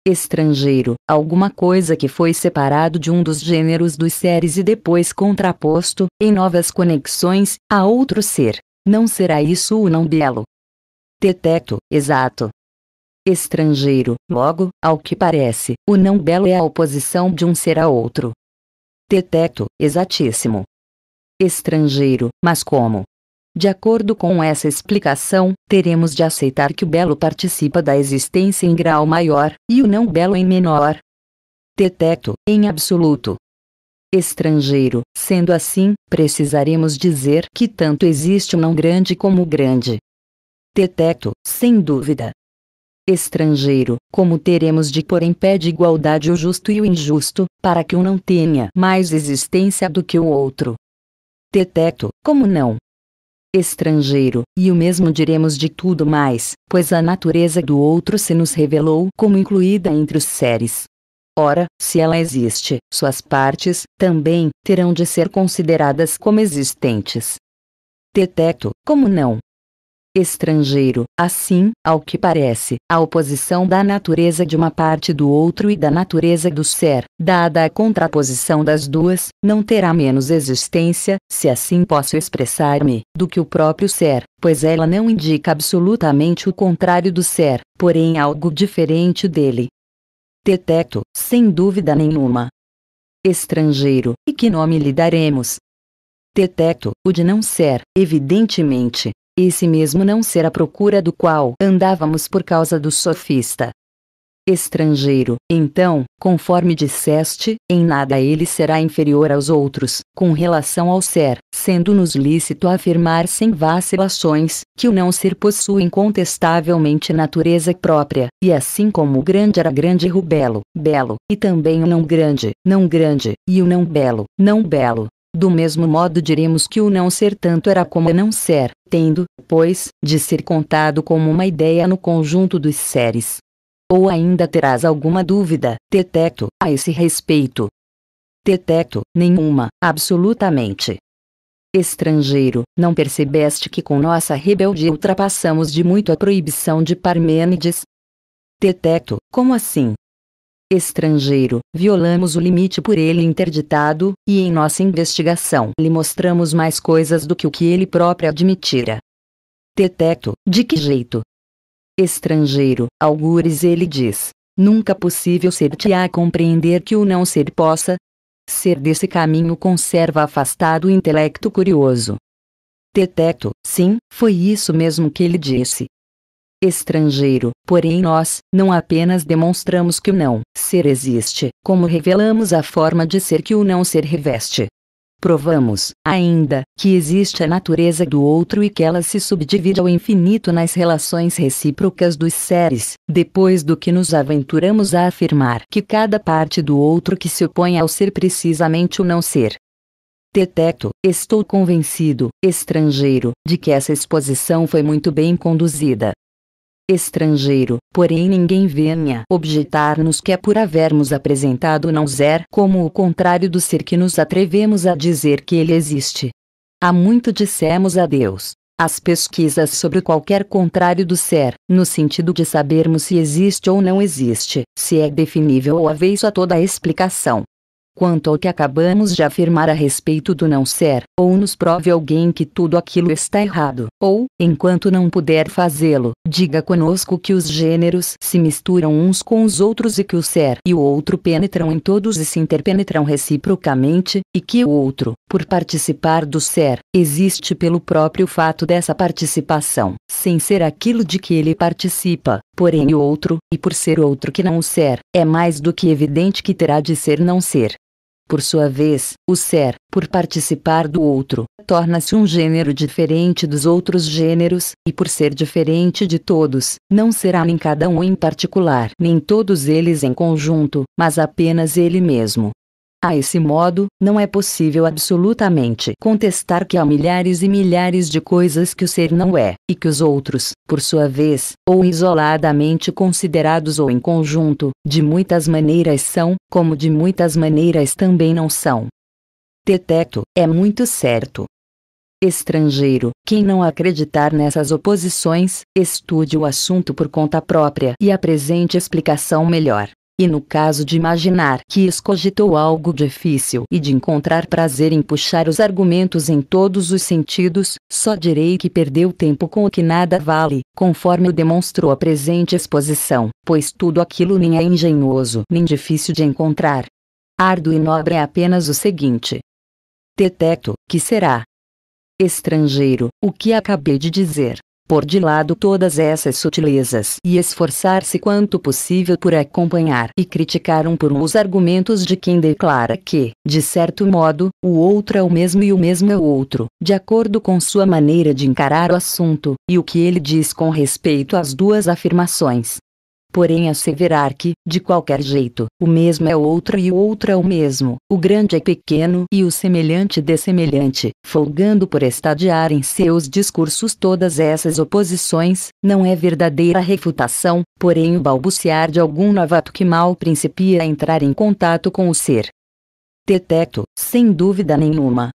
A: Estrangeiro, alguma coisa que foi separado de um dos gêneros dos seres e depois contraposto, em novas conexões, a outro ser. Não será isso o não belo? Teteto, exato. Estrangeiro, logo, ao que parece, o não belo é a oposição de um ser a outro. Teteto, exatíssimo. Estrangeiro, mas como? De acordo com essa explicação, teremos de aceitar que o belo participa da existência em grau maior, e o não belo em menor. Teteto, em absoluto. Estrangeiro, sendo assim, precisaremos dizer que tanto existe o não grande como o grande. Teteto, sem dúvida. Estrangeiro, como teremos de pôr em pé de igualdade o justo e o injusto, para que um não tenha mais existência do que o outro. Teteto, como não? estrangeiro, e o mesmo diremos de tudo mais, pois a natureza do outro se nos revelou como incluída entre os seres. Ora, se ela existe, suas partes, também, terão de ser consideradas como existentes. Detecto, como não, estrangeiro. Assim, ao que parece, a oposição da natureza de uma parte do outro e da natureza do ser, dada a contraposição das duas, não terá menos existência, se assim posso expressar-me, do que o próprio ser, pois ela não indica absolutamente o contrário do ser, porém algo diferente dele. Teteto, sem dúvida nenhuma. Estrangeiro, e que nome lhe daremos? Teteto, o de não ser, evidentemente, esse mesmo não ser a procura do qual andávamos por causa do sofista. Estrangeiro, então, conforme disseste, em nada ele será inferior aos outros, com relação ao ser, sendo-nos lícito afirmar sem vacilações, que o não ser possui incontestavelmente natureza própria, e assim como o grande era grande e o belo, belo, e também o não grande, não grande, e o não belo, não belo, do mesmo modo diremos que o não ser tanto era como não ser, tendo, pois, de ser contado como uma ideia no conjunto dos seres. Ou ainda terás alguma dúvida, Teteto, a esse respeito? Teteto, nenhuma, absolutamente. Estrangeiro, não percebeste que com nossa rebeldia ultrapassamos de muito a proibição de Parmênides? Teteto, como assim? estrangeiro, violamos o limite por ele interditado, e em nossa investigação lhe mostramos mais coisas do que o que ele próprio admitira. Teteto, de que jeito? Estrangeiro, algures ele diz, nunca possível ser-te-á compreender que o não ser possa ser desse caminho conserva afastado o intelecto curioso. Teteto, sim, foi isso mesmo que ele disse, estrangeiro. Porém, nós, não apenas demonstramos que o não ser existe, como revelamos a forma de ser que o não ser reveste. Provamos, ainda, que existe a natureza do outro e que ela se subdivide ao infinito nas relações recíprocas dos seres, depois do que nos aventuramos a afirmar que cada parte do outro que se opõe ao ser precisamente o não ser. Detecto, estou convencido, estrangeiro, de que essa exposição foi muito bem conduzida estrangeiro, porém ninguém venha objetar-nos que é por havermos apresentado não ser como o contrário do ser que nos atrevemos a dizer que ele existe. Há muito dissemos a Deus. As pesquisas sobre qualquer contrário do ser, no sentido de sabermos se existe ou não existe, se é definível ou avesso a toda a explicação, quanto ao que acabamos de afirmar a respeito do não ser, ou nos prove alguém que tudo aquilo está errado, ou, enquanto não puder fazê-lo, diga conosco que os gêneros se misturam uns com os outros e que o ser e o outro penetram em todos e se interpenetram reciprocamente, e que o outro, por participar do ser, existe pelo próprio fato dessa participação, sem ser aquilo de que ele participa, porém o outro, e por ser outro que não o ser, é mais do que evidente que terá de ser não ser. Por sua vez, o ser, por participar do outro, torna-se um gênero diferente dos outros gêneros, e por ser diferente de todos, não será nem cada um em particular, nem todos eles em conjunto, mas apenas ele mesmo. A esse modo, não é possível absolutamente contestar que há milhares e milhares de coisas que o ser não é, e que os outros, por sua vez, ou isoladamente considerados ou em conjunto, de muitas maneiras são, como de muitas maneiras também não são. Teteto, é muito certo. Estrangeiro, quem não acreditar nessas oposições, estude o assunto por conta própria e apresente explicação melhor. E no caso de imaginar que escogitou algo difícil e de encontrar prazer em puxar os argumentos em todos os sentidos, só direi que perdeu tempo com o que nada vale, conforme o demonstrou a presente exposição, pois tudo aquilo nem é engenhoso nem difícil de encontrar. Ardo e nobre é apenas o seguinte: Teteto, que será? Estrangeiro, o que acabei de dizer, pôr de lado todas essas sutilezas e esforçar-se quanto possível por acompanhar e criticar um por um os argumentos de quem declara que, de certo modo, o outro é o mesmo e o mesmo é o outro, de acordo com sua maneira de encarar o assunto, e o que ele diz com respeito às duas afirmações, porém asseverar que, de qualquer jeito, o mesmo é outro e o outro é o mesmo, o grande é pequeno e o semelhante dessemelhante, folgando por estadiar em seus discursos todas essas oposições, não é verdadeira refutação, porém o balbuciar de algum novato que mal principia a entrar em contato com o ser. Teteto, sem dúvida nenhuma,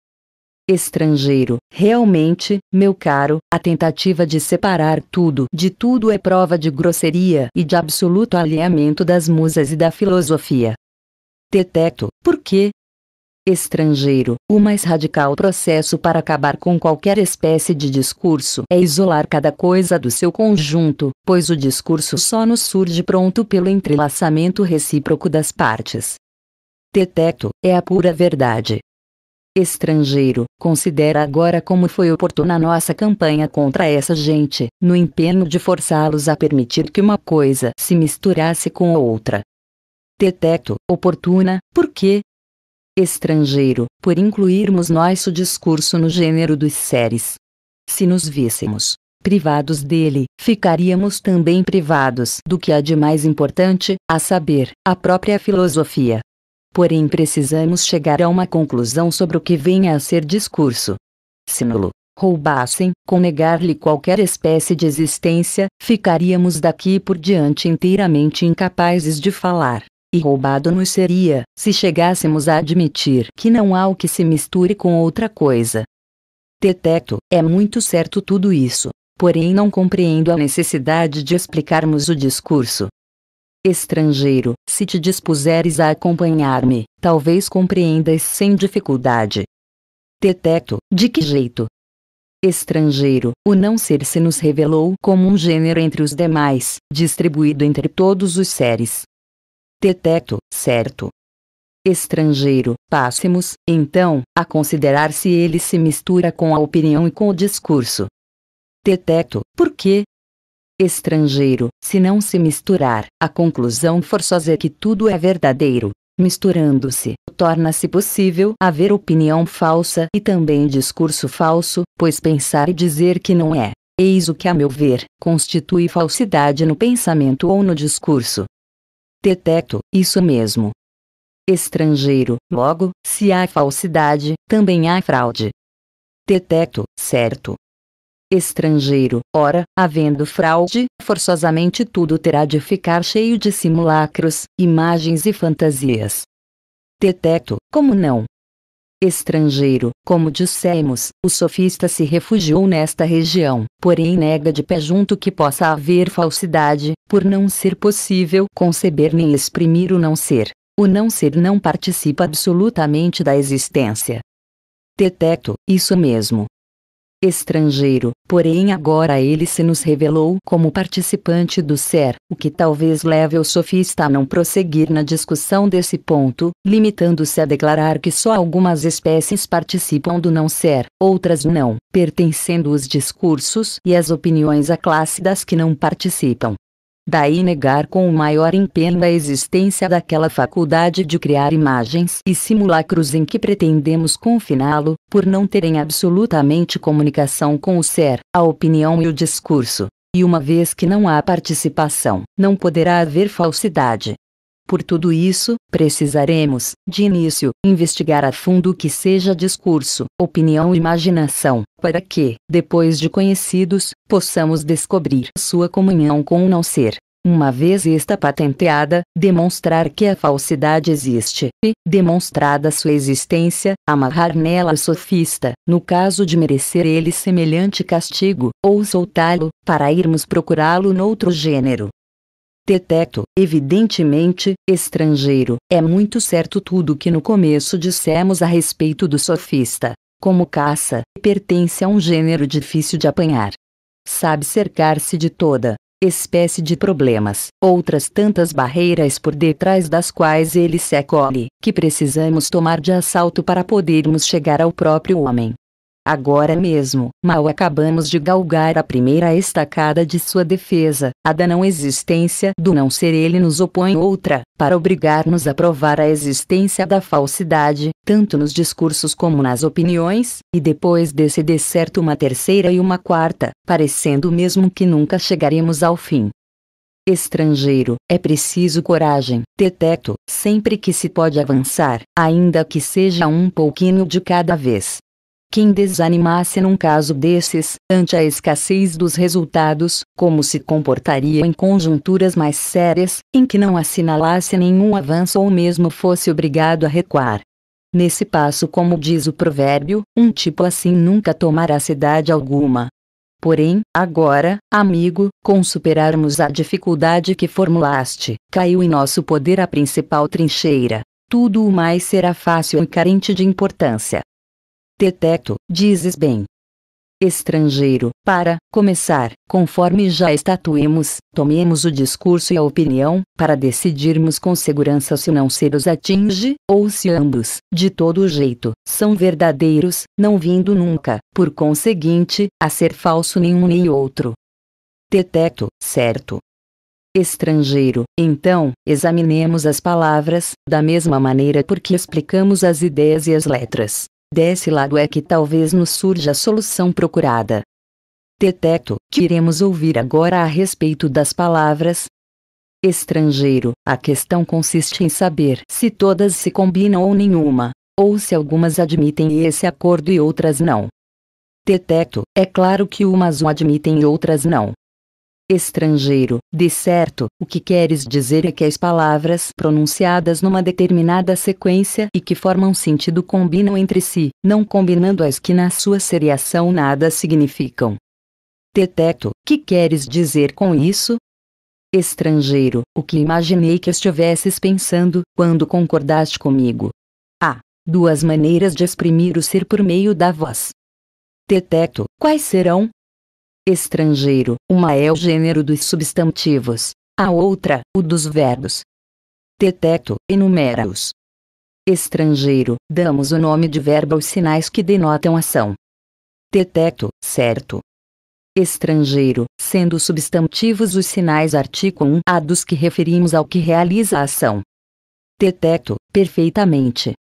A: Estrangeiro, realmente, meu caro, a tentativa de separar tudo de tudo é prova de grosseria e de absoluto alinhamento das musas e da filosofia. Teteto, por quê? Estrangeiro, o mais radical processo para acabar com qualquer espécie de discurso é isolar cada coisa do seu conjunto, pois o discurso só nos surge pronto pelo entrelaçamento recíproco das partes. Teteto, é a pura verdade estrangeiro, considera agora como foi oportuna nossa campanha contra essa gente, no empenho de forçá-los a permitir que uma coisa se misturasse com outra. Teteto, oportuna, por quê? Estrangeiro, por incluirmos nosso discurso no gênero dos seres. Se nos víssemos privados dele, ficaríamos também privados do que há de mais importante, a saber, a própria filosofia porém precisamos chegar a uma conclusão sobre o que venha a ser discurso. Se nulo roubassem, com negar-lhe qualquer espécie de existência, ficaríamos daqui por diante inteiramente incapazes de falar. E roubado nos seria, se chegássemos a admitir que não há o que se misture com outra coisa. Teteto, é muito certo tudo isso, porém não compreendo a necessidade de explicarmos o discurso. Estrangeiro, se te dispuseres a acompanhar-me, talvez compreendas sem dificuldade. Teteto, de que jeito? Estrangeiro, o não ser se nos revelou como um gênero entre os demais, distribuído entre todos os seres. Teteto, certo. Estrangeiro, passemos, então, a considerar se ele se mistura com a opinião e com o discurso. Teteto, por quê? estrangeiro, se não se misturar, a conclusão forçosa é que tudo é verdadeiro. Misturando-se, torna-se possível haver opinião falsa e também discurso falso, pois pensar e dizer que não é. Eis o que, a meu ver, constitui falsidade no pensamento ou no discurso. Deteto, isso mesmo. Estrangeiro, logo, se há falsidade, também há fraude. Deteto, certo, estrangeiro. Ora, havendo fraude, forçosamente tudo terá de ficar cheio de simulacros, imagens e fantasias. Teteto, como não? Estrangeiro, como dissemos, o sofista se refugiou nesta região, porém nega de pé junto que possa haver falsidade, por não ser possível conceber nem exprimir o não ser. O não ser não participa absolutamente da existência. Teteto, isso mesmo, estrangeiro, porém agora ele se nos revelou como participante do SER, o que talvez leve o sofista a não prosseguir na discussão desse ponto, limitando-se a declarar que só algumas espécies participam do não SER, outras não, pertencendo os discursos e as opiniões à classe das que não participam daí negar com o maior empenho a existência daquela faculdade de criar imagens e simulacros em que pretendemos confiná-lo, por não terem absolutamente comunicação com o ser, a opinião e o discurso. E uma vez que não há participação, não poderá haver falsidade. Por tudo isso, precisaremos, de início, investigar a fundo o que seja discurso, opinião e imaginação, para que, depois de conhecidos, possamos descobrir sua comunhão com o não ser. Uma vez esta patenteada, demonstrar que a falsidade existe, e, demonstrada sua existência, amarrar nela o sofista, no caso de merecer ele semelhante castigo, ou soltá-lo, para irmos procurá-lo noutro gênero. Deteto, evidentemente, estrangeiro. É muito certo tudo que no começo dissemos a respeito do sofista. Como caça, pertence a um gênero difícil de apanhar. Sabe cercar-se de toda espécie de problemas, outras tantas barreiras por detrás das quais ele se acolhe, que precisamos tomar de assalto para podermos chegar ao próprio homem. Agora mesmo, mal acabamos de galgar a primeira estacada de sua defesa, a da não existência do não ser ele nos opõe outra, para obrigar-nos a provar a existência da falsidade, tanto nos discursos como nas opiniões, e depois desse decerto uma terceira e uma quarta, parecendo mesmo que nunca chegaremos ao fim. Estrangeiro, é preciso coragem, detecto, sempre que se pode avançar, ainda que seja um pouquinho de cada vez. Quem desanimasse num caso desses, ante a escassez dos resultados, como se comportaria em conjunturas mais sérias, em que não assinalasse nenhum avanço ou mesmo fosse obrigado a recuar? Nesse passo, como diz o provérbio, um tipo assim nunca tomará cidade alguma. Porém, agora, amigo, com superarmos a dificuldade que formulaste, caiu em nosso poder a principal trincheira. Tudo o mais será fácil e carente de importância. Teteto, dizes bem. Estrangeiro, para, começar, conforme já estatuímos, tomemos o discurso e a opinião, para decidirmos com segurança se não se os atinge, ou se ambos, de todo jeito, são verdadeiros, não vindo nunca, por conseguinte, a ser falso nenhum nem outro. Teteto, certo estrangeiro. Então, examinemos as palavras, da mesma maneira porque explicamos as ideias e as letras. Desse lado é que talvez nos surja a solução procurada. Teteto, que iremos ouvir agora a respeito das palavras estrangeiro. A questão consiste em saber se todas se combinam ou nenhuma, ou se algumas admitem esse acordo e outras não. Teteto, é claro que umas o admitem e outras não, Estrangeiro, de certo, o que queres dizer é que as palavras pronunciadas numa determinada sequência e que formam sentido combinam entre si, não combinando as que na sua seriação nada significam. Teteto, que queres dizer com isso? Estrangeiro, o que imaginei que estivesses pensando quando concordaste comigo. Há duas maneiras de exprimir o ser por meio da voz. Teteto, quais serão? Estrangeiro, uma é o gênero dos substantivos, a outra, o dos verbos. Teteto, enumera-os. Estrangeiro, damos o nome de verbo aos sinais que denotam ação. Teteto, certo. Estrangeiro, sendo substantivos os sinais artigo 1 a dos que referimos ao que realiza a ação. Teteto, perfeitamente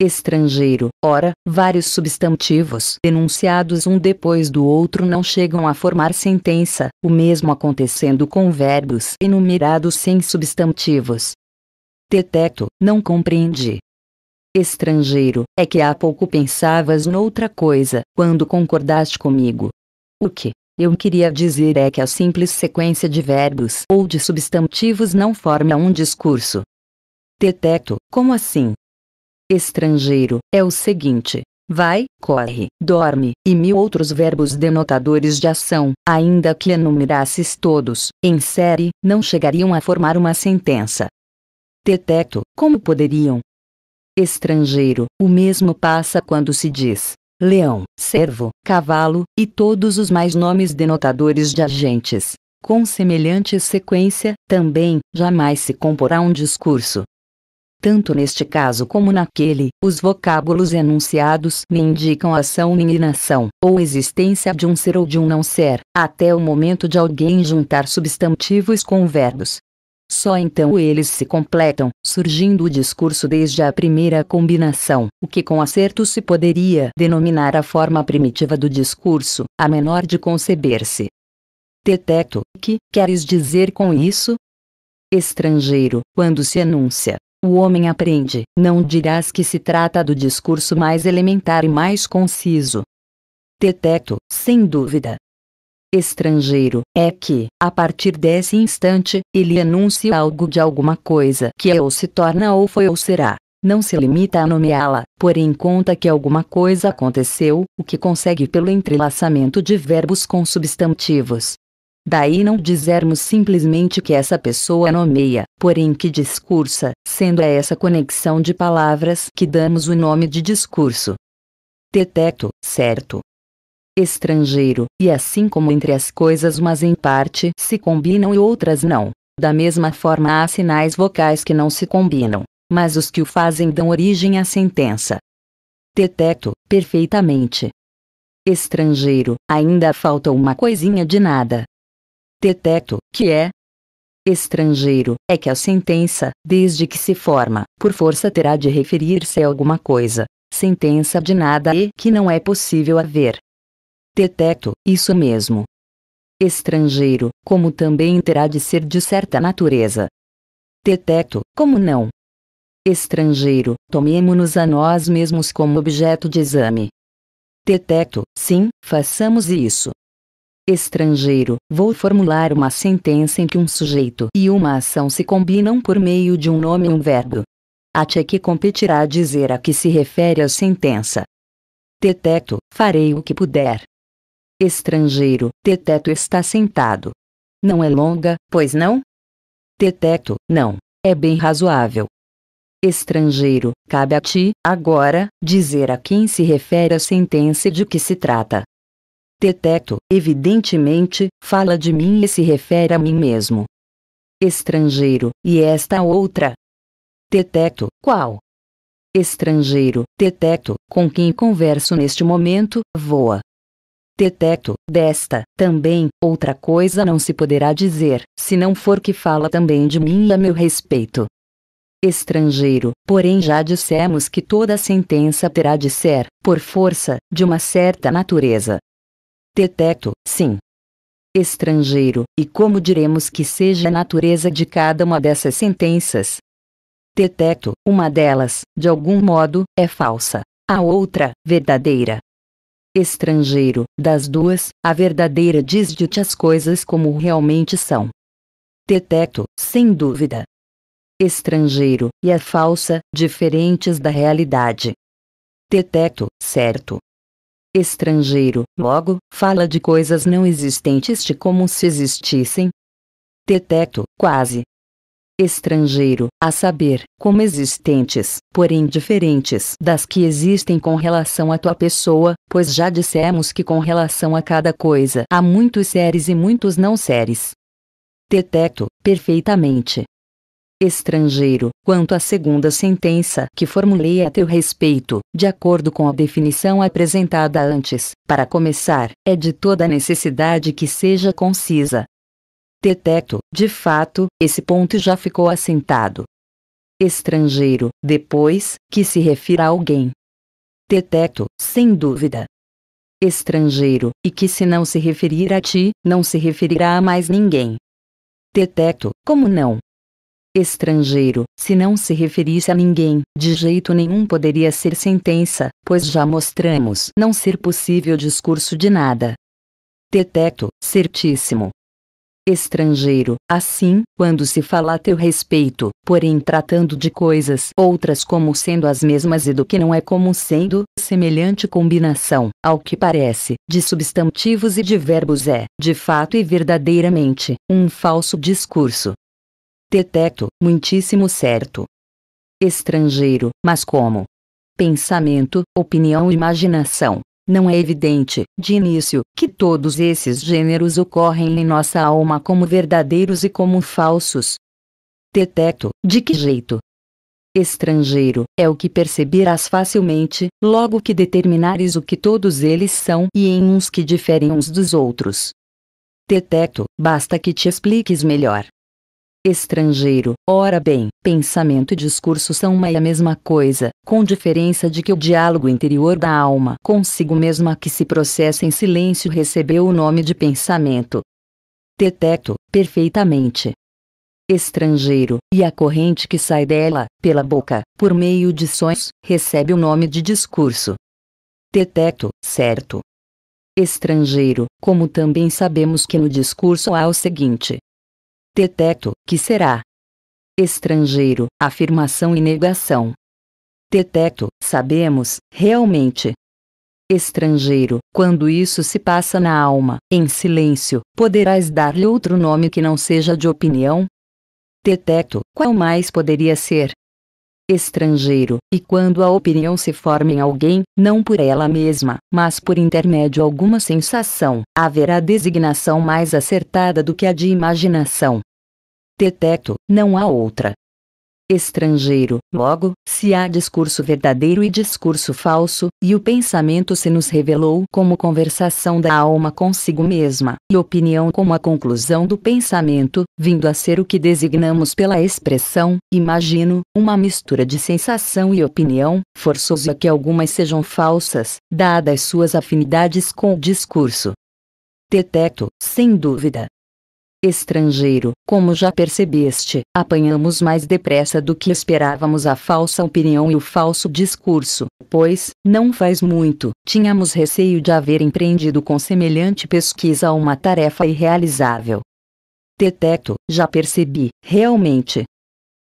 A: estrangeiro. Ora, vários substantivos enunciados um depois do outro não chegam a formar sentença, o mesmo acontecendo com verbos enumerados sem substantivos. Teteto, não compreendi. Estrangeiro, é que há pouco pensavas noutra coisa, quando concordaste comigo. O que? Eu queria dizer é que a simples sequência de verbos ou de substantivos não forma um discurso. Teteto, como assim? estrangeiro, é o seguinte: vai, corre, dorme, e mil outros verbos denotadores de ação, ainda que enumerasses todos, em série, não chegariam a formar uma sentença. Detecto, como poderiam? Estrangeiro, o mesmo passa quando se diz leão, cervo, cavalo, e todos os mais nomes denotadores de agentes. Com semelhante sequência, também, jamais se comporá um discurso, tanto neste caso como naquele, os vocábulos enunciados me indicam ação nem inação, ou existência de um ser ou de um não ser, até o momento de alguém juntar substantivos com verbos. Só então eles se completam, surgindo o discurso desde a primeira combinação, o que com acerto se poderia denominar a forma primitiva do discurso, a menor de conceber-se. Teteto, que queres dizer com isso? Estrangeiro, quando se enuncia o homem aprende, não dirás que se trata do discurso mais elementar e mais conciso. Teteto, sem dúvida. Estrangeiro, é que, a partir desse instante, ele anuncia algo de alguma coisa que é ou se torna ou foi ou será. Não se limita a nomeá-la, porém conta que alguma coisa aconteceu, o que consegue pelo entrelaçamento de verbos com substantivos, Daí não dizermos simplesmente que essa pessoa nomeia, porém que discursa, sendo a é essa conexão de palavras que damos o nome de discurso. Teteto, certo. Estrangeiro, e assim como entre as coisas mas em parte se combinam e outras não. Da mesma forma há sinais vocais que não se combinam, mas os que o fazem dão origem à sentença. Teteto, perfeitamente. Estrangeiro, ainda falta uma coisinha de nada, Deteto, que é estrangeiro, é que a sentença, desde que se forma, por força terá de referir-se a alguma coisa, sentença de nada e que não é possível haver. Deteto, isso mesmo. Estrangeiro, como também terá de ser de certa natureza. Deteto, como não? Estrangeiro, tomemo-nos a nós mesmos como objeto de exame. Deteto, sim, façamos isso estrangeiro. Vou formular uma sentença em que um sujeito e uma ação se combinam por meio de um nome e um verbo. Ate que competirá dizer a que se refere a sentença. Teteto, farei o que puder. Estrangeiro, Teteto está sentado. Não é longa, pois não? Teteto, não. É bem razoável. Estrangeiro, cabe a ti, agora, dizer a quem se refere a sentença e de que se trata. Teteto, evidentemente, fala de mim e se refere a mim mesmo. Estrangeiro, e esta outra? Teteto, qual? Estrangeiro, Teteto, com quem converso neste momento, voa. Teteto, desta, também, outra coisa não se poderá dizer, se não for que fala também de mim e a meu respeito. Estrangeiro, porém já dissemos que toda sentença terá de ser, por força, de uma certa natureza. Teteto, sim. Estrangeiro, e como diremos que seja a natureza de cada uma dessas sentenças? Teteto, uma delas, de algum modo, é falsa, a outra, verdadeira. Estrangeiro, das duas, a verdadeira diz-te as coisas como realmente são. Teteto, sem dúvida. Estrangeiro, e a é falsa, diferentes da realidade. Teteto, certo estrangeiro, logo, fala de coisas não existentes de como se existissem. Teteto, quase. Estrangeiro, a saber, como existentes, porém diferentes das que existem com relação à tua pessoa, pois já dissemos que com relação a cada coisa há muitos seres e muitos não seres. Teteto, perfeitamente, estrangeiro, quanto à segunda sentença que formulei a teu respeito, de acordo com a definição apresentada antes, para começar, é de toda necessidade que seja concisa. Teteto, de fato, esse ponto já ficou assentado. Estrangeiro, depois, que se refira a alguém. Teteto, sem dúvida. Estrangeiro, e que se não se referir a ti, não se referirá a mais ninguém. Teteto, como não? Estrangeiro, se não se referisse a ninguém, de jeito nenhum poderia ser sentença, pois já mostramos não ser possível discurso de nada. Teteto, certíssimo. Estrangeiro, assim, quando se fala a teu respeito, porém tratando de coisas outras como sendo as mesmas e do que não é como sendo, semelhante combinação, ao que parece, de substantivos e de verbos é, de fato e verdadeiramente, um falso discurso, Teteto, muitíssimo certo. Estrangeiro, mas como? Pensamento, opinião e imaginação. Não é evidente, de início, que todos esses gêneros ocorrem em nossa alma como verdadeiros e como falsos. Teteto, de que jeito? Estrangeiro, é o que perceberás facilmente, logo que determinares o que todos eles são e em uns que diferem uns dos outros. Teteto, basta que te expliques melhor estrangeiro. Ora bem, pensamento e discurso são uma e a mesma coisa, com diferença de que o diálogo interior da alma consigo mesma que se processa em silêncio recebeu o nome de pensamento. Teteto. perfeitamente. Estrangeiro, e a corrente que sai dela, pela boca, por meio de sons, recebe o nome de discurso. Teteto. certo. Estrangeiro, como também sabemos que no discurso há o seguinte: Teteto, que será estrangeiro, afirmação e negação. Teteto, sabemos, realmente. Estrangeiro, quando isso se passa na alma, em silêncio, poderás dar-lhe outro nome que não seja de opinião? Teteto, qual mais poderia ser? estrangeiro, e quando a opinião se forma em alguém, não por ela mesma, mas por intermédio alguma sensação, haverá designação mais acertada do que a de imaginação. Detecto, não há outra, estrangeiro. Logo, se há discurso verdadeiro e discurso falso, e o pensamento se nos revelou como conversação da alma consigo mesma, e opinião como a conclusão do pensamento, vindo a ser o que designamos pela expressão, imagino, uma mistura de sensação e opinião, forçoso é que algumas sejam falsas, dadas suas afinidades com o discurso. Teteto, sem dúvida, estrangeiro. Como já percebeste, apanhamos mais depressa do que esperávamos a falsa opinião e o falso discurso, pois, não faz muito, tínhamos receio de haver empreendido com semelhante pesquisa uma tarefa irrealizável. Teteto, já percebi, realmente,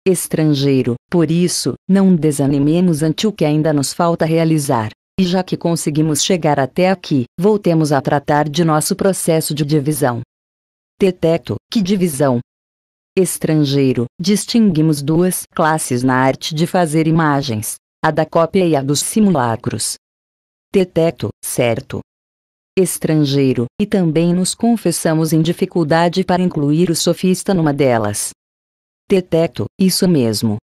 A: estrangeiro. Por isso, não desanimemos ante o que ainda nos falta realizar. E já que conseguimos chegar até aqui, voltemos a tratar de nosso processo de divisão. Teteto, que divisão. Estrangeiro, distinguimos duas classes na arte de fazer imagens, a da cópia e a dos simulacros. Teteto, certo. Estrangeiro, e também nos confessamos em dificuldade para incluir o sofista numa delas. Teteto, isso mesmo,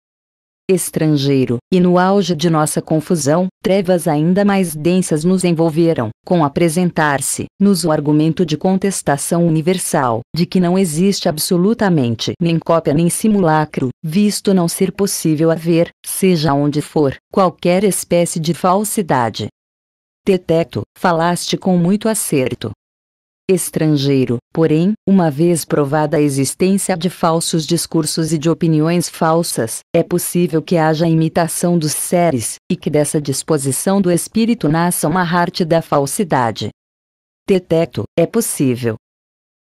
A: estrangeiro, e no auge de nossa confusão, trevas ainda mais densas nos envolveram, com apresentar-se nos o argumento de contestação universal, de que não existe absolutamente nem cópia nem simulacro, visto não ser possível haver, seja onde for, qualquer espécie de falsidade. Teteto, falaste com muito acerto, estrangeiro. Porém, uma vez provada a existência de falsos discursos e de opiniões falsas, é possível que haja imitação dos seres, e que dessa disposição do espírito nasça uma arte da falsidade. Detecto, é possível,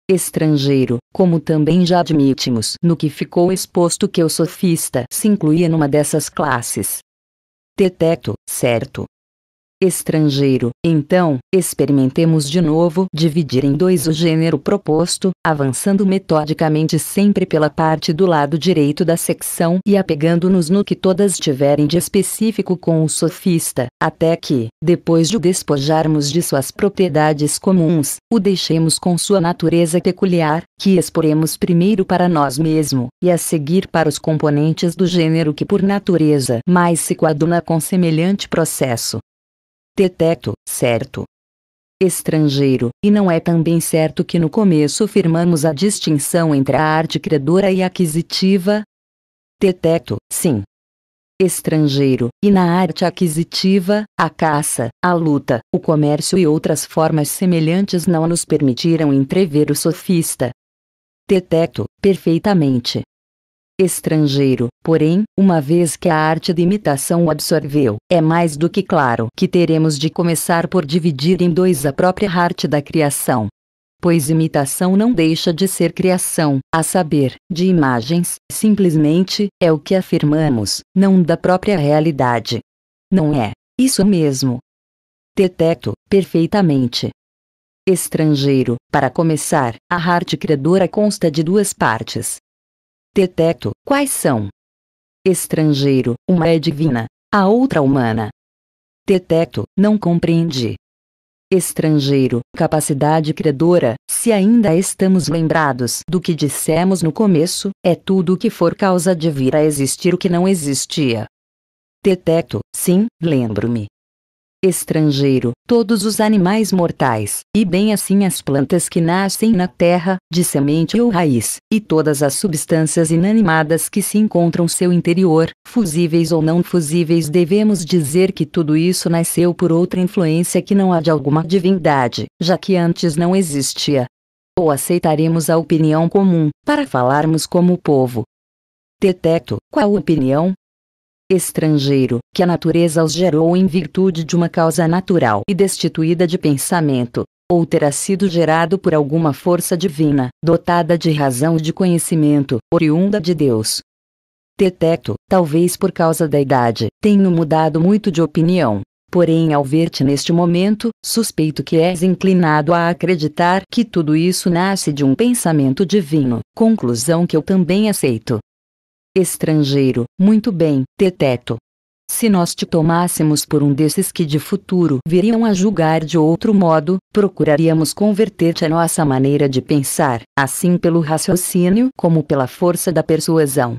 A: estrangeiro, como também já admitimos no que ficou exposto que o sofista se incluía numa dessas classes. Detecto, certo, estrangeiro. Então, experimentemos de novo dividir em dois o gênero proposto, avançando metodicamente sempre pela parte do lado direito da secção e apegando-nos no que todas tiverem de específico com o sofista, até que, depois de o despojarmos de suas propriedades comuns, o deixemos com sua natureza peculiar, que exporemos primeiro para nós mesmos, e a seguir para os componentes do gênero que por natureza mais se coaduna com semelhante processo. Teteto, certo. Estrangeiro, e não é também certo que no começo firmamos a distinção entre a arte credora e aquisitiva? Teteto, sim. Estrangeiro, e na arte aquisitiva, a caça, a luta, o comércio e outras formas semelhantes não nos permitiram entrever o sofista. Teteto, perfeitamente estrangeiro. Porém, uma vez que a arte de imitação o absorveu, é mais do que claro que teremos de começar por dividir em dois a própria arte da criação. Pois imitação não deixa de ser criação, a saber, de imagens, simplesmente, é o que afirmamos, não da própria realidade. Não é. Isso mesmo. Teteto, perfeitamente. Estrangeiro, para começar, a arte criadora consta de duas partes, Detecto quais são. Estrangeiro, uma é divina, a outra humana. Detecto, não compreende. Estrangeiro, capacidade credora, se ainda estamos lembrados do que dissemos no começo, é tudo o que for causa de vir a existir o que não existia. Detecto, sim, lembro-me estrangeiro, todos os animais mortais, e bem assim as plantas que nascem na terra, de semente ou raiz, e todas as substâncias inanimadas que se encontram seu interior, fusíveis ou não fusíveis, devemos dizer que tudo isso nasceu por outra influência que não há de alguma divindade, já que antes não existia. Ou aceitaremos a opinião comum, para falarmos como povo. Teteto, qual opinião? estrangeiro, que a natureza os gerou em virtude de uma causa natural e destituída de pensamento, ou terá sido gerado por alguma força divina, dotada de razão e de conhecimento, oriunda de Deus. Teteto, talvez por causa da idade, tenho mudado muito de opinião. Porém, ao ver-te neste momento, suspeito que és inclinado a acreditar que tudo isso nasce de um pensamento divino, conclusão que eu também aceito. Estrangeiro, muito bem, Teteto. Se nós te tomássemos por um desses que de futuro viriam a julgar de outro modo, procuraríamos converter-te à nossa maneira de pensar, assim pelo raciocínio como pela força da persuasão.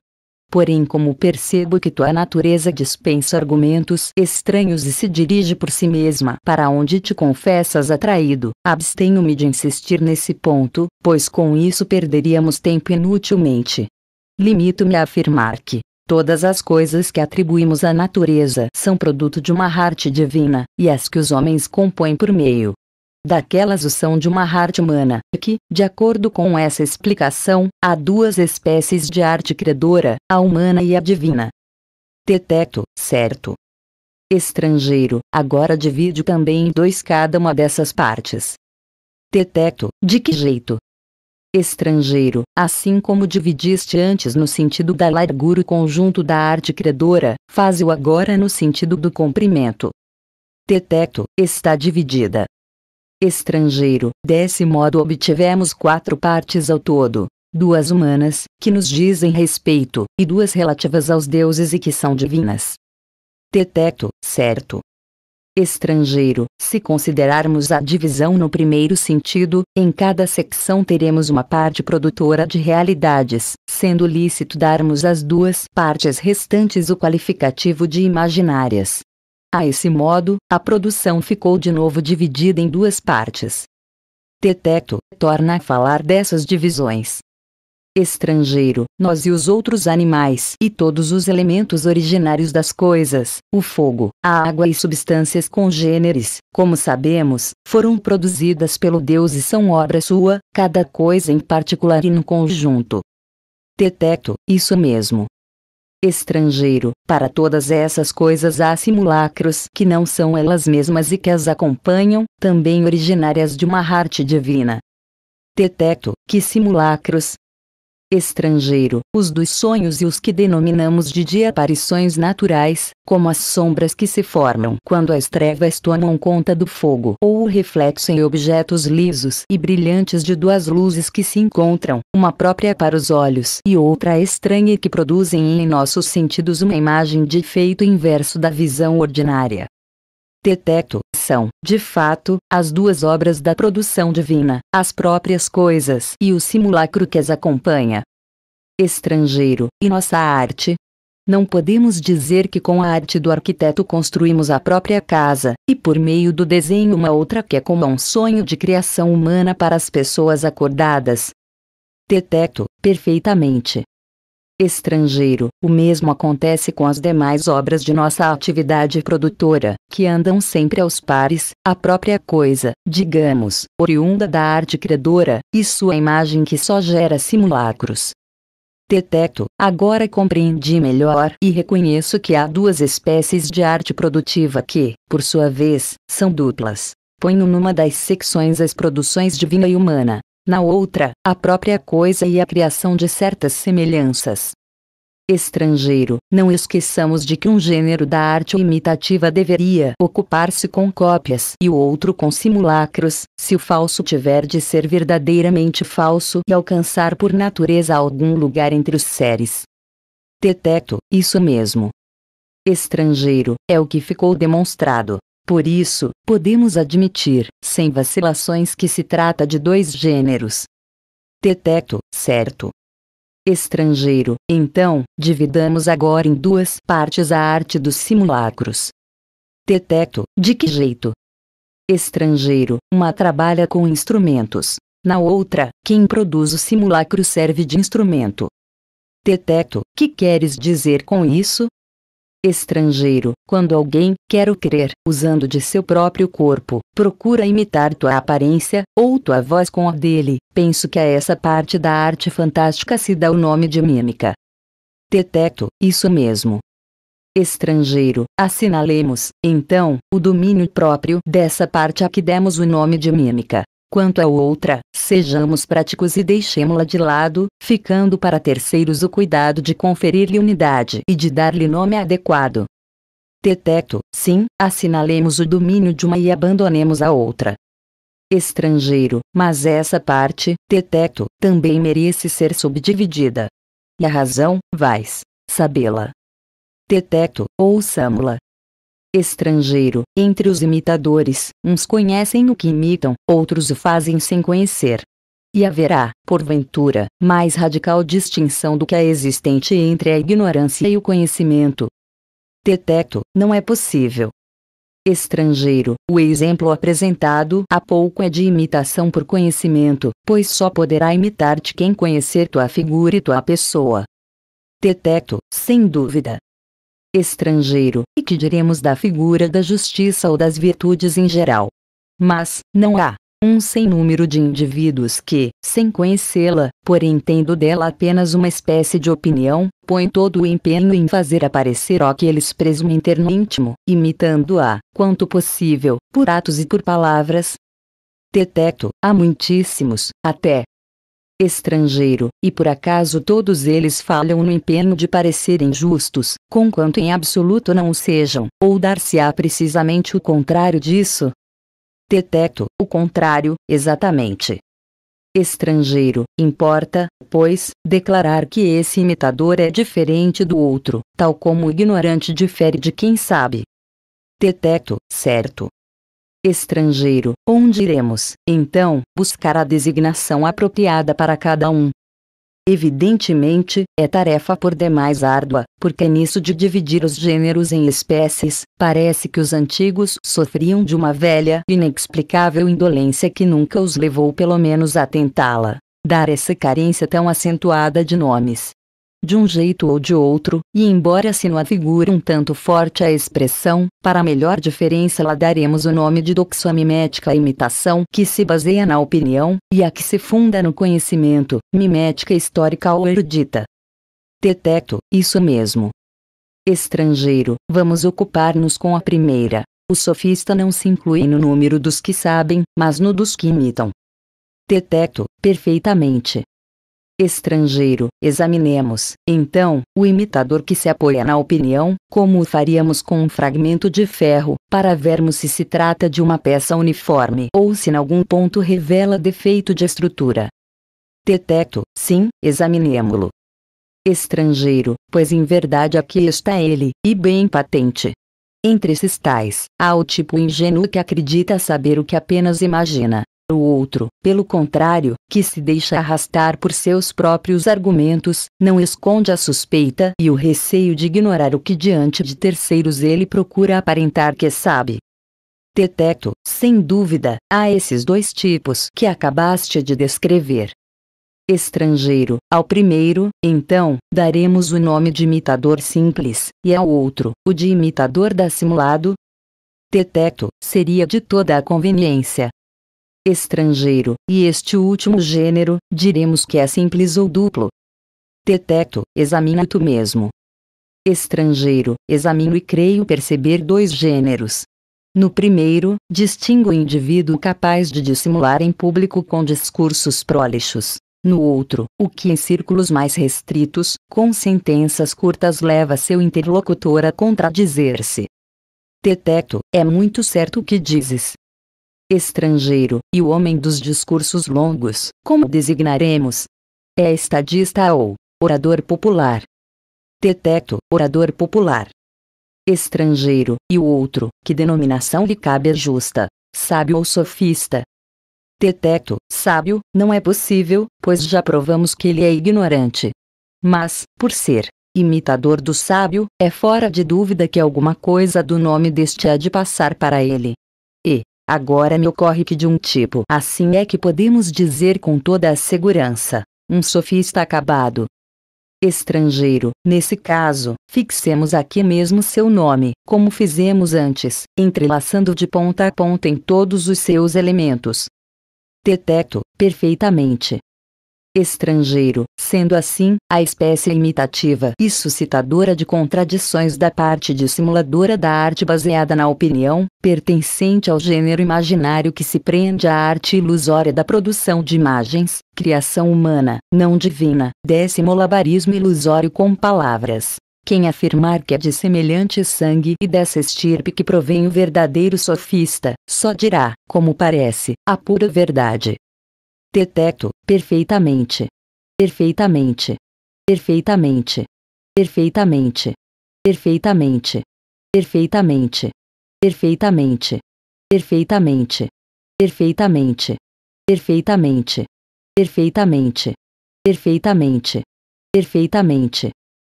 A: Porém, como percebo que tua natureza dispensa argumentos estranhos e se dirige por si mesma para onde te confessas atraído, abstenho-me de insistir nesse ponto, pois com isso perderíamos tempo inutilmente. Limito-me a afirmar que todas as coisas que atribuímos à natureza são produto de uma arte divina, e as que os homens compõem por meio daquelas o são de uma arte humana, e que, de acordo com essa explicação, há duas espécies de arte credora, a humana e a divina. Teteto, certo. Estrangeiro, agora divide também em dois cada uma dessas partes. Teteto, de que jeito? estrangeiro, assim como dividiste antes no sentido da largura o conjunto da arte credora, faze-o agora no sentido do comprimento. Teteto, está dividida. Estrangeiro, desse modo obtivemos quatro partes ao todo, duas humanas, que nos dizem respeito, e duas relativas aos deuses e que são divinas. Teteto, certo, estrangeiro. Se considerarmos a divisão no primeiro sentido, em cada secção teremos uma parte produtora de realidades, sendo lícito darmos às duas partes restantes o qualificativo de imaginárias. A esse modo, a produção ficou de novo dividida em duas partes. Teteto torna a falar dessas divisões, estrangeiro, nós e os outros animais, e todos os elementos originários das coisas, o fogo, a água e substâncias congêneres, como sabemos, foram produzidas pelo Deus e são obra sua, cada coisa em particular e no conjunto. Teteto, isso mesmo. Estrangeiro, para todas essas coisas há simulacros que não são elas mesmas e que as acompanham, também originárias de uma arte divina. Teteto, que simulacros, estrangeiro, os dos sonhos e os que denominamos de dia aparições naturais, como as sombras que se formam quando as trevas tomam conta do fogo ou o reflexo em objetos lisos e brilhantes de duas luzes que se encontram, uma própria para os olhos e outra estranha e que produzem em nossos sentidos uma imagem de efeito inverso da visão ordinária. Deteto, criação. De fato, as duas obras da produção divina, as próprias coisas e o simulacro que as acompanha. Estrangeiro, e nossa arte, não podemos dizer que com a arte do arquiteto construímos a própria casa, e por meio do desenho uma outra que é como um sonho de criação humana para as pessoas acordadas. Teteto, perfeitamente, estrangeiro. O mesmo acontece com as demais obras de nossa atividade produtora, que andam sempre aos pares, a própria coisa, digamos, oriunda da arte credora, e sua imagem que só gera simulacros. Teteto, agora compreendi melhor e reconheço que há duas espécies de arte produtiva que, por sua vez, são duplas. Ponho numa das secções as produções divina e humana, na outra, a própria coisa e a criação de certas semelhanças. Estrangeiro, não esqueçamos de que um gênero da arte imitativa deveria ocupar-se com cópias e o outro com simulacros, se o falso tiver de ser verdadeiramente falso e alcançar por natureza algum lugar entre os seres. Teteto, isso mesmo. Estrangeiro, é o que ficou demonstrado. Por isso, podemos admitir, sem vacilações, que se trata de dois gêneros. Teteto, certo. Estrangeiro, então, dividamos agora em duas partes a arte dos simulacros. Teteto, de que jeito? Estrangeiro, uma trabalha com instrumentos. Na outra, quem produz o simulacro serve de instrumento. Teteto, que queres dizer com isso? Estrangeiro, quando alguém quer o crer usando de seu próprio corpo, procura imitar tua aparência ou tua voz com a dele, penso que a essa parte da arte fantástica se dá o nome de mímica. Teteto, isso mesmo, estrangeiro. Assinalemos, então, o domínio próprio dessa parte a que demos o nome de mímica. Quanto à outra, sejamos práticos e deixemo-la de lado, ficando para terceiros o cuidado de conferir-lhe unidade e de dar-lhe nome adequado. Teteto, sim, assinalemos o domínio de uma e abandonemos a outra. Estrangeiro, mas essa parte, Teteto, também merece ser subdividida. E a razão, vais, sabê-la. Teteto ouçamo-la, estrangeiro. Entre os imitadores, uns conhecem o que imitam, outros o fazem sem conhecer. E haverá, porventura, mais radical distinção do que a existente entre a ignorância e o conhecimento. Teteto, não é possível. Estrangeiro, o exemplo apresentado há pouco é de imitação por conhecimento, pois só poderá imitar-te quem conhecer tua figura e tua pessoa. Teteto, sem dúvida, estrangeiro, e que diremos da figura da justiça ou das virtudes em geral. Mas, não há um sem número de indivíduos que, sem conhecê-la, porém tendo dela apenas uma espécie de opinião, põe todo o empenho em fazer aparecer o que eles presumem no íntimo, imitando-a, quanto possível, por atos e por palavras. Detecto, há muitíssimos, até, estrangeiro, e por acaso todos eles falham no empenho de parecerem justos, conquanto em absoluto não o sejam, ou dar-se-á precisamente o contrário disso? Teteto, o contrário, exatamente. Estrangeiro, importa, pois, declarar que esse imitador é diferente do outro, tal como o ignorante difere de quem sabe. Teteto, certo, estrangeiro, onde iremos, então, buscar a designação apropriada para cada um. Evidentemente, é tarefa por demais árdua, porque nisso de dividir os gêneros em espécies, parece que os antigos sofriam de uma velha, e inexplicável indolência que nunca os levou pelo menos a tentá-la. Dar essa carência tão acentuada de nomes, de um jeito ou de outro, e embora se não afigure um tanto forte a expressão, para melhor diferença lá daremos o nome de doxomimética imitação que se baseia na opinião, e a que se funda no conhecimento, mimética histórica ou erudita. Deteto, isso mesmo. Estrangeiro, vamos ocupar-nos com a primeira. O sofista não se inclui no número dos que sabem, mas no dos que imitam. Deteto, perfeitamente estrangeiro. Examinemos, então, o imitador que se apoia na opinião, como o faríamos com um fragmento de ferro, para vermos se se trata de uma peça uniforme ou se em algum ponto revela defeito de estrutura. Detecto, sim, examinemo-lo. Estrangeiro, pois em verdade aqui está ele, e bem patente. Entre esses tais, há o tipo ingênuo que acredita saber o que apenas imagina, o outro. Pelo contrário, que se deixa arrastar por seus próprios argumentos, não esconde a suspeita e o receio de ignorar o que diante de terceiros ele procura aparentar que sabe. Teteto, sem dúvida, há esses dois tipos que acabaste de descrever. Estrangeiro, ao primeiro, então, daremos o nome de imitador simples, e ao outro, o de imitador da simulado. Teteto seria de toda a conveniência, estrangeiro, e este último gênero, diremos que é simples ou duplo. Detecto, examina tu mesmo. Estrangeiro, examino e creio perceber dois gêneros. No primeiro, distingo o indivíduo capaz de dissimular em público com discursos prolixos. No outro, o que em círculos mais restritos, com sentenças curtas leva seu interlocutor a contradizer-se. Detecto, é muito certo o que dizes, estrangeiro, e o homem dos discursos longos, como designaremos? É estadista ou orador popular. Teteto, orador popular. Estrangeiro, e o outro, que denominação lhe cabe é justa, sábio ou sofista. Teteto, sábio, não é possível, pois já provamos que ele é ignorante. Mas, por ser imitador do sábio, é fora de dúvida que alguma coisa do nome deste há de passar para ele. E, Agora me ocorre que de um tipo assim é que podemos dizer com toda a segurança, um sofista acabado. Estrangeiro, nesse caso, fixemos aqui mesmo seu nome, como fizemos antes, entrelaçando de ponta a ponta em todos os seus elementos. Detecto, perfeitamente, estrangeiro, sendo assim, a espécie imitativa e suscitadora de contradições da parte dissimuladora da arte baseada na opinião, pertencente ao gênero imaginário que se prende à arte ilusória da produção de imagens, criação humana, não divina, décimo labarismo ilusório com palavras. Quem afirmar que é de semelhante sangue e dessa estirpe que provém o verdadeiro sofista, só dirá, como parece, a pura verdade. Teteto. perfeitamente. Perfeitamente. Perfeitamente. Perfeitamente. Perfeitamente. Perfeitamente. Perfeitamente. Perfeitamente. Perfeitamente. Perfeitamente. Perfeitamente. Perfeitamente. Perfeitamente.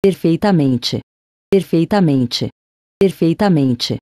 A: Perfeitamente. Perfeitamente. Perfeitamente.